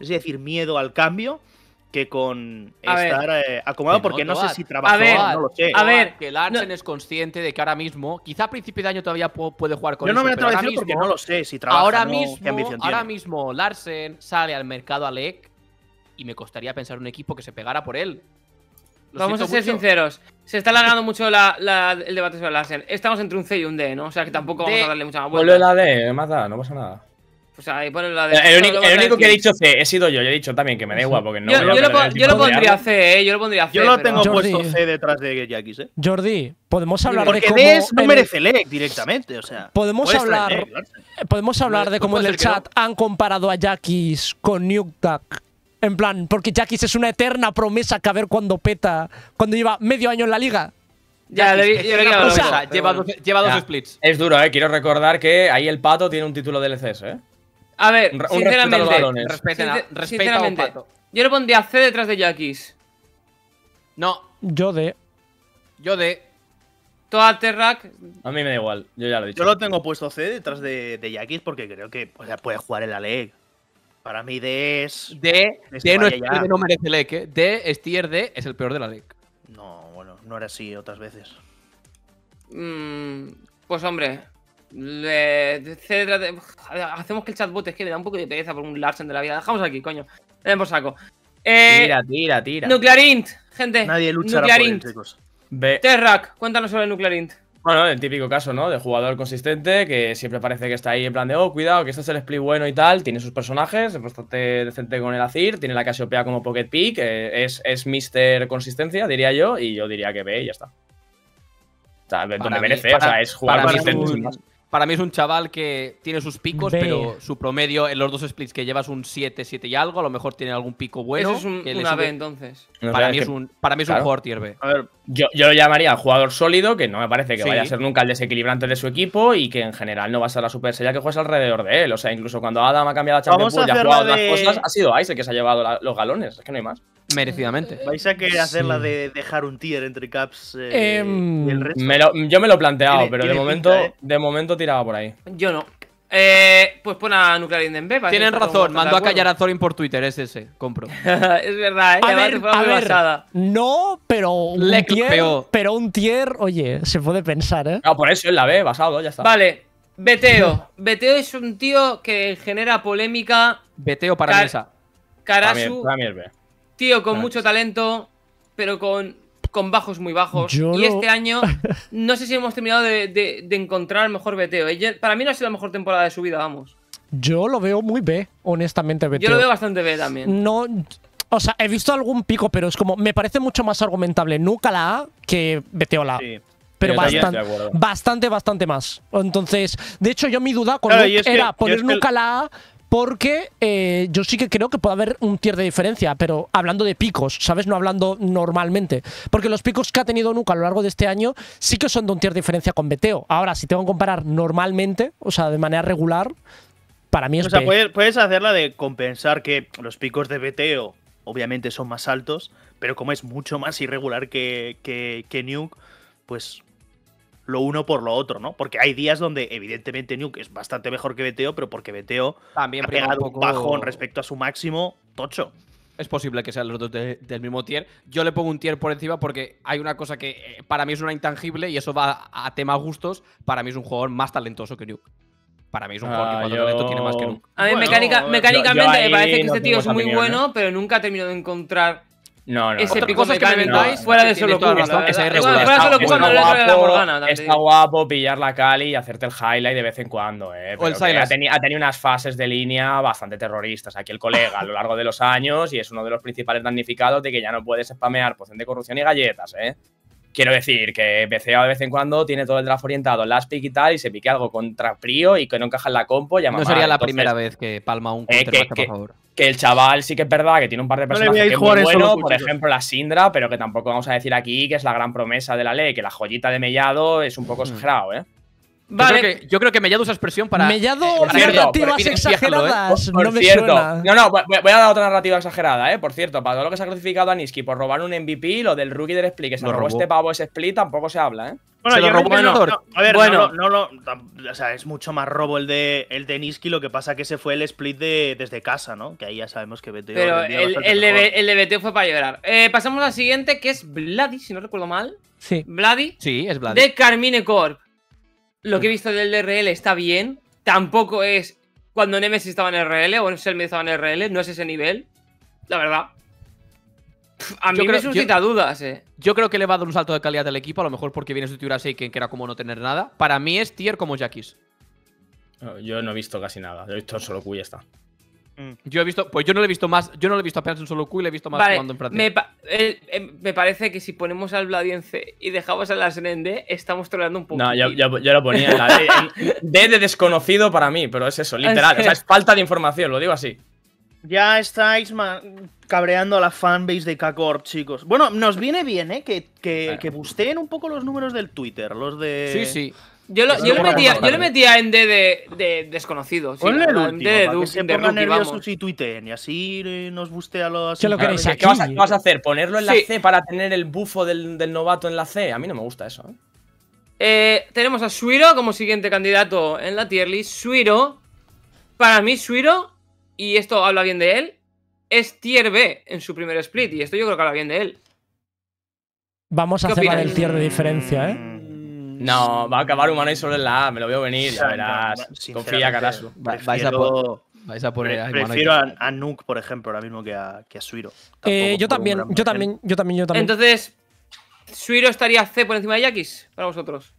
Es decir, miedo al cambio que con estar eh, acomodado, porque no, sé si trabaja, a ver, no lo sé. que Larsen es consciente de que ahora mismo, quizá a principios de año todavía puede jugar con Yo no me atrevo porque no lo sé si trabaja. Ahora, no, mismo, ahora mismo Larsen sale al mercado a Lec y me costaría pensar un equipo que se pegara por él. Vamos a ser sinceros. Se está alargando mucho el debate sobre Larsen. Estamos entre un C y un D, ¿no? O sea que tampoco vamos a darle mucha más vuelta. Vuelve la D, más da, no pasa nada. O sea, ahí pone la de. El único, el único que he dicho C he sido yo. Yo he dicho también que me da igual porque no. Yo, yo, lo, yo lo, pondría C, ¿eh? Yo lo pondría C. Yo lo tengo puesto C detrás de Jackis, ¿eh? Jordi, podemos hablar de cómo. Porque no merece LEC directamente, o sea. Podemos hablar. Eh, podemos hablar de cómo en el chat han comparado a Jackis con Nukeduck. En plan, porque Jackis es una eterna promesa que a ver cuando peta, cuando lleva medio año en la liga. Ya, lleva, lleva dos splits. Es duro, eh. Quiero recordar que ahí el pato tiene un título de LCS, eh. A ver, un, sinceramente, respeta, los balones. yo le pondría C detrás de Jackis. No. Yo de. Yo de. Toda Terrak… A mí me da igual, yo ya lo he dicho. Yo lo tengo puesto C detrás de, de porque creo que o sea, puede jugar en la Leg. Para mí D es. D, no, es, merece LEC, ¿eh? D es D, es el peor de la Leg. No, bueno, no era así otras veces. Mm, pues hombre, hacemos que el chatbot es que me da un poco de pereza por un Larsen de la vida. Dejamos aquí, coño. Le saco. Eh, tira, tira, tira. Nuclearint, gente. Nadie chicos. Terrak, cuéntanos sobre el Nuclearint. Bueno, el típico caso, ¿no? De jugador consistente que siempre parece que está ahí en plan de, oh, cuidado, que esto es el split bueno y tal. Tiene sus personajes, es bastante decente con el Azir, tiene la Casiopea como Pocket Pick, eh, es, es Mister Consistencia, diría yo, y yo diría que ve y ya está. O sea, donde o sea, es jugar consistente para mí es un chaval que tiene sus picos, pero su promedio en los dos splits que llevas un 7, 7 y algo. A lo mejor tiene algún pico bueno. es una B, entonces. Para mí, es un, para mí, jugador tier B. A ver, yo, lo llamaría jugador sólido, que no me parece que vaya a ser nunca el desequilibrante de su equipo y que en general no va a ser la super sella que juegas alrededor de él. O sea, incluso cuando Adam ha cambiado a Champions League y ha jugado cosas, ha sido Ice el que se ha llevado los galones. Es que no hay más. Merecidamente. ¿Vais a querer hacer la de dejar un tier entre caps eh, em, y el resto? Me lo, yo me lo he planteado, pero de momento, ¿eh? de momento tiraba por ahí. Yo no. Eh, pues pon a Nuclear B Tienen razón, mandó a callar a Zorin por Twitter, es ese, compro. es verdad, eh, a ver, a ver, No, pero un, tier, pero un tier, oye, se puede pensar, ¿eh? No, ah, por eso es la B, basado, ya está. Vale, Beteo. Beteo es un tío que genera polémica. Beteo para esa mesa. Karasu. tío con mucho talento, pero con con bajos muy bajos. y este año no sé si hemos terminado de, encontrar el mejor BTO. Para mí no ha sido la mejor temporada de su vida, vamos. Yo lo veo muy B, honestamente, Yo lo veo bastante B también. No, o sea, he visto algún pico, pero es como, me parece mucho más argumentable nunca la A que BTO la A. Pero bastante, bastante, más. Entonces, de hecho, yo mi duda con era poner nunca la A porque eh, yo sí que creo que puede haber un tier de diferencia, pero hablando de picos, ¿sabes? No hablando normalmente. Porque los picos que ha tenido Nuke a lo largo de este año sí que son de un tier de diferencia con Beteo. Ahora, si tengo que comparar normalmente, o sea, de manera regular, para mí es... O sea, puedes, puedes hacerla de compensar que los picos de Beteo obviamente son más altos, pero como es mucho más irregular que, que, que Nuke, pues lo uno por lo otro, ¿no? Porque hay días donde, evidentemente, Nuke es bastante mejor que Veteo, pero porque Veteo también ha pegado un respecto a su máximo tocho. Es posible que sean los dos del mismo tier. Yo le pongo un tier por encima porque hay una cosa que eh, para mí es una intangible y eso va a, tema gustos. Para mí es un jugador más talentoso que Nuke. Para mí es un jugador que ah, cuando talento tiene más que Nuke. A ver, mecánicamente me parece que este tío es muy ¿eh? bueno, pero nunca ha terminado de encontrar no, no. Ese cosas que me fuera de solo Está, guapo, está guapo pillar la Cali y hacerte el highlight de vez en cuando. Eh, ha, tenido, ha tenido unas fases de línea bastante terroristas. Aquí el colega a lo largo de los años y es uno de los principales damnificados de que ya no puedes spamear poción de corrupción y galletas. eh. Quiero decir que BCA de vez en cuando tiene todo el draft orientado en pick y tal, y se pique algo contra Prio y que no encaja en la compo. Ya no sería la primera vez que palma un eh, counter, por favor que el chaval sí que es verdad que tiene un par de personajes muy bueno, por ejemplo la Sindra, pero que tampoco vamos a decir aquí que es la gran promesa de la ley, que la joyita de Mellado es un poco mm. exagerado, ¿eh? Vale. Yo, creo que, Mellado usa expresión para. Mellado, eh, ¿eh? exageradas. Por, no cierto. No, voy, a dar otra narrativa exagerada, ¿eh? Por cierto, para todo lo que se ha crucificado a Niski por robar un MVP, lo del rookie del split, que se lo robó este pavo ese split, tampoco se habla, ¿eh? Bueno, a ver, no, o sea, es mucho más robo el de, el de Niski, lo que pasa que ese fue el split de, desde casa, ¿no? Que ahí ya sabemos que BTO... Pero el, el, de fue para llorar. Eh, pasamos al la siguiente, que es Vladi, si no recuerdo mal. Sí. Vladi. Sí, es Vladi. De Carmine Corp. Lo que he visto del DRL está bien. Tampoco es cuando Nemesis estaba en RL o se estaba en RL, no es ese nivel. La verdad. A mí me suscita dudas, eh. Yo creo que le va a dar un salto de calidad al equipo, a lo mejor porque viene su tierra Seiken, que era como no tener nada. Para mí es tier como Jackis. Yo no he visto casi nada. Yo he visto solo Q y ya está. Mm. Yo he visto, pues yo no le he visto más, yo no le he visto apenas un solo Q y le he visto más jugando en práctica. Eh, eh, me, parece que si ponemos al Bladiense y dejamos a las estamos troleando un poco. No, yo, lo ponía D de desconocido para mí, pero es eso, ah, literal. o sea, es falta de información, lo digo así. Ya estáis cabreando a la fanbase de K-Corp, chicos. Bueno, nos viene bien, ¿eh? Que, que, busteen un poco los números del Twitter, los de. Sí, sí. Yo, le, metía, en D de, de desconocido. Ponle el último, D de que se pongan y así eh, nos bustea los... ¿Qué, vas a, hacer? ¿Ponerlo en la C para tener el bufo del, novato en la C? A mí no me gusta eso. ¿eh? Eh, tenemos a Suiro como siguiente candidato en la tier list. Suiro, para mí Suiro y esto habla bien de él, es tier B en su primer split, y esto yo creo que habla bien de él. Vamos a hacer el tier de diferencia, ¿eh? Mm. No, va a acabar humano y solo en la A, me lo veo venir, Confía, Carasu. Vais a a prefiero a, Nuke, por ejemplo, ahora mismo que a, Suiro. Eh, yo, también, yo también, yo también, yo también. Entonces, ¿Suiro estaría C por encima de Yakis para vosotros?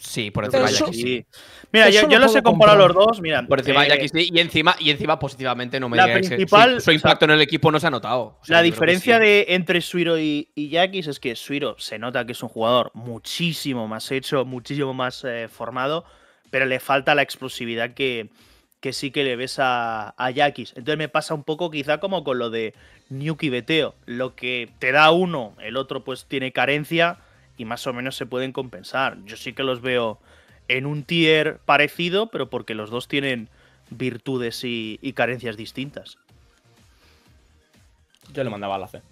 Sí, por encima de Jackie sí. Mira, yo, yo, los he comparado los dos, mira. Por encima de eh, sí, y encima, y encima positivamente no me la principal, su, impacto en el equipo no se ha notado. la diferencia de, entre Suiro y, y es que Suiro se nota que es un jugador muchísimo más hecho, muchísimo más eh, formado, pero le falta la explosividad que, que sí que le ves a, a Entonces me pasa un poco quizá como con lo de y Beteo. Lo que te da uno, el otro pues tiene carencia y más o menos se pueden compensar. Yo sí que los veo en un tier parecido, pero porque los dos tienen virtudes y, carencias distintas. Yo le mandaba a la C.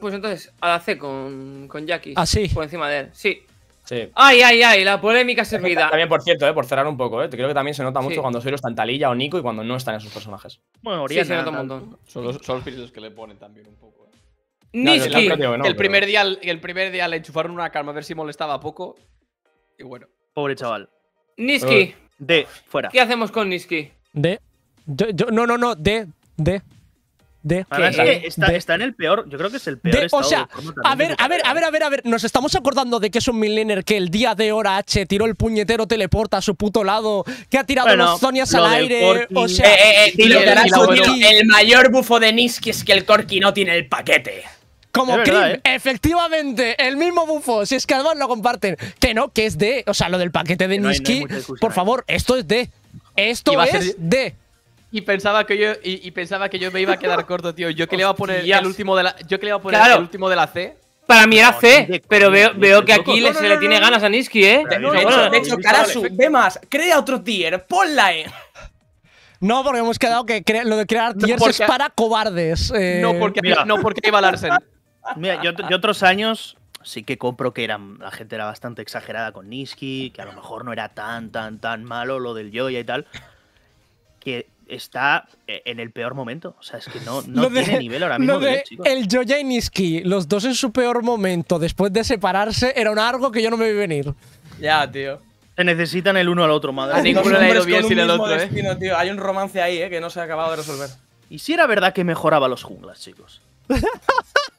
Pues entonces, a la C con, Jackie. Ah, sí. Por encima de él, sí. Sí. Ay, ay, ay, la polémica se servida. También, por cierto, eh, por cerrar un poco, eh, creo que también se nota mucho cuando soy los Tantalilla o Nico y cuando no están esos personajes. Bueno, Oriana, sí, se nota un montón. Son los, son que le ponen también un poco. Niski. el, primer día, el primer día le enchufaron una calma a ver si molestaba poco. Y bueno. Pobre chaval. Niski. Eh, D, fuera. ¿Qué hacemos con Niski? D. Yo, no, no, no, D. D. De, que está, está, en el peor, yo creo que es el peor. o sea, a ver, a ver, a ver, a ver, a ver, nos estamos acordando de que es un millenar que el día de hora H tiró el puñetero teleporta a su puto lado, que ha tirado los Zonias al aire. O sea, eh, eh, el mayor bufo de Niski es que el Corki no tiene el paquete. Como ¿eh? efectivamente, el mismo bufo. Si es que además lo comparten. Que no, que es de. O sea, lo del paquete de Niski. por favor, esto es de. Esto es ser... de. Y pensaba que yo y, pensaba que yo me iba a quedar corto, tío. Yo que le iba a poner el último de la yo que le iba a poner último de la C. Para mí era C, pero veo, que aquí se le tiene ganas a Niski, ¿eh? De, hecho, Karasu, ve más, crea otro tier, ponla E. No, porque hemos quedado que lo de crear tiers es para cobardes. No, eh. porque, no, porque iba Larsen. Mira, yo, otros años sí que compro que eran, la gente era bastante exagerada con Niski, que a lo mejor no era tan, tan, tan malo lo del Joya y tal. Que está e, en el peor momento. O sea, es que no, no tiene nivel ahora mismo. el Joya y Niski, los dos en su peor momento después de separarse, era un algo que yo no me vi venir. Ya, tío. Se necesitan el uno al otro, madre. A ninguno le ha ido bien sin el otro, eh. Tío. Hay un romance ahí, eh, que no se ha acabado de resolver. Y si era verdad que mejoraba los junglas, chicos.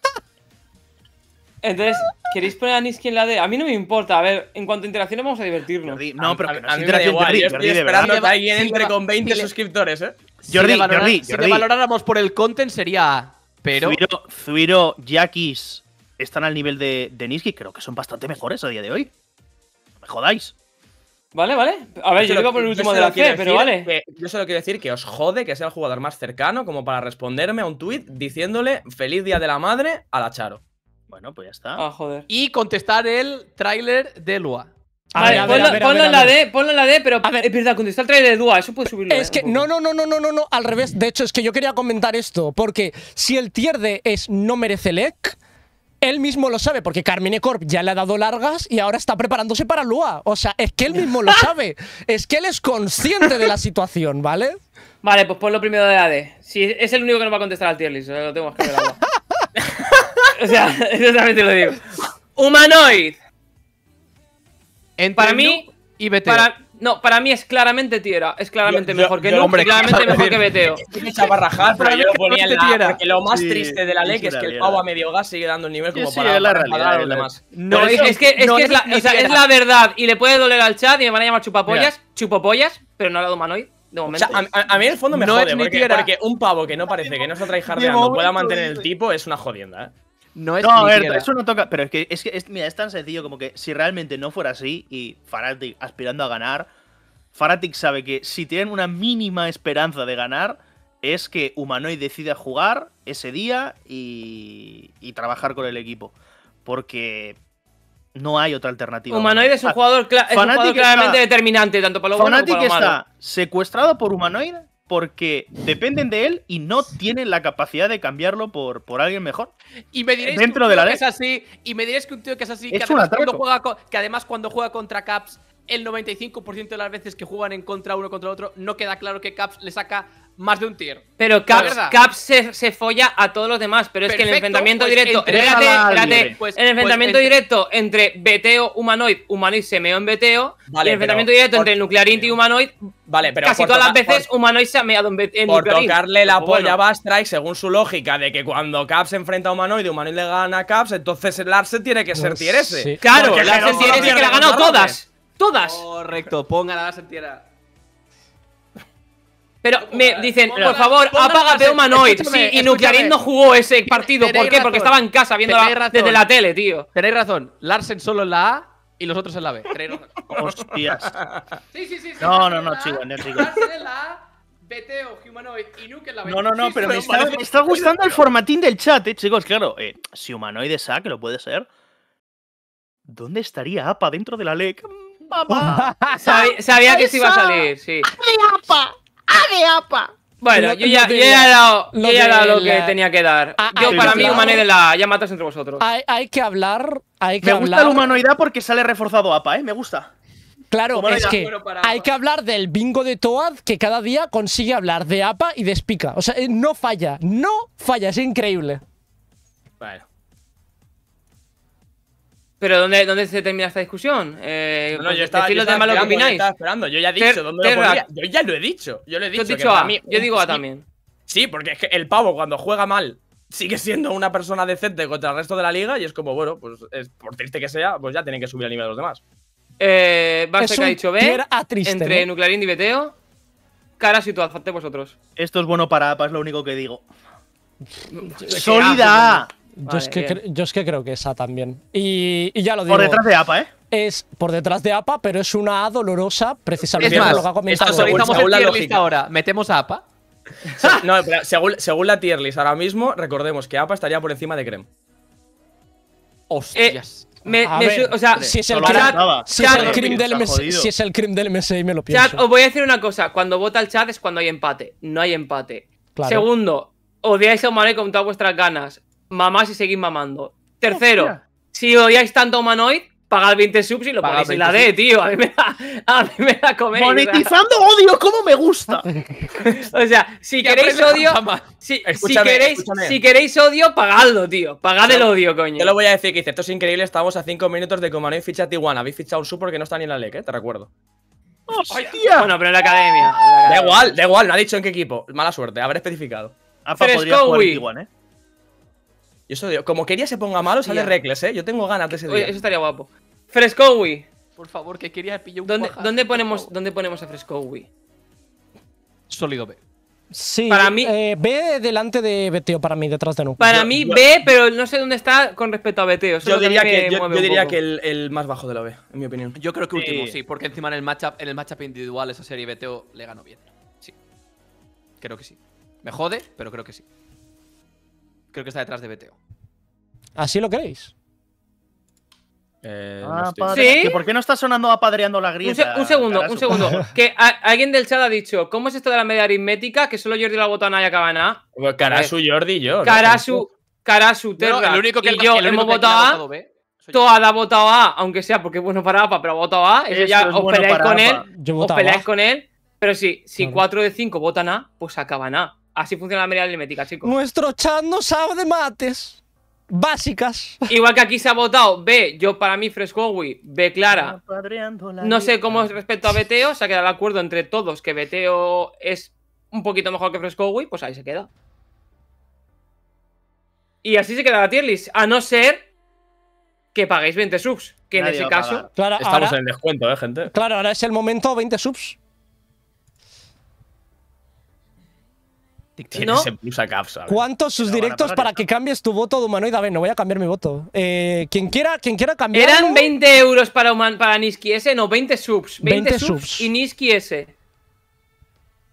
Entonces, ¿queréis poner a Niski en la D? A mí no me importa. A ver, en cuanto a interacciones vamos a divertirnos. No, pero a, igual. esperando que alguien entre con 20 suscriptores, ¿eh? Jordi, si Jordi, si te valoráramos por el content sería pero... Zuiro, Jackis están al nivel de, de Niski. Creo que son bastante mejores a día de hoy. me jodáis. Vale, vale. A ver, yo, yo por el último de la C, pero vale. yo solo quiero decir que os jode que sea el jugador más cercano como para responderme a un tuit diciéndole feliz día de la madre a la Charo. Bueno, pues ya está. Ah, y contestar el tráiler de Lua. A ver, ponlo, en la D, ponlo en la D, pero a ver, eh, es contestar el trailer de Lua. eso puede subirlo. Es eh, que no, no, no, no, no, no, no, al revés. De hecho, es que yo quería comentar esto, porque si el tier es no merece lec, él mismo lo sabe, porque Carmine Corp ya le ha dado largas y ahora está preparándose para Lua. O sea, es que él mismo lo sabe. Es que él es consciente de la situación, ¿vale? Vale, pues ponlo primero de la D. Si es el único que no va a contestar al tier eh, lo tengo que O sea, exactamente lo digo. Humanoid. Entre para mí. Y Beteo Para, no, para mí es claramente Tierra, Es claramente mejor que yo, hombre, claramente mejor decir? que Beteo. pero yo lo ponía en la. Porque lo más triste de la ley es que el pavo a medio gas sigue dando el nivel como para, la realidad, los demás. No, es, que, es, que es, la, verdad y le puede doler al chat y me van a llamar chupapollas, chupopollas, pero no la de humanoid. De momento. O sea, a, mí en el fondo me no jode, porque, un pavo que no parece que no se atrae no pueda mantener el tipo es una jodienda, ¿eh? No es. a ver, eso no toca. Pero es que, es mira, es tan sencillo como que si realmente no fuera así y Fanatic aspirando a ganar, Fanatic sabe que si tienen una mínima esperanza de ganar, es que Humanoid decida jugar ese día y, trabajar con el equipo. Porque no hay otra alternativa. Humanoid es un ah, jugador, claramente determinante, tanto para lo Fanatic bueno como para está secuestrado por Humanoid porque dependen de él y no tienen la capacidad de cambiarlo por, por alguien mejor. Y me diréis Dentro que, de la es así, y me diréis que un tío que es así, que, además cuando juega contra Caps el 95% de las veces que juegan en contra uno contra otro, no queda claro que Caps le saca más de un tier. Pero Caps, se, folla a todos los demás, pero es que el enfrentamiento pues directo. Espérate, el pues, pues enfrentamiento directo entre Beteo, Humanoid, Humanoid se meó en Beteo. el enfrentamiento directo entre Nuclearint y Humanoid. Vale, pero casi todas las veces Humanoid se ha meado en, en Por tocarle la polla a Bastrike, según su lógica de que cuando Caps enfrenta a Humanoid y Humanoid le gana a Caps, entonces el Larsen tiene que ser tier ese. Claro, Claro, Larsen tiene que la ha ganado todas. Todas. Correcto, póngala la tierra. Pero me dicen, por favor, apaga a Humanoid. Sí, y no jugó ese partido. ¿Por qué? Porque estaba en casa viendo desde la tele, tío. Tenéis razón. Larsen solo en la A y los otros en la B. Hostias. Sí, sí, sí. No, no, no, chicos, no, Larsen en la A. Humanoid y Nuke en la B. No, no, no, pero me está, gustando el formatín del chat, eh, chicos. Claro, eh, si Humanoid es A, que lo puede ser, ¿dónde estaría APA dentro de la LEC? papá. Sabía, que se iba a salir, sí. de apa! de apa! Bueno, yo ya, he dado, lo que tenía que dar. Ah, yo, para mí, de la ya matas entre vosotros. Hay, que hablar, hay que Me gusta la humanoidad porque sale reforzado APA, ¿eh? Me gusta. Claro, es que hay que hablar del bingo de Toad que cada día consigue hablar de APA y de Spica. O sea, eh, no falla, no falla, es increíble. Bueno. Pero ¿dónde, se termina esta discusión? Eh, no, pues yo estaba, lo que opináis. Yo esperando, yo ya he dicho lo Yo ya lo he dicho. Yo lo he dicho. a, ah, mí, yo digo A también. Sí, porque es que el pavo cuando juega mal sigue siendo una persona decente contra el resto de la liga y es como, bueno, pues por triste que sea, pues ya tienen que subir al nivel de los demás. Eh, Barça que ha dicho B, entre Nuclearín y Beteo, cara situada, vosotros. Esto es bueno para APA, es lo único que digo. ¡Sólida! Pues yo, es que yo, que creo que esa también. Y, ya lo digo. Por detrás de APA, ¿eh? es por detrás de APA, pero es una A dolorosa precisamente lo que ha ahora, metemos a APA. según, la tier list ahora mismo, recordemos que APA estaría por encima de Krem. Hostias. Eh, o sea, si es el, del del MSI me lo pienso. os voy a decir una cosa, cuando vota el chat es cuando hay empate, no hay empate. Segundo, odiáis a Omane con todas vuestras ganas mamás y seguís mamando. Tercero, si odiáis tanto Humanoid, pagad 20 subs y lo pagáis Y la D, tío. A mí me la a mí me Monetizando odio, como me gusta. o sea, si queréis odio, si, queréis, si, queréis, odio, pagadlo, tío. Pagad el odio, coño. Yo lo voy a decir que dice, esto es increíble, estamos a 5 minutos de Humanoid ficha Tijuana. Habéis fichado un sub porque no está ni en la LEC, ¿eh? te recuerdo. ¡Hostia! Bueno, pero en la academia. Da igual, da igual, no ha dicho en qué equipo. Mala suerte, habré especificado. Pa podría jugar Tijuana, ¿eh? Y eso, como quería se ponga malo, sale Reckless, ¿eh? Yo tengo ganas de ese día. eso estaría guapo. Frescowi. Por favor, que quería pillo un ¿Dónde, ¿dónde ponemos, ¿Dónde ponemos a Frescowi? Sólido B. Sí, para mí, eh, B delante de Beteo, para mí, detrás de Nu. Para mí, B, pero no sé dónde está con respecto a Beteo. Yo diría que, el, más bajo de la B, en mi opinión. Yo creo que último, sí, porque encima en el matchup, en el matchup individual, esa serie Beteo le ganó bien. Sí. Creo que sí. Me jode, pero creo que sí creo que está detrás de BTO. ¿Así lo queréis? Eh, ah, ¿Por qué no está sonando apadreando la grieta? Un, segundo, un segundo. que alguien del chat ha dicho, ¿cómo es esto de la media aritmética? Que solo Jordi la A y acaban A. Pues Carasu, eh, Jordi y yo. Carasu, Carasu, Terra único que yo hemos votado A. toda ha votado A, aunque sea porque es bueno para APA, pero ha votado A. Eso ya os peleáis con él. Yo con él. Pero sí, si 4 de 5 votan A, pues acaban A. Así funciona la media aritmética, chicos. Nuestro chat no sabe de mates básicas. Igual que aquí se ha votado B, yo para mí Frescowi, B Clara. No sé cómo es respecto a Beteo, se ha quedado el acuerdo entre todos que Beteo es un poquito mejor que Frescowi, pues ahí se queda. Y así se queda la tier a no ser que paguéis 20 subs, que en ese caso... Estamos en el descuento, ¿eh, gente? Claro, ahora es el momento 20 subs. Tienes a Caps, ¿Cuántos sus directos para que cambies tu voto de humanoide? A ver, no voy a cambiar mi voto. Eh, quien quiera, quien quiera cambiar. Eran 20 euros para, human, para Niski S, no, 20 subs. 20, subs, y Niski S.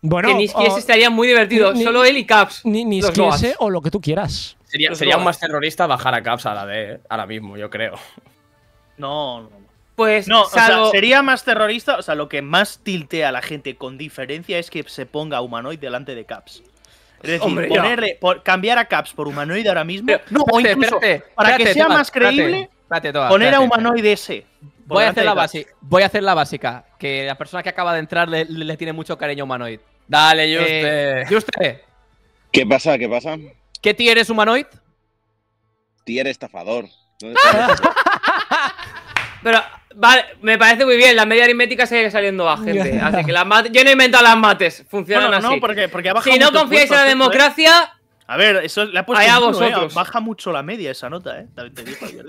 Bueno, que Niski S oh, estaría muy divertido. Solo él y Caps. S o lo que tú quieras. Sería, más terrorista bajar a Caps a la D, ahora mismo, yo creo. No, Pues no, sería más terrorista. O sea, lo que más tiltea a la gente con diferencia es que se ponga humanoid delante de Caps. Es ponerle, por, cambiar a Caps por humanoide ahora mismo. no, o incluso, para que sea más creíble, poner a humanoide ese. Voy a, hacer la voy a hacer la básica, que la persona que acaba de entrar le, tiene mucho cariño a humanoide. Dale, yo Y usted. ¿Qué pasa? ¿Qué pasa? ¿Qué tier es humanoid? Tier estafador. Pero Vale, me parece muy bien, la media aritmética sigue saliendo a gente. Así que las mates. Yo no he inventado las mates, funcionan así. No, porque, porque si no confiáis en la ¿eh? democracia. A ver, eso ha puesto a ¿eh? vosotros. baja mucho la media esa nota, ¿eh? También te digo,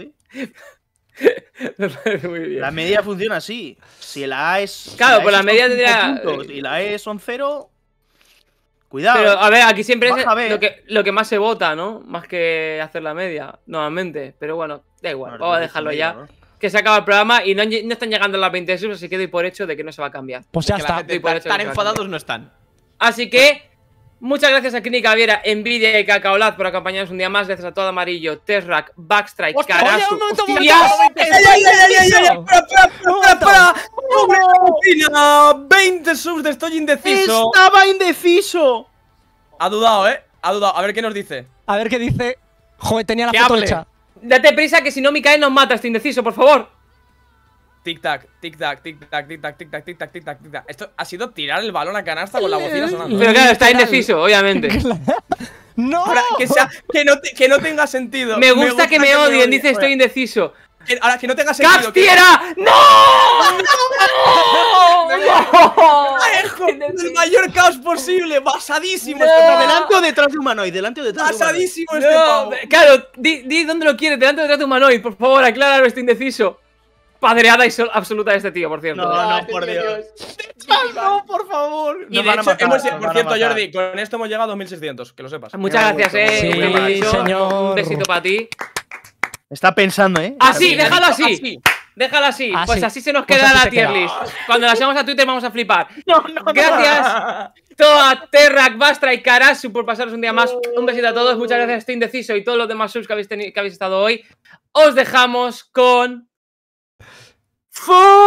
me parece muy bien. La media funciona así. Si la A es. Claro, pues la media tendría. y la E son cero. Cuidado. Pero ¿eh? a ver, aquí siempre es lo que, lo que, más se vota, ¿no? Más que hacer la media, normalmente. Pero bueno, da igual, vamos a pues dejarlo allá ya que se acaba el programa y no, están llegando las 20 subs, así que doy por hecho de que no se va a cambiar. Pues ya está. Están enfadados no están. Así que, muchas gracias a Clínica Baviera, Nvidia y Cacaolat por acompañarnos un día más. Gracias a todo Amarillo, Terrak, Backstrike, Karasu. ¡Para, 20 subs de Estoy Indeciso! ¡Estaba indeciso! Ha dudado, ¿eh? Ha dudado. A ver qué nos dice. A ver qué dice. Joder, tenía la foto Date prisa que si no cae nos mata, estoy indeciso, por favor. Tic tac, tic tac, tic tac, tic tac, tic tac, tic tac, tic tac, tic tac. Esto ha sido tirar el balón a canasta con la bocina sonando. Pero claro, está indeciso, obviamente. ¡No! que, sea, que, no que, no tenga sentido. Me gusta, que, me odien. dice estoy indeciso. Que, ahora que no tengas sentido. ¡Castiera! ¡No! ¡No! ¡No! El mayor caos posible, basadísimo. Este ¿Delante o detrás de humanoid? ¿Delante o detrás Basadísimo este pavo. Claro, di, dónde lo quieres, delante o detrás de humanoid. Por favor, acláralo, estoy indeciso. Padreada y absoluta de este tío, por cierto. No, no, ah, por Dios. Ah, ¡No, por favor! Y de hecho, hemos, por cierto, Jordi, con esto hemos llegado a 2600, que lo sepas. Muchas gracias, eh. señor. Un besito para ti. Está pensando, ¿eh? Ah, así, ah, déjalo así. Déjalo ah, así. pues así se nos pues queda la tier list. Cuando la hacemos a Twitter vamos a flipar. gracias. Toa, Terrak, Bastra y Karasu por pasaros un día más. Oh. Un besito a todos. Muchas gracias, Este Indeciso y todos los demás subs que habéis, estado hoy. Os dejamos con. ¡Full,